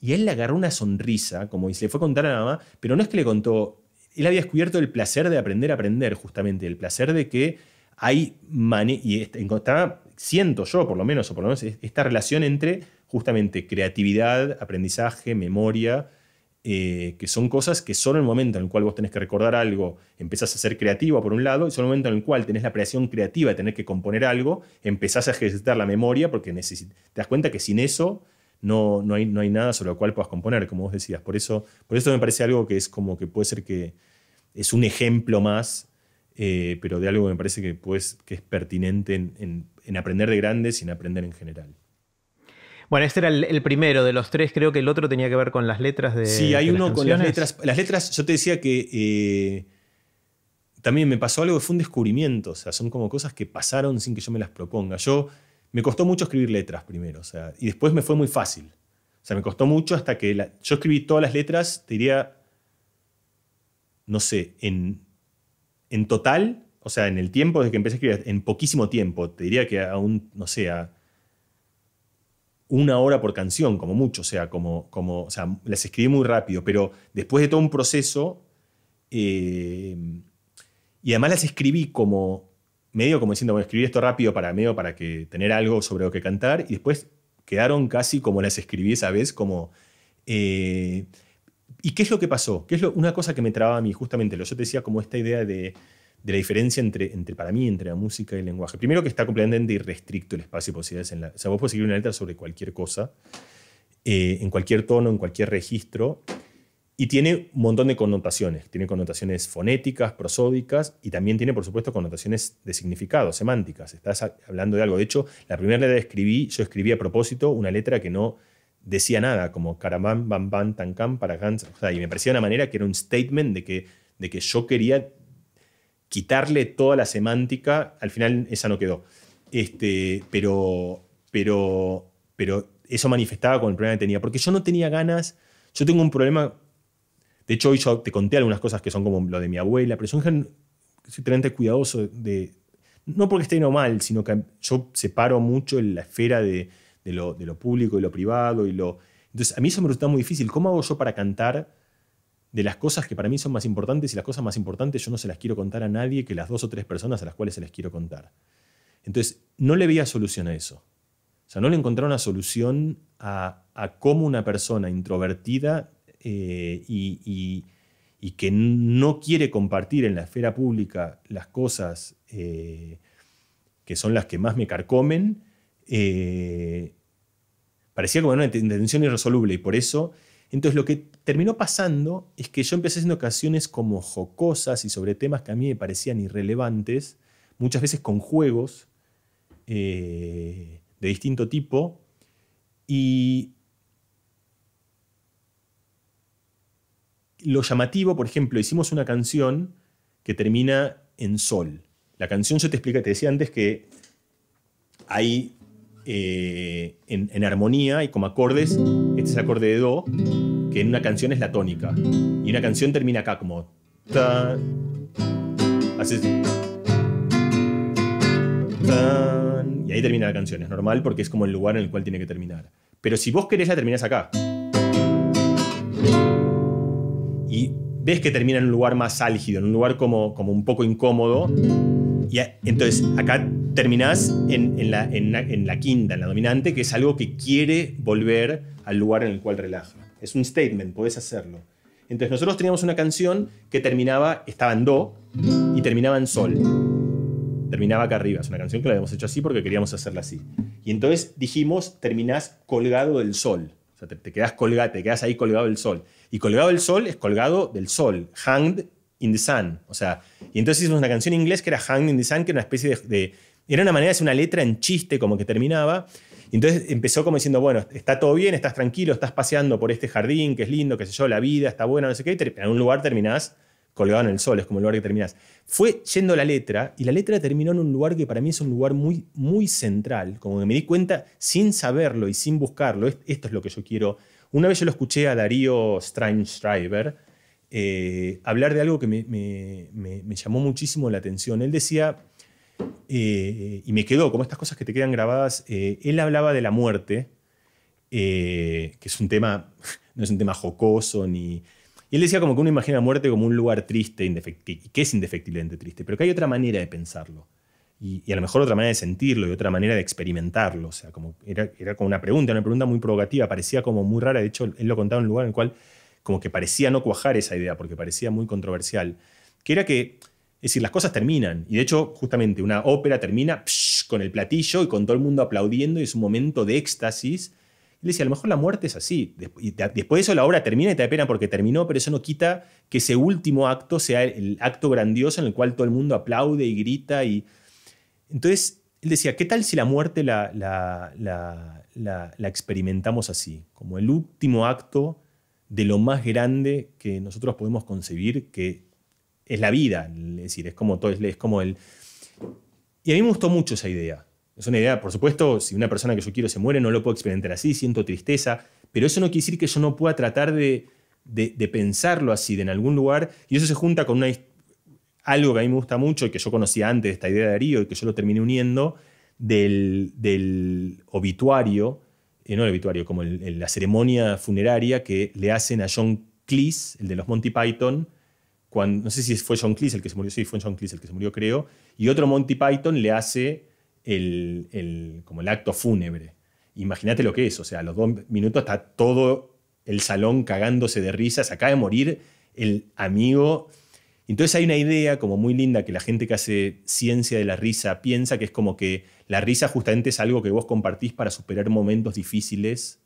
Y él le agarró una sonrisa, como y se le fue a contar a la mamá, pero no es que le contó, él había descubierto el placer de aprender a aprender, justamente, el placer de que hay, y este, siento yo por lo menos, o por lo menos esta relación entre justamente creatividad, aprendizaje, memoria, eh, que son cosas que solo en el momento en el cual vos tenés que recordar algo, empezás a ser creativo por un lado, y solo en el momento en el cual tenés la apreciación creativa de tener que componer algo, empezás a ejercitar la memoria porque te das cuenta que sin eso no, hay, nada sobre lo cual puedas componer, como vos decías. Por eso, por eso me parece algo que es como que puede ser que es un ejemplo más, eh, pero de algo que me parece que, que es pertinente en aprender de grandes y en aprender en general. Bueno, este era el, primero de los tres, creo que el otro tenía que ver con las letras de. Sí, hay uno con las letras. Las letras, yo te decía que eh, también me pasó algo que fue un descubrimiento, o sea, son como cosas que pasaron sin que yo me las proponga. Yo me costó mucho escribir letras primero, o sea, y después me fue muy fácil. O sea, me costó mucho hasta que yo escribí todas las letras, te diría, no sé, en, en total, o sea, en el tiempo desde que empecé a escribir, en poquísimo tiempo, te diría que aún, no sé, una hora por canción, como mucho, o sea, como, como, las escribí muy rápido, pero después de todo un proceso, eh, y además las escribí como, medio como diciendo, bueno, escribir esto rápido para medio, para que tener algo sobre lo que cantar, y después quedaron casi como las escribí esa vez, como... Eh, ¿Y qué es lo que pasó? ¿Qué es una cosa que me trababa a mí, justamente, lo, yo te decía como esta idea de de la diferencia entre, entre, para mí, entre la música y el lenguaje. Primero que está completamente irrestricto el espacio de posibilidades. En la, o sea, vos puedes escribir una letra sobre cualquier cosa, eh, en cualquier tono, en cualquier registro, y tiene un montón de connotaciones. Tiene connotaciones fonéticas, prosódicas, y también tiene, por supuesto, connotaciones de significado, semánticas. Estás hablando de algo. De hecho, la primera letra que escribí, yo escribí a propósito una letra que no decía nada, como caramán, bam, bam, cam para Gans. O sea, y me parecía una manera que era un statement de que, de que yo quería quitarle toda la semántica, al final esa no quedó. Este, pero, pero, pero eso manifestaba con el problema que tenía, porque yo no tenía ganas, yo tengo un problema, de hecho hoy yo te conté algunas cosas que son como lo de mi abuela, pero yo soy tremendamente cuidadoso de, no porque esté no mal, sino que yo separo mucho la esfera de, lo, de lo público y lo privado y lo... Entonces, a mí eso me resulta muy difícil. ¿Cómo hago yo para cantar de las cosas que para mí son más importantes y las cosas más importantes yo no se las quiero contar a nadie que las dos o tres personas a las cuales se las quiero contar. Entonces, no le veía solución a eso. O sea, no le encontraba una solución a, cómo una persona introvertida eh, y, que no quiere compartir en la esfera pública las cosas eh, que son las que más me carcomen, eh, parecía como una intención irresoluble y por eso entonces lo que terminó pasando es que yo empecé haciendo ocasiones como jocosas y sobre temas que a mí me parecían irrelevantes, muchas veces con juegos eh, de distinto tipo. Y lo llamativo, por ejemplo, hicimos una canción que termina en sol. La canción, yo te explica, te decía antes que hay eh, en, en, armonía y como acordes, este es el acorde de do, que en una canción es la tónica. Y una canción termina acá como... y ahí termina la canción, es normal porque es como el lugar en el cual tiene que terminar. Pero si vos querés, ya terminás acá. Y ves que termina en un lugar más álgido, en un lugar como, como un poco incómodo. Y entonces acá terminás en, en la quinta, en la dominante, que es algo que quiere volver al lugar en el cual relaja es un statement, puedes hacerlo. Entonces nosotros teníamos una canción que terminaba, estaba en do y terminaba en sol. Terminaba acá arriba, es una canción que la habíamos hecho así porque queríamos hacerla así. Y entonces dijimos, terminás colgado del sol. O sea, te, quedas quedás colgado, ahí colgado del sol. Y colgado del sol es colgado del sol, hanged in the sun. O sea, y entonces hicimos una canción en inglés que era hanged in the sun, que era una especie de era una manera de hacer una letra en chiste como que terminaba entonces empezó como diciendo, bueno, está todo bien, estás tranquilo, estás paseando por este jardín, que es lindo, qué sé yo, la vida está buena, no sé qué, y en un lugar terminás colgado en el sol, es como el lugar que terminás. Fue yendo la letra, y la letra terminó en un lugar que para mí es un lugar muy, muy central, como que me di cuenta sin saberlo y sin buscarlo, esto es lo que yo quiero. Una vez yo lo escuché a Darío strange eh, hablar de algo que me llamó muchísimo la atención. Él decía eh, y me quedó como estas cosas que te quedan grabadas. Eh, él hablaba de la muerte, eh, que es un tema, no es un tema jocoso ni... Y él decía como que uno imagina la muerte como un lugar triste, que es indefectiblemente triste, pero que hay otra manera de pensarlo. Y, y, a lo mejor otra manera de sentirlo y otra manera de experimentarlo. O sea, como era, era como una pregunta, una pregunta muy provocativa, parecía como muy rara. De hecho, él lo contaba en un lugar en el cual como que parecía no cuajar esa idea, porque parecía muy controversial. Que era que es decir, las cosas terminan. Y de hecho, justamente, una ópera termina con el platillo y con todo el mundo aplaudiendo y es un momento de éxtasis. Y le decía, a lo mejor la muerte es así. después de eso la obra termina y te da pena porque terminó, pero eso no quita que ese último acto sea el acto grandioso en el cual todo el mundo aplaude y grita. Y... Entonces, él decía, ¿qué tal si la muerte la, la experimentamos así? Como el último acto de lo más grande que nosotros podemos concebir, que es la vida, es decir, es como todo, es como el... Y a mí me gustó mucho esa idea. Es una idea, por supuesto, si una persona que yo quiero se muere, no lo puedo experimentar así, siento tristeza, pero eso no quiere decir que yo no pueda tratar de, pensarlo así, de en algún lugar, y eso se junta con algo que a mí me gusta mucho que yo conocía antes, esta idea de Darío, y que yo lo terminé uniendo, del, del obituario, eh, no el obituario, como la ceremonia funeraria que le hacen a John Cleese, el de los Monty Python, no sé si fue John Cleese el que se murió, sí, fue John Cleese el que se murió, creo, y otro Monty Python le hace el, como el acto fúnebre. Imagínate lo que es, o sea, a los dos minutos está todo el salón cagándose de risas, acaba de morir el amigo. Entonces hay una idea como muy linda que la gente que hace ciencia de la risa piensa que es como que la risa justamente es algo que vos compartís para superar momentos difíciles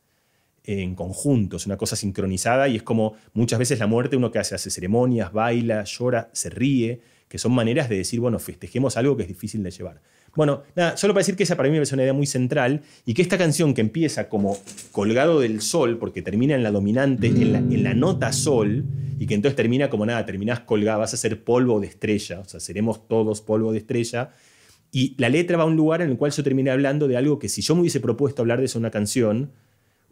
en conjunto, es una cosa sincronizada y es como muchas veces la muerte uno que hace, hace ceremonias, baila, llora, se ríe, que son maneras de decir, bueno, festejemos algo que es difícil de llevar. Bueno, nada, solo para decir que esa para mí me parece una idea muy central y que esta canción que empieza como colgado del sol, porque termina en la dominante, en la, nota sol, y que entonces termina como nada, terminás colgada, vas a ser polvo de estrella, o sea, seremos todos polvo de estrella, y la letra va a un lugar en el cual yo termina hablando de algo que si yo me hubiese propuesto hablar de eso en una canción,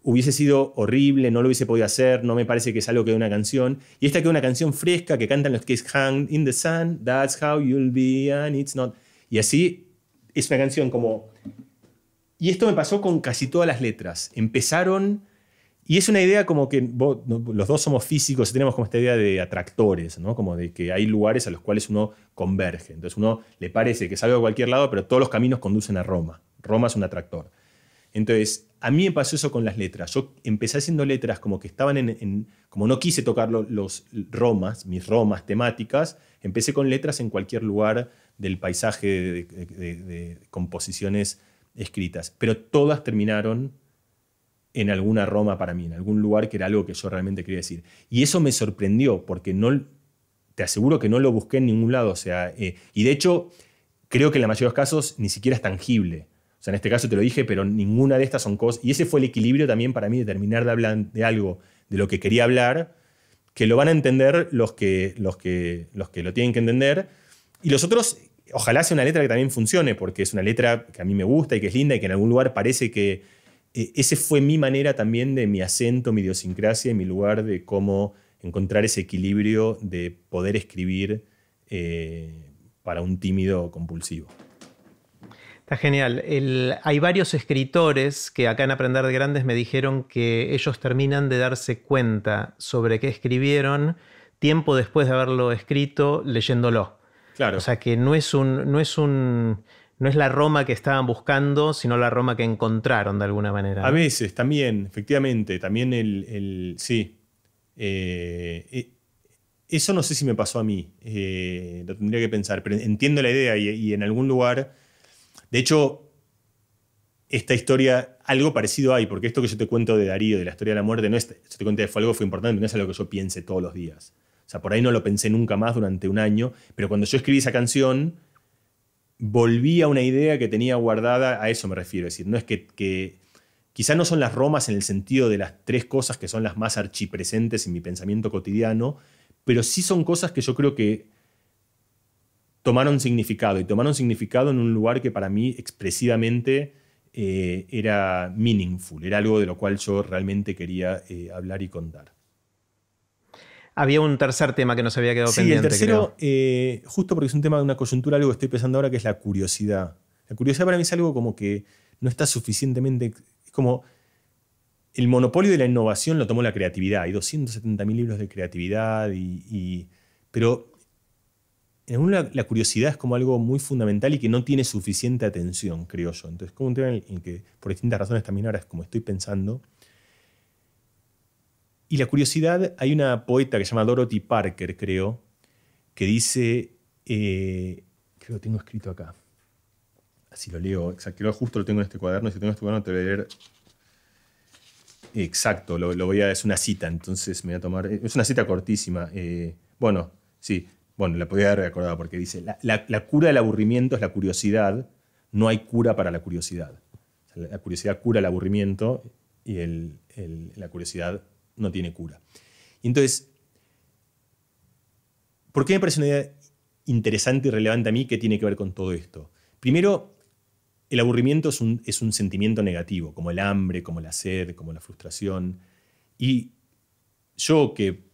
hubiese sido horrible, no lo hubiese podido hacer, no me parece que es algo que de una canción. Y esta que es una canción fresca que cantan los que es Hang in the Sun, That's How You'll Be and It's Not. Y así es una canción como... Y esto me pasó con casi todas las letras. Empezaron... Y es una idea como que los dos somos físicos y tenemos como esta idea de atractores, ¿no? Como de que hay lugares a los cuales uno converge. Entonces uno le parece que salga a cualquier lado, pero todos los caminos conducen a Roma. Roma es un atractor. Entonces, a mí me pasó eso con las letras. Yo empecé haciendo letras como que estaban en, como no quise tocar los, romas, mis romas temáticas, empecé con letras en cualquier lugar del paisaje de, composiciones escritas, pero todas terminaron en alguna Roma para mí, en algún lugar que era algo que yo realmente quería decir. Y eso me sorprendió, porque no, te aseguro que no lo busqué en ningún lado. O sea, eh, y de hecho, creo que en la mayoría de los casos ni siquiera es tangible en este caso te lo dije, pero ninguna de estas son cosas. Y ese fue el equilibrio también para mí de terminar de hablar de algo de lo que quería hablar, que lo van a entender los que, los los que lo tienen que entender. Y los otros, ojalá sea una letra que también funcione, porque es una letra que a mí me gusta y que es linda y que en algún lugar parece que eh, ese fue mi manera también de mi acento, mi idiosincrasia y mi lugar de cómo encontrar ese equilibrio de poder escribir eh, para un tímido compulsivo. Está genial. hay varios escritores que acá en Aprender de Grandes me dijeron que ellos terminan de darse cuenta sobre qué escribieron tiempo después de haberlo escrito leyéndolo. Claro. O sea que no es un, no es un, no es la Roma que estaban buscando, sino la Roma que encontraron de alguna manera. A veces, también, efectivamente, también el, el sí. Eh, e, eso no sé si me pasó a mí, eh, lo tendría que pensar, pero entiendo la idea y en algún lugar de hecho, esta historia, algo parecido hay, porque esto que yo te cuento de Darío, de la historia de la muerte, no es, yo te cuento que fue algo que fue importante, no es algo que yo piense todos los días. O sea, por ahí no lo pensé nunca más durante un año, pero cuando yo escribí esa canción, volví a una idea que tenía guardada, a eso me refiero, es decir, no es que, que quizá no son las romas en el sentido de las tres cosas que son las más archipresentes en mi pensamiento cotidiano, pero sí son cosas que yo creo que tomaron significado y tomaron significado en un lugar que para mí expresivamente eh, era meaningful, era algo de lo cual yo realmente quería eh, hablar y contar. Había un tercer tema que nos había quedado sí, pendiente. El tercero, eh, justo porque es un tema de una coyuntura, algo que estoy pensando ahora, que es la curiosidad. La curiosidad para mí es algo como que no está suficientemente. Es como. El monopolio de la innovación lo tomó la creatividad. Hay 270.000 libros de creatividad, y, y, pero en alguna la, curiosidad es como algo muy fundamental y que no tiene suficiente atención, creo yo. Entonces, como un tema en el que, por distintas razones también ahora es como estoy pensando. Y la curiosidad, hay una poeta que se llama Dorothy Parker, creo, que dice, eh, creo que lo tengo escrito acá, así lo leo, exacto, justo lo tengo en este cuaderno, si tengo este cuaderno te voy a leer Exacto, lo, voy a, es una cita, entonces me voy a tomar. Es una cita cortísima. Eh, bueno, sí. Bueno, la podía haber recordado porque dice, la, cura del aburrimiento es la curiosidad, no hay cura para la curiosidad. la curiosidad cura el aburrimiento y la curiosidad no tiene cura. entonces, ¿por qué me parece una idea interesante y relevante a mí que tiene que ver con todo esto? Primero, el aburrimiento es un, es un sentimiento negativo, como el hambre, como la sed, como la frustración. Y yo que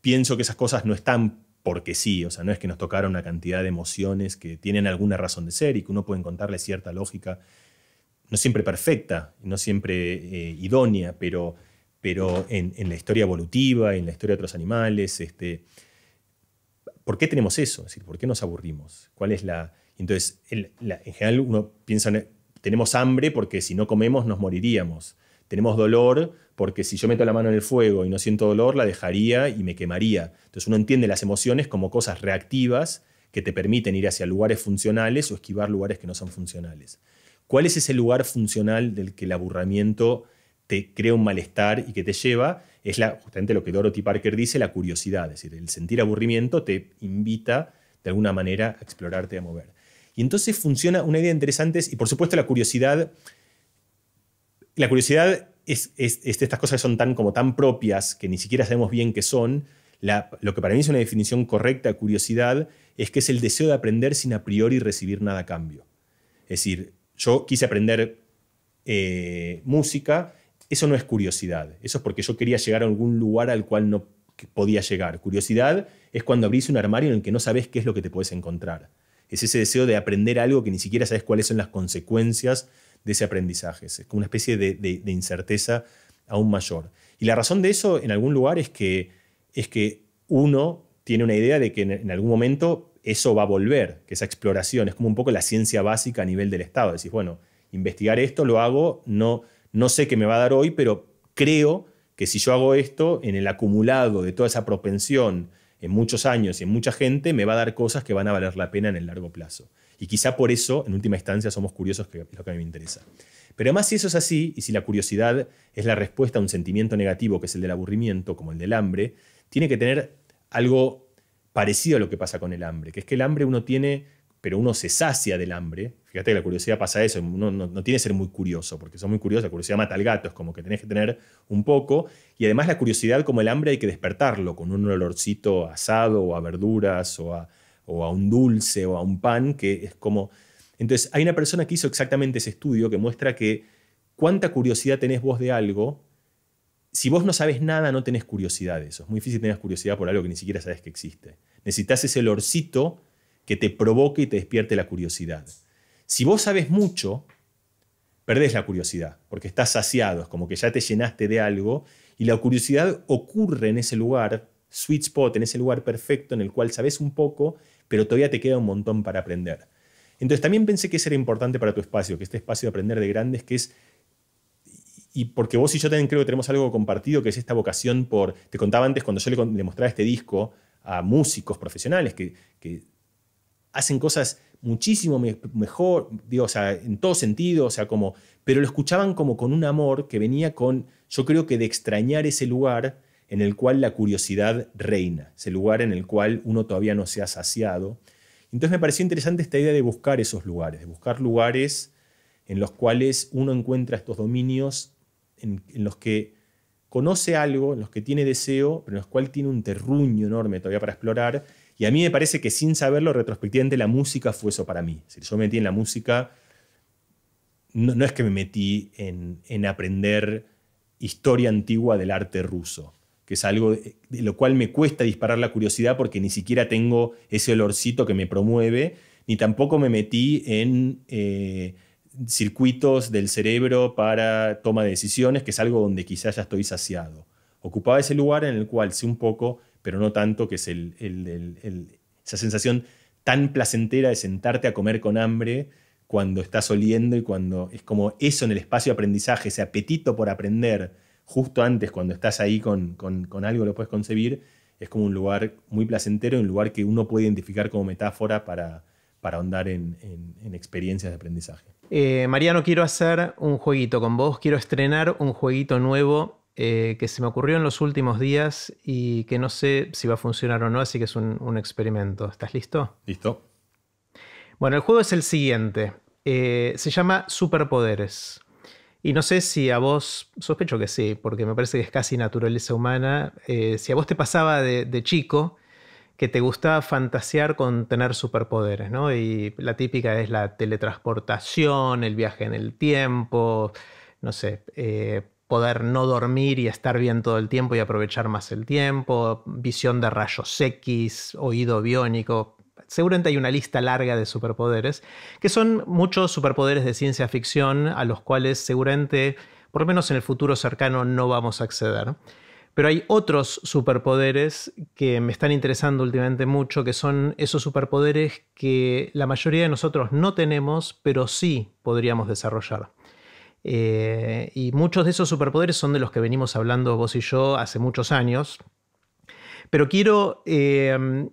pienso que esas cosas no están porque sí, o sea, no es que nos tocaron una cantidad de emociones que tienen alguna razón de ser y que uno puede encontrarle cierta lógica, no siempre perfecta, no siempre eh, idónea, pero, pero en, la historia evolutiva, en la historia de otros animales, este, ¿por qué tenemos eso? ¿por qué nos aburrimos? ¿Cuál es la...? Entonces, en general uno piensa, tenemos hambre porque si no comemos nos moriríamos tenemos dolor porque si yo meto la mano en el fuego y no siento dolor, la dejaría y me quemaría. Entonces uno entiende las emociones como cosas reactivas que te permiten ir hacia lugares funcionales o esquivar lugares que no son funcionales. ¿Cuál es ese lugar funcional del que el aburramiento te crea un malestar y que te lleva? Es la, justamente lo que Dorothy Parker dice, la curiosidad, es decir, el sentir aburrimiento te invita de alguna manera a explorarte, a mover. Y entonces funciona una idea interesante, y por supuesto la curiosidad la curiosidad es, estas cosas que son tan, como tan propias que ni siquiera sabemos bien qué son. lo que para mí es una definición correcta de curiosidad es que es el deseo de aprender sin a priori recibir nada a cambio. Es decir, yo quise aprender eh, música, eso no es curiosidad, eso es porque yo quería llegar a algún lugar al cual no podía llegar. Curiosidad es cuando abrís un armario en el que no sabes qué es lo que te puedes encontrar. Es ese deseo de aprender algo que ni siquiera sabes cuáles son las consecuencias de ese aprendizaje. Es como una especie de, incerteza aún mayor. Y la razón de eso, en algún lugar, es que, es que uno tiene una idea de que en, algún momento eso va a volver, que esa exploración es como un poco la ciencia básica a nivel del Estado. Decís, bueno, investigar esto lo hago, no sé qué me va a dar hoy, pero creo que si yo hago esto, en el acumulado de toda esa propensión en muchos años y en mucha gente, me va a dar cosas que van a valer la pena en el largo plazo. Y quizá por eso, en última instancia, somos curiosos, que es lo que a mí me interesa. Pero además, si eso es así, y si la curiosidad es la respuesta a un sentimiento negativo, que es el del aburrimiento, como el del hambre, tiene que tener algo parecido a lo que pasa con el hambre, que es que el hambre uno tiene, pero uno se sacia del hambre. Fíjate que la curiosidad pasa eso, uno no, tiene que ser muy curioso, porque son muy curiosos, la curiosidad mata al gato, es como que tenés que tener un poco, y además la curiosidad como el hambre hay que despertarlo con un olorcito asado o a verduras o a o a un dulce o a un pan, que es como... Entonces, hay una persona que hizo exactamente ese estudio que muestra que cuánta curiosidad tenés vos de algo, si vos no sabes nada, no tenés curiosidad de eso. Es muy difícil tener curiosidad por algo que ni siquiera sabes que existe. Necesitas ese olorcito que te provoque y te despierte la curiosidad. Si vos sabes mucho, perdés la curiosidad, porque estás saciado, es como que ya te llenaste de algo y la curiosidad ocurre en ese lugar, sweet spot, en ese lugar perfecto en el cual sabes un poco pero todavía te queda un montón para aprender. Entonces también pensé que eso era importante para tu espacio, que este espacio de aprender de grandes, que es y porque vos y yo también creo que tenemos algo compartido, que es esta vocación por, te contaba antes cuando yo le, mostraba este disco a músicos profesionales que, hacen cosas muchísimo mejor, digo, o sea, en todo sentido, o sea, como, pero lo escuchaban como con un amor que venía con, yo creo que de extrañar ese lugar en el cual la curiosidad reina, ese lugar en el cual uno todavía no se ha saciado. Entonces me pareció interesante esta idea de buscar esos lugares, de buscar lugares en los cuales uno encuentra estos dominios en, los que conoce algo, en los que tiene deseo, pero en los cuales tiene un terruño enorme todavía para explorar. Y a mí me parece que sin saberlo, retrospectivamente, la música fue eso para mí. Si yo me metí en la música, no, es que me metí en aprender historia antigua del arte ruso, que es algo de lo cual me cuesta disparar la curiosidad porque ni siquiera tengo ese olorcito que me promueve, ni tampoco me metí en eh, circuitos del cerebro para toma de decisiones, que es algo donde quizás ya estoy saciado. Ocupaba ese lugar en el cual sé un poco, pero no tanto, que es esa sensación tan placentera de sentarte a comer con hambre cuando estás oliendo y cuando es como eso en el espacio de aprendizaje, ese apetito por aprender justo antes, cuando estás ahí con, algo, lo puedes concebir, es como un lugar muy placentero, un lugar que uno puede identificar como metáfora para, para ahondar en, experiencias de aprendizaje. Eh, Mariano, quiero hacer un jueguito con vos, quiero estrenar un jueguito nuevo eh, que se me ocurrió en los últimos días y que no sé si va a funcionar o no, así que es un, experimento. ¿Estás listo? Listo. Bueno, el juego es el siguiente. Eh, se llama Superpoderes. Y no sé si a vos, sospecho que sí, porque me parece que es casi naturaleza humana, eh, si a vos te pasaba de, chico que te gustaba fantasear con tener superpoderes, ¿no? Y la típica es la teletransportación, el viaje en el tiempo, no sé, eh, poder no dormir y estar bien todo el tiempo y aprovechar más el tiempo, visión de rayos X, oído biónico, Seguramente hay una lista larga de superpoderes, que son muchos superpoderes de ciencia ficción a los cuales seguramente, por lo menos en el futuro cercano, no vamos a acceder. Pero hay otros superpoderes que me están interesando últimamente mucho, que son esos superpoderes que la mayoría de nosotros no tenemos, pero sí podríamos desarrollar. Eh, y muchos de esos superpoderes son de los que venimos hablando vos y yo hace muchos años. Pero quiero eh,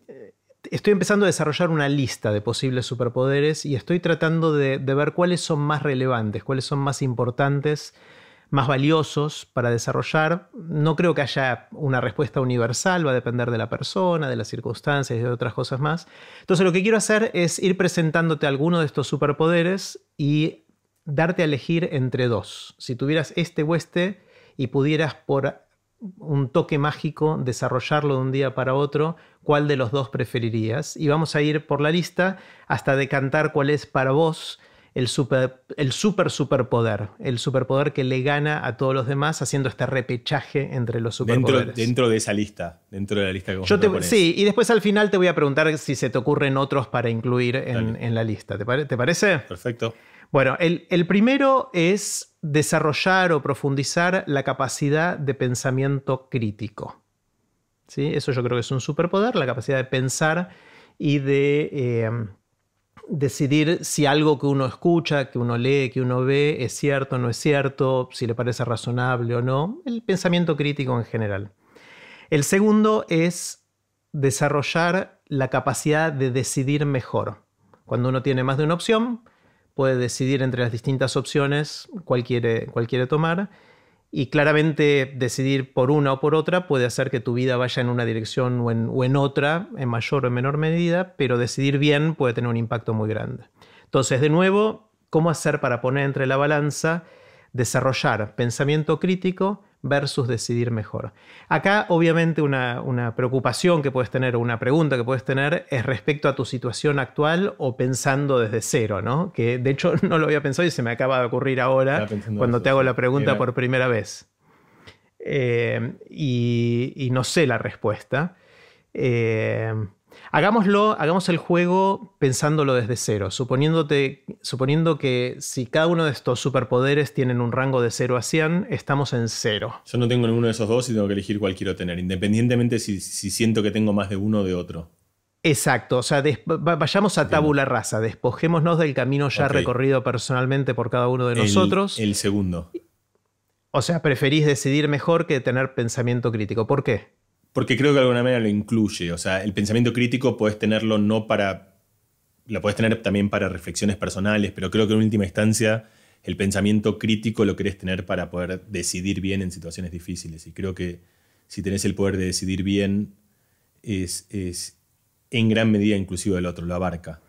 estoy empezando a desarrollar una lista de posibles superpoderes y estoy tratando de, ver cuáles son más relevantes, cuáles son más importantes, más valiosos para desarrollar. No creo que haya una respuesta universal, va a depender de la persona, de las circunstancias y de otras cosas más. Entonces lo que quiero hacer es ir presentándote alguno de estos superpoderes y darte a elegir entre dos. Si tuvieras este o este y pudieras por un toque mágico, desarrollarlo de un día para otro, cuál de los dos preferirías. Y vamos a ir por la lista hasta decantar cuál es para vos el super, el super superpoder, el superpoder que le gana a todos los demás haciendo este repechaje entre los superpoderes. Dentro, dentro de esa lista, dentro de la lista que Yo te, Sí, y después al final te voy a preguntar si se te ocurren otros para incluir en, la lista. ¿Te parece? Perfecto. Bueno, el, primero es desarrollar o profundizar la capacidad de pensamiento crítico. ¿Sí? Eso yo creo que es un superpoder, la capacidad de pensar y de eh, decidir si algo que uno escucha, que uno lee, que uno ve, es cierto o no es cierto, si le parece razonable o no, el pensamiento crítico en general. El segundo es desarrollar la capacidad de decidir mejor. Cuando uno tiene más de una opción, puede decidir entre las distintas opciones cuál quiere, tomar. Y claramente decidir por una o por otra puede hacer que tu vida vaya en una dirección o en, en, otra, en mayor o en menor medida, pero decidir bien puede tener un impacto muy grande. Entonces, de nuevo, ¿cómo hacer para poner entre la balanza, desarrollar pensamiento crítico versus decidir mejor. Acá obviamente una, preocupación que puedes tener o una pregunta que puedes tener es respecto a tu situación actual o pensando desde cero, ¿no? Que de hecho no lo había pensado y se me acaba de ocurrir ahora cuando te hago la pregunta por primera vez. Eh, y, no sé la respuesta. Eh, Hagámoslo, hagamos el juego pensándolo desde cero, suponiéndote, suponiendo que si cada uno de estos superpoderes tienen un rango de cero a 100, estamos en cero. Yo no tengo ninguno de esos dos y tengo que elegir cuál quiero tener, independientemente si, siento que tengo más de uno o de otro. Exacto, o sea, vayamos a tabula rasa, despojémonos del camino ya recorrido personalmente por cada uno de nosotros. El segundo. O sea, preferís decidir mejor que tener pensamiento crítico. ¿Por qué? Porque creo que de alguna manera lo incluye. O sea, el pensamiento crítico puedes tenerlo no para. Lo puedes tener también para reflexiones personales, pero creo que en última instancia el pensamiento crítico lo querés tener para poder decidir bien en situaciones difíciles. Y creo que si tenés el poder de decidir bien, es, es en gran medida inclusivo del otro, lo abarca.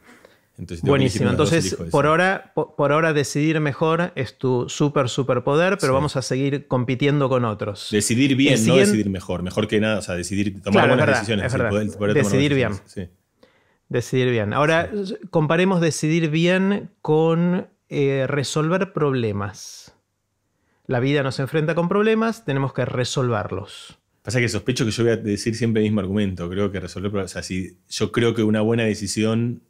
Buenísimo. Entonces, por ahora, por ahora decidir mejor es tu súper, súper poder, pero vamos a seguir compitiendo con otros. Decidir bien, no decidir mejor. Mejor que nada, o sea, decidir tomar buenas decisiones. decidir bien. Decidir bien. Ahora, comparemos decidir bien con eh, resolver problemas. La vida nos enfrenta con problemas, tenemos que resolverlos. Pasa que sospecho que yo voy a decir siempre el mismo argumento. Creo que resolver problemas. O sea, si yo creo que una buena decisión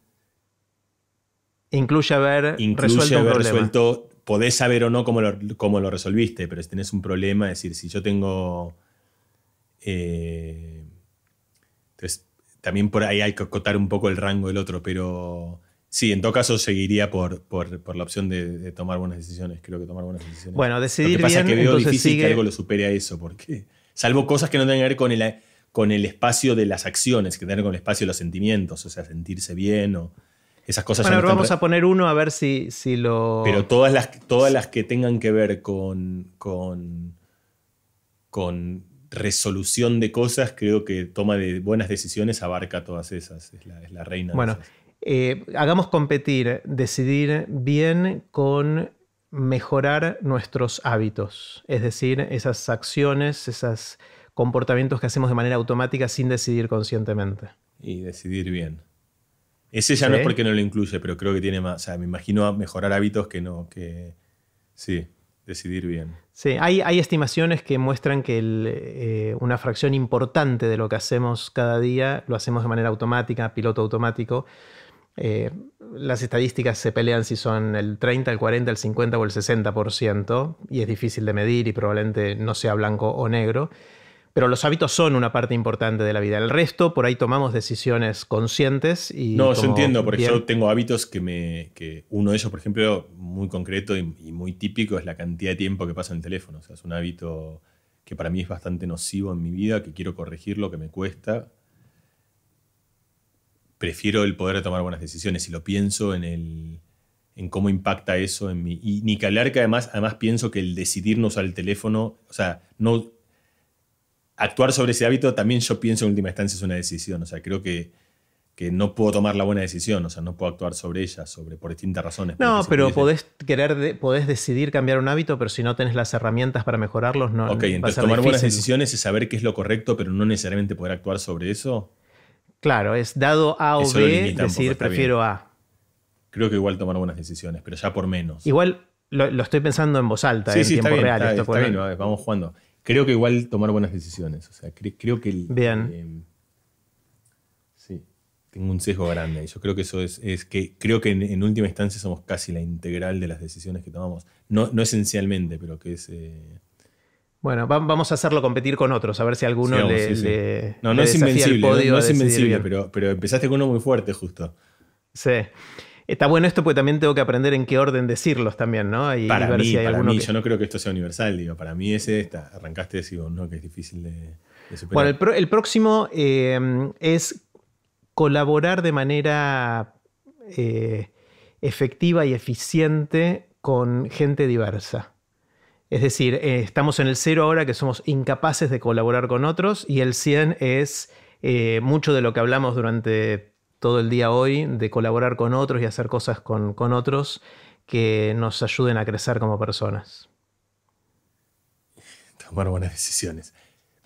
Incluye haber incluye resuelto haber resuelto, podés saber o no cómo lo, cómo lo resolviste, pero si tenés un problema, es decir, si yo tengo... Eh, entonces, también por ahí hay que acotar un poco el rango del otro, pero... Sí, en todo caso seguiría por, la opción de, tomar buenas decisiones. Creo que tomar buenas decisiones. Bueno, decidir lo que pasa es que veo difícil que algo lo supere a eso, porque salvo cosas que no tengan que ver con el, con el espacio de las acciones, que tengan que ver con el espacio de los sentimientos, o sea, sentirse bien o esas cosas bueno, vamos a poner uno a ver si, lo. Pero todas las, todas las que tengan que ver con, con, resolución de cosas, creo que toma de buenas decisiones abarca todas esas. Es la, reina. Bueno, eh, hagamos competir, decidir bien con mejorar nuestros hábitos, es decir, esas acciones, esos comportamientos que hacemos de manera automática sin decidir conscientemente. Y decidir bien. Ese ya no es porque no lo incluye, pero creo que tiene más. O sea, me imagino mejorar hábitos que no. que Sí, decidir bien. Sí, hay, estimaciones que muestran que eh, una fracción importante de lo que hacemos cada día lo hacemos de manera automática, piloto automático. Eh, las estadísticas se pelean si son el 30, el 40, el 50 o el 60%, y es difícil de medir y probablemente no sea blanco o negro. Pero los hábitos son una parte importante de la vida. El resto, por ahí tomamos decisiones conscientes y... No, yo entiendo, porque yo tengo hábitos que me... Que uno de ellos, por ejemplo, muy concreto y, muy típico es la cantidad de tiempo que pasa en el teléfono. O sea, es un hábito que para mí es bastante nocivo en mi vida, que quiero corregir lo que me cuesta. Prefiero el poder tomar buenas decisiones y lo pienso en el en cómo impacta eso en mí. Y ni que que además, además pienso que el decidir no usar el teléfono, o sea, no actuar sobre ese hábito también yo pienso en última instancia es una decisión. O sea, creo que, que no puedo tomar la buena decisión, o sea, no puedo actuar sobre ella, sobre, por distintas razones. No, pero podés, querer podés decidir cambiar un hábito, pero si no tenés las herramientas para mejorarlos, no. Ok, entonces tomar buenas decisiones es saber qué es lo correcto, pero no necesariamente poder actuar sobre eso. Claro, es dado A o B, decir prefiero A. Creo que igual tomar buenas decisiones, pero ya por menos. Igual lo, estoy pensando en voz alta, en tiempo real. Sí, esto está vamos jugando creo que igual tomar buenas decisiones. O sea, creo que. El, Bien. Em, sí, tengo un sesgo grande. y Yo creo que eso es. que creo que en, última instancia somos casi la integral de las decisiones que tomamos. No, esencialmente, pero que es. Eh, bueno, vamos a hacerlo competir con otros, a ver si alguno le, No, no es invencible, no, es invencible, pero, pero empezaste con uno muy fuerte justo. Sí. Está bueno esto porque también tengo que aprender en qué orden decirlos también, ¿no? para ver mí, si para mí yo no creo que esto sea universal, digo. Para mí es esta. Arrancaste y digo, no, que es difícil de, superar. Bueno, el, próximo eh, es colaborar de manera eh, efectiva y eficiente con gente diversa. Es decir, eh, estamos en el cero ahora que somos incapaces de colaborar con otros y el 100 es mucho de lo que hablamos durante todo el día hoy de colaborar con otros y hacer cosas con, otros que nos ayuden a crecer como personas. Tomar buenas decisiones.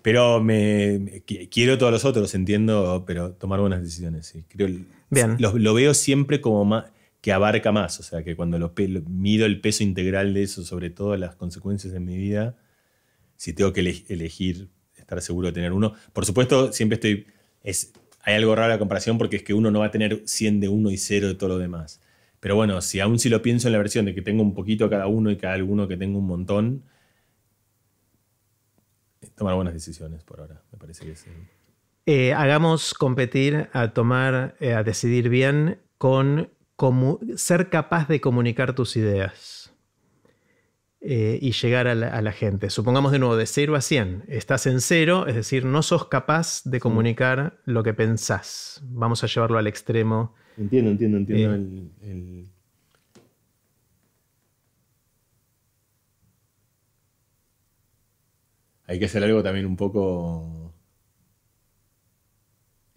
Pero me, quiero todos los otros, entiendo, pero tomar buenas decisiones. Creo, Bien. Lo, veo siempre como que abarca más. O sea, que cuando lo, mido el peso integral de eso, sobre todo las consecuencias en mi vida, si tengo que elegir, estar seguro de tener uno. Por supuesto, siempre estoy hay algo raro en la comparación porque es que uno no va a tener 100 de uno y 0 de todo lo demás. Pero bueno, si aún si lo pienso en la versión de que tengo un poquito a cada uno y cada alguno que tengo un montón, eh, tomar buenas decisiones por ahora, me parece que eh, hagamos competir a tomar, eh, a decidir bien con ser capaz de comunicar tus ideas. Eh, y llegar a la, gente. Supongamos de nuevo, de 0 a 100, estás en 0, es decir, no sos capaz de comunicar lo que pensás. Vamos a llevarlo al extremo. Entiendo, entiendo, entiendo eh. Hay que hacer algo también un poco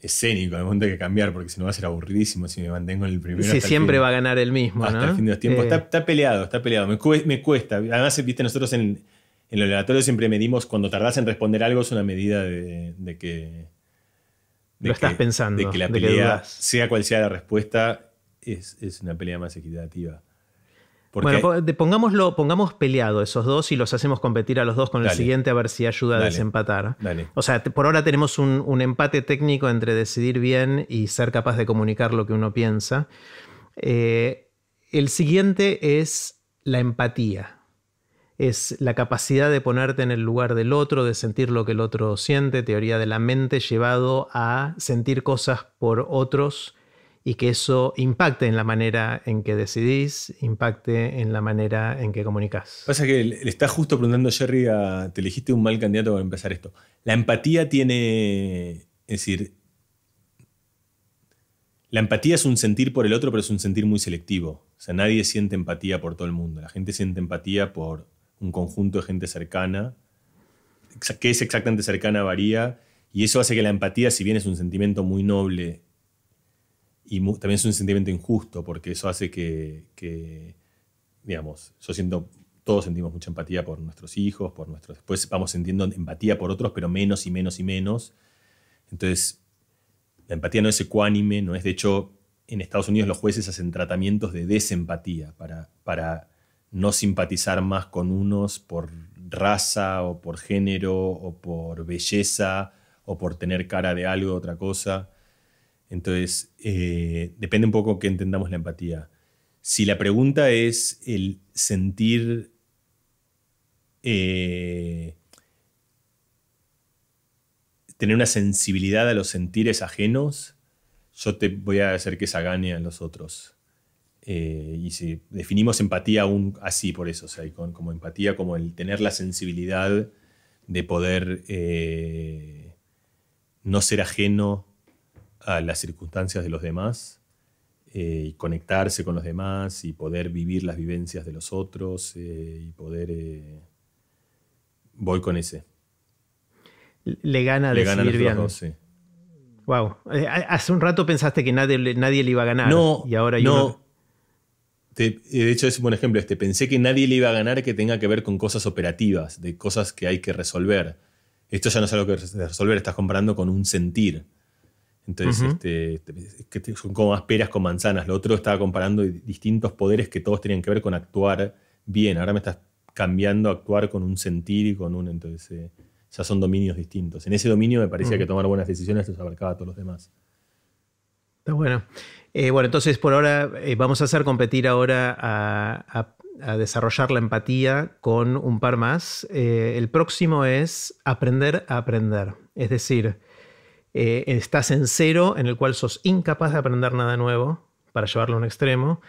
escénico, al momento hay que cambiar, porque si no va a ser aburridísimo si me mantengo en el primero. Si siempre va a ganar el mismo. Hasta el fin de los tiempos. Eh. Está, peleado, está peleado. Me, cuesta. Además, viste, nosotros en, los el siempre medimos, cuando tardás en responder algo, es una medida de, que. Lo estás pensando. De que la pelea, sea cual sea la respuesta, es una pelea más equitativa. Bueno, pongámoslo, pongamos peleado esos dos y los hacemos competir a los dos con el siguiente a ver si ayuda a desempatar. O sea, por ahora tenemos un, empate técnico entre decidir bien y ser capaz de comunicar lo que uno piensa. Eh, el siguiente es la empatía. Es la capacidad de ponerte en el lugar del otro, de sentir lo que el otro siente, teoría de la mente llevado a sentir cosas por otros y que eso impacte en la manera en que decidís, impacte en la manera en que comunicás. Pasa que le está justo preguntando Jerry a, te elegiste un mal candidato para empezar esto. La empatía tiene, es decir, la empatía es un sentir por el otro, pero es un sentir muy selectivo. O sea, nadie siente empatía por todo el mundo. La gente siente empatía por un conjunto de gente cercana, que es exactamente cercana varía, y eso hace que la empatía, si bien es un sentimiento muy noble y también es un sentimiento injusto porque eso hace que, digamos, yo siento, todos sentimos mucha empatía por nuestros hijos, por nuestros... Después vamos sintiendo empatía por otros, pero menos y menos y menos. Entonces, la empatía no es ecuánime, no es, de hecho, en Estados Unidos los jueces hacen tratamientos de desempatía para, para no simpatizar más con unos por raza o por género o por belleza o por tener cara de algo, otra cosa. Entonces, eh, depende un poco que entendamos la empatía. Si la pregunta es el sentir eh, tener una sensibilidad a los sentires ajenos, yo te voy a hacer que esa gane a los otros. Eh, y si definimos empatía aún así, por eso, como empatía, como el tener la sensibilidad de poder no ser ajeno a las circunstancias de los demás, y eh, conectarse con los demás y poder vivir las vivencias de los otros eh, y poder... Eh, voy con ese. Le gana le decidir gana bien. Wow. Hace un rato pensaste que nadie, nadie le iba a ganar. No, y ahora yo no. de hecho, es un buen ejemplo este. Pensé que nadie le iba a ganar que tenga que ver con cosas operativas, de cosas que hay que resolver. Esto ya no es algo que resolver, estás comparando con un sentir. Entonces, este, son como más peras con manzanas. Lo otro estaba comparando distintos poderes que todos tenían que ver con actuar bien. Ahora me estás cambiando a actuar con un sentir y con un. Entonces, eh, ya son dominios distintos. En ese dominio me parecía que tomar buenas decisiones los abarcaba a todos los demás. Está bueno. Eh, bueno, entonces por ahora eh, vamos a hacer competir ahora a, desarrollar la empatía con un par más. el próximo es aprender a aprender. Es decir, eh, estás en cero, en el cual sos incapaz de aprender nada nuevo, para llevarlo a un extremo.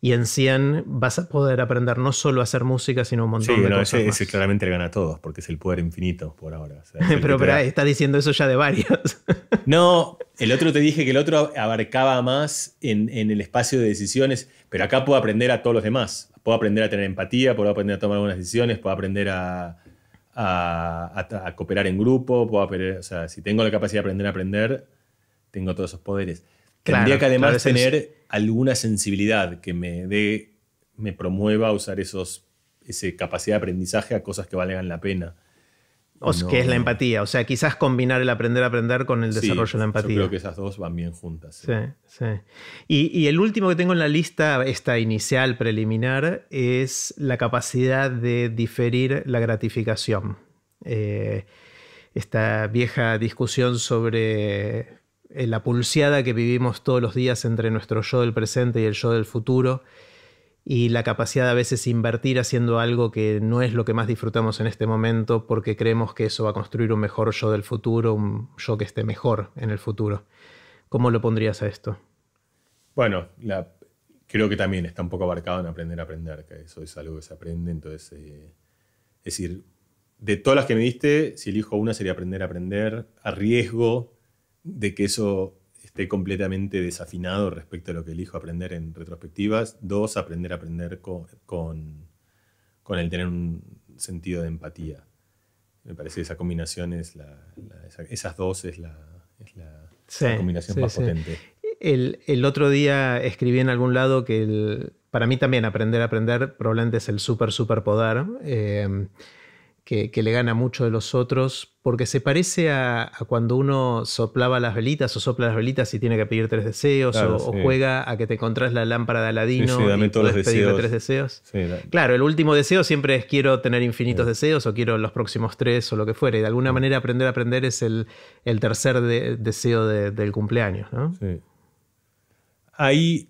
Y en 100 vas a poder aprender no solo a hacer música, sino un montón de cosas. Sí, más. ese claramente le gana a todos, porque es el poder infinito por ahora. pero pero está diciendo eso ya de varios. no, el otro te dije que el otro abarcaba más en, en, el espacio de decisiones, pero acá puedo aprender a todos los demás. Puedo aprender a tener empatía, puedo aprender a tomar buenas decisiones, puedo aprender a, a, cooperar en grupo, o sea, si tengo la capacidad de aprender a aprender, tengo todos esos poderes. Tendría que además tener alguna sensibilidad que me dé, me promueva a usar esos, esa capacidad de aprendizaje a cosas que valgan la pena. O que es la empatía. O sea, quizás combinar el aprender a aprender con el desarrollo de la empatía. Yo creo que esas dos van bien juntas. Sí, sí. Y, el último que tengo en la lista, esta inicial preliminar, es la capacidad de diferir la gratificación. Eh, esta vieja discusión sobre eh, la pulseada que vivimos todos los días entre nuestro yo del presente y el yo del futuro y la capacidad de a veces invertir haciendo algo que no es lo que más disfrutamos en este momento porque creemos que eso va a construir un mejor yo del futuro, un yo que esté mejor en el futuro. ¿Cómo lo pondrías a esto? Bueno, creo que también está un poco abarcado en aprender a aprender, que eso es algo que se aprende, entonces, eh, es decir, de todas las que me diste, si elijo una sería aprender a aprender, a riesgo de que eso esté completamente desafinado respecto a lo que elijo aprender en retrospectivas. Dos, aprender a aprender con, el tener un sentido de empatía. Me parece que esa combinación es la, esas dos es la, es la, combinación más potente. El, otro día escribí en algún lado que para mí también aprender a aprender probablemente es el súper, súper poder. Eh, que, le gana mucho de los otros, porque se parece a, cuando uno soplaba las velitas o sopla las velitas y tiene que pedir tres deseos, o, juega a que te encontrás la lámpara de Aladino y todos los tres deseos. Claro, el último deseo siempre es quiero tener infinitos deseos o quiero los próximos tres o lo que fuera y De alguna manera aprender a aprender es el, tercer deseo del cumpleaños. ¿no? Ahí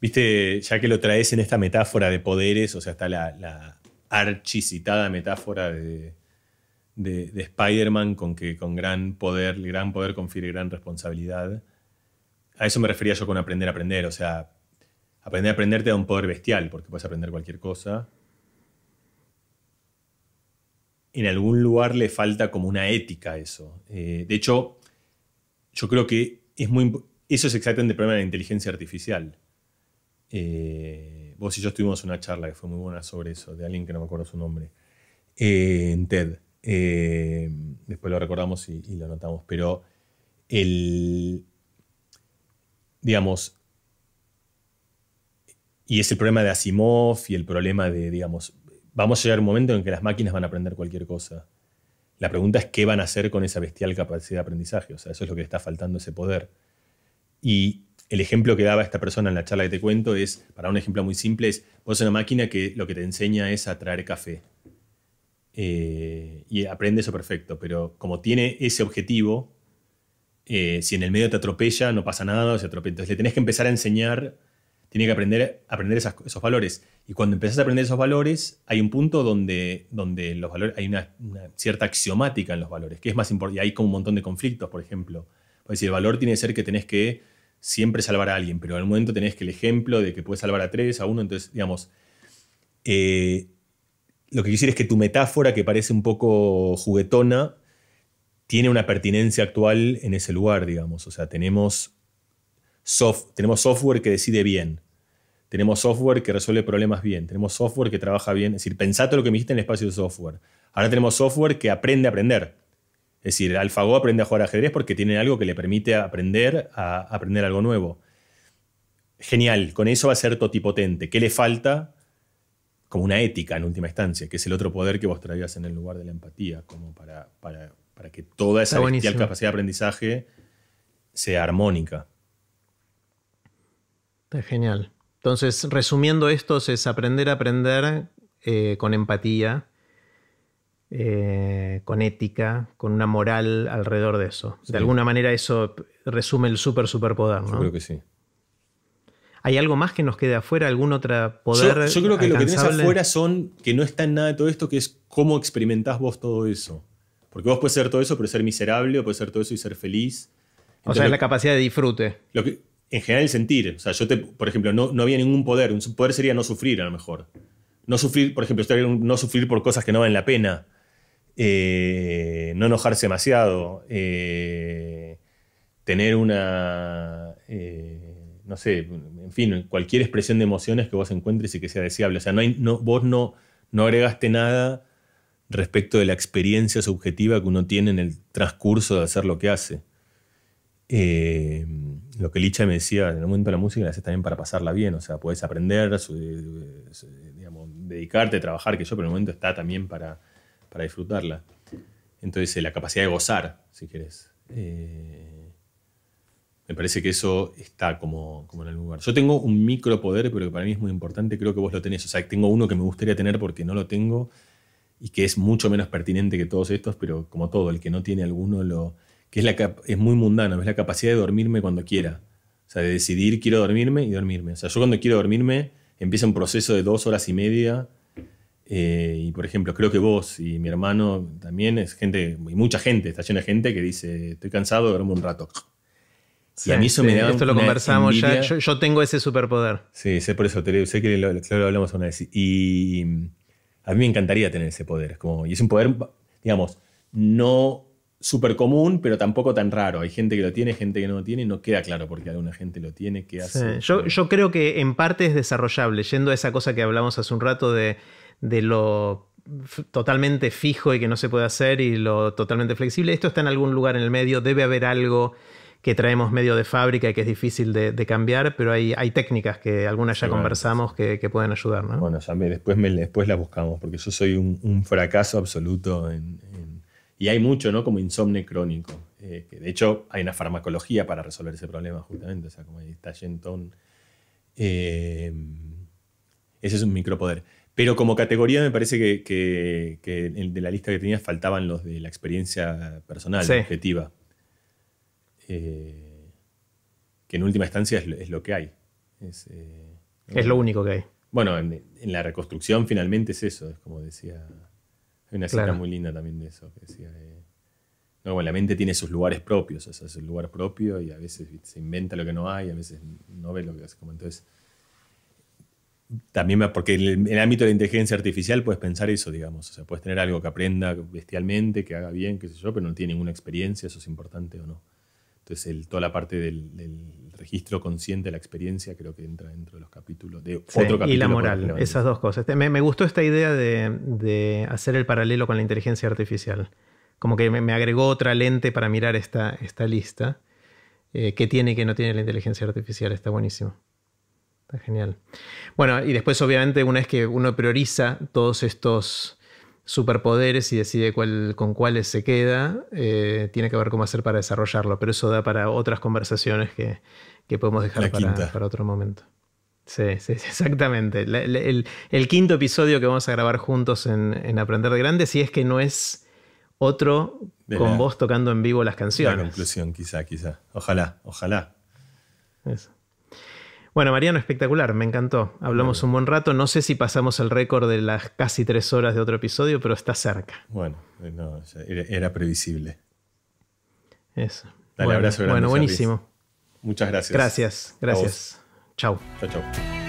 Viste, ya que lo traes en esta metáfora de poderes, o sea, está la, la archicitada metáfora de, Spider-Man con que con gran poder, gran poder confiere gran responsabilidad. A eso me refería yo con aprender a aprender, o sea, aprender a aprender te da un poder bestial, porque puedes aprender cualquier cosa. En algún lugar le falta como una ética a eso. Eh, de hecho, yo creo que es muy, eso es exactamente el problema de la inteligencia artificial eh, vos y yo tuvimos una charla que fue muy buena sobre eso, de alguien que no me acuerdo su nombre, eh, en TED. Eh, después lo recordamos y, lo notamos, pero el, digamos, y es el problema de Asimov y el problema de, digamos, vamos a llegar a un momento en que las máquinas van a aprender cualquier cosa. La pregunta es qué van a hacer con esa bestial capacidad de aprendizaje, o sea, eso es lo que le está faltando ese poder. Y el ejemplo que daba esta persona en la charla que te cuento es, para un ejemplo muy simple, es vos una máquina que lo que te enseña es a traer café. Eh, y aprende eso perfecto, pero como tiene ese objetivo, eh, si en el medio te atropella, no pasa nada, se atropella. Entonces le tenés que empezar a enseñar, tiene que aprender, aprender esos valores. Y cuando empezás a aprender esos valores, hay un punto donde, donde los valores, hay una, cierta axiomática en los valores, que es más importante. Y hay como un montón de conflictos, por ejemplo. Pues si el valor tiene que ser que tenés que siempre salvar a alguien, pero al momento tenés que el ejemplo de que puedes salvar a tres, a uno, entonces, digamos, eh, lo que quisiera es que tu metáfora, que parece un poco juguetona, tiene una pertinencia actual en ese lugar, digamos. O sea, tenemos, soft, tenemos software que decide bien, tenemos software que resuelve problemas bien, tenemos software que trabaja bien. Es decir, pensate lo que me dijiste en el espacio de software. Ahora tenemos software que aprende a aprender. Es decir, AlphaGo aprende a jugar ajedrez porque tiene algo que le permite aprender a aprender algo nuevo. Genial, con eso va a ser totipotente. ¿Qué le falta? Como una ética en última instancia, que es el otro poder que vos traías en el lugar de la empatía, como para, que toda esa capacidad de aprendizaje sea armónica. Está genial. Entonces, resumiendo esto es aprender a aprender eh, con empatía eh, con ética, con una moral alrededor de eso. De alguna manera eso resume el super superpoder, ¿no? Yo creo que sí. ¿Hay algo más que nos quede afuera? ¿Algún otro poder? Yo, creo que lo que tienes afuera son que no está en nada de todo esto, que es cómo experimentás vos todo eso. Porque vos puedes ser todo eso, pero ser miserable, o puedes ser todo eso y ser feliz. o sea, es la capacidad de disfrute. Lo que, en general, el sentir. O sea, yo, te, por ejemplo, no, no había ningún poder. Un poder sería no sufrir, a lo mejor. No sufrir, por ejemplo, no sufrir por cosas que no valen la pena. Eh, no enojarse demasiado, eh, tener una, eh, no sé, en fin, cualquier expresión de emociones que vos encuentres y que sea deseable. O sea, no, no vos no, agregaste nada respecto de la experiencia subjetiva que uno tiene en el transcurso de hacer lo que hace. lo que Licha me decía, en el momento la música la haces también para pasarla bien, o sea, puedes aprender, digamos, dedicarte, trabajar, que yo, pero en el momento está también para, para disfrutarla. Entonces, eh, la capacidad de gozar, si quieres, eh, me parece que eso está como, como en el lugar. Yo tengo un micropoder, pero que para mí es muy importante, creo que vos lo tenés. O sea, tengo uno que me gustaría tener porque no lo tengo y que es mucho menos pertinente que todos estos, pero como todo, el que no tiene alguno lo... que es, la, es muy mundano, es la capacidad de dormirme cuando quiera. O sea, de decidir quiero dormirme y dormirme. O sea, yo cuando quiero dormirme empieza un proceso de dos horas y media eh, y por ejemplo, creo que vos y mi hermano también es gente, y mucha gente, está llena de gente que dice, estoy cansado, duermo un rato. y a mí eso me da Esto lo conversamos ya, yo, tengo ese superpoder. Sí, sé por eso, te, sé que lo, hablamos una vez. Y a mí me encantaría tener ese poder. como, y es un poder, digamos, no súper común, pero tampoco tan raro. Hay gente que lo tiene, gente que no lo tiene, y no queda claro porque alguna gente lo tiene, qué hace. Yo, yo creo que en parte es desarrollable, yendo a esa cosa que hablamos hace un rato de de lo totalmente fijo y que no se puede hacer y lo totalmente flexible. Esto está en algún lugar en el medio, debe haber algo que traemos medio de fábrica y que es difícil de, cambiar, pero hay, técnicas que algunas ya conversamos que, pueden ayudar. Bueno, después, me, después las buscamos, porque yo soy un, fracaso absoluto y hay mucho, ¿no? Como insomnio crónico. Eh, que de hecho, hay una farmacología para resolver ese problema, justamente. O sea, como está eh, ese es un micropoder. Pero como categoría me parece que, de la lista que tenías faltaban los de la experiencia personal, objetiva. Eh, que en última instancia es, lo que hay. Eh, es, lo único que hay. Bueno, en, la reconstrucción finalmente es eso, es como decía. Hay una cita muy linda también de eso, eh, la mente tiene sus lugares propios, o es el lugar propio y a veces se inventa lo que no hay, a veces no ve lo que hace. Como entonces también, porque en el ámbito de la inteligencia artificial puedes pensar eso, digamos. O sea, puedes tener algo que aprenda bestialmente, que haga bien, qué sé yo, pero no tiene ninguna experiencia, eso es importante o no. Entonces, toda la parte del, registro consciente de la experiencia creo que entra dentro de los capítulos, de Y la moral, esas dos cosas. Este, me, gustó esta idea de, hacer el paralelo con la inteligencia artificial. Como que me, agregó otra lente para mirar esta, esta lista. Eh, ¿Qué tiene y qué no tiene la inteligencia artificial? Está buenísimo. Está genial. Bueno, y después obviamente una vez que uno prioriza todos estos superpoderes y decide cuál, con cuáles se queda, eh, tiene que ver cómo hacer para desarrollarlo, pero eso da para otras conversaciones que, podemos dejar para, para, otro momento. Sí, sí, exactamente. el, quinto episodio que vamos a grabar juntos en, Aprender de Grande, si es que no es otro con vos tocando en vivo las canciones. La conclusión, quizá, quizá. Ojalá, ojalá. Eso. Bueno, Mariano, espectacular, me encantó. Hablamos un buen rato. No sé si pasamos el récord de las casi tres horas de otro episodio, pero está cerca. Bueno, eh, era, previsible. Eso. Dale, bueno, abrazo Bueno, buenísimo. Muchas gracias. Gracias, gracias. Chao. Chao, chao.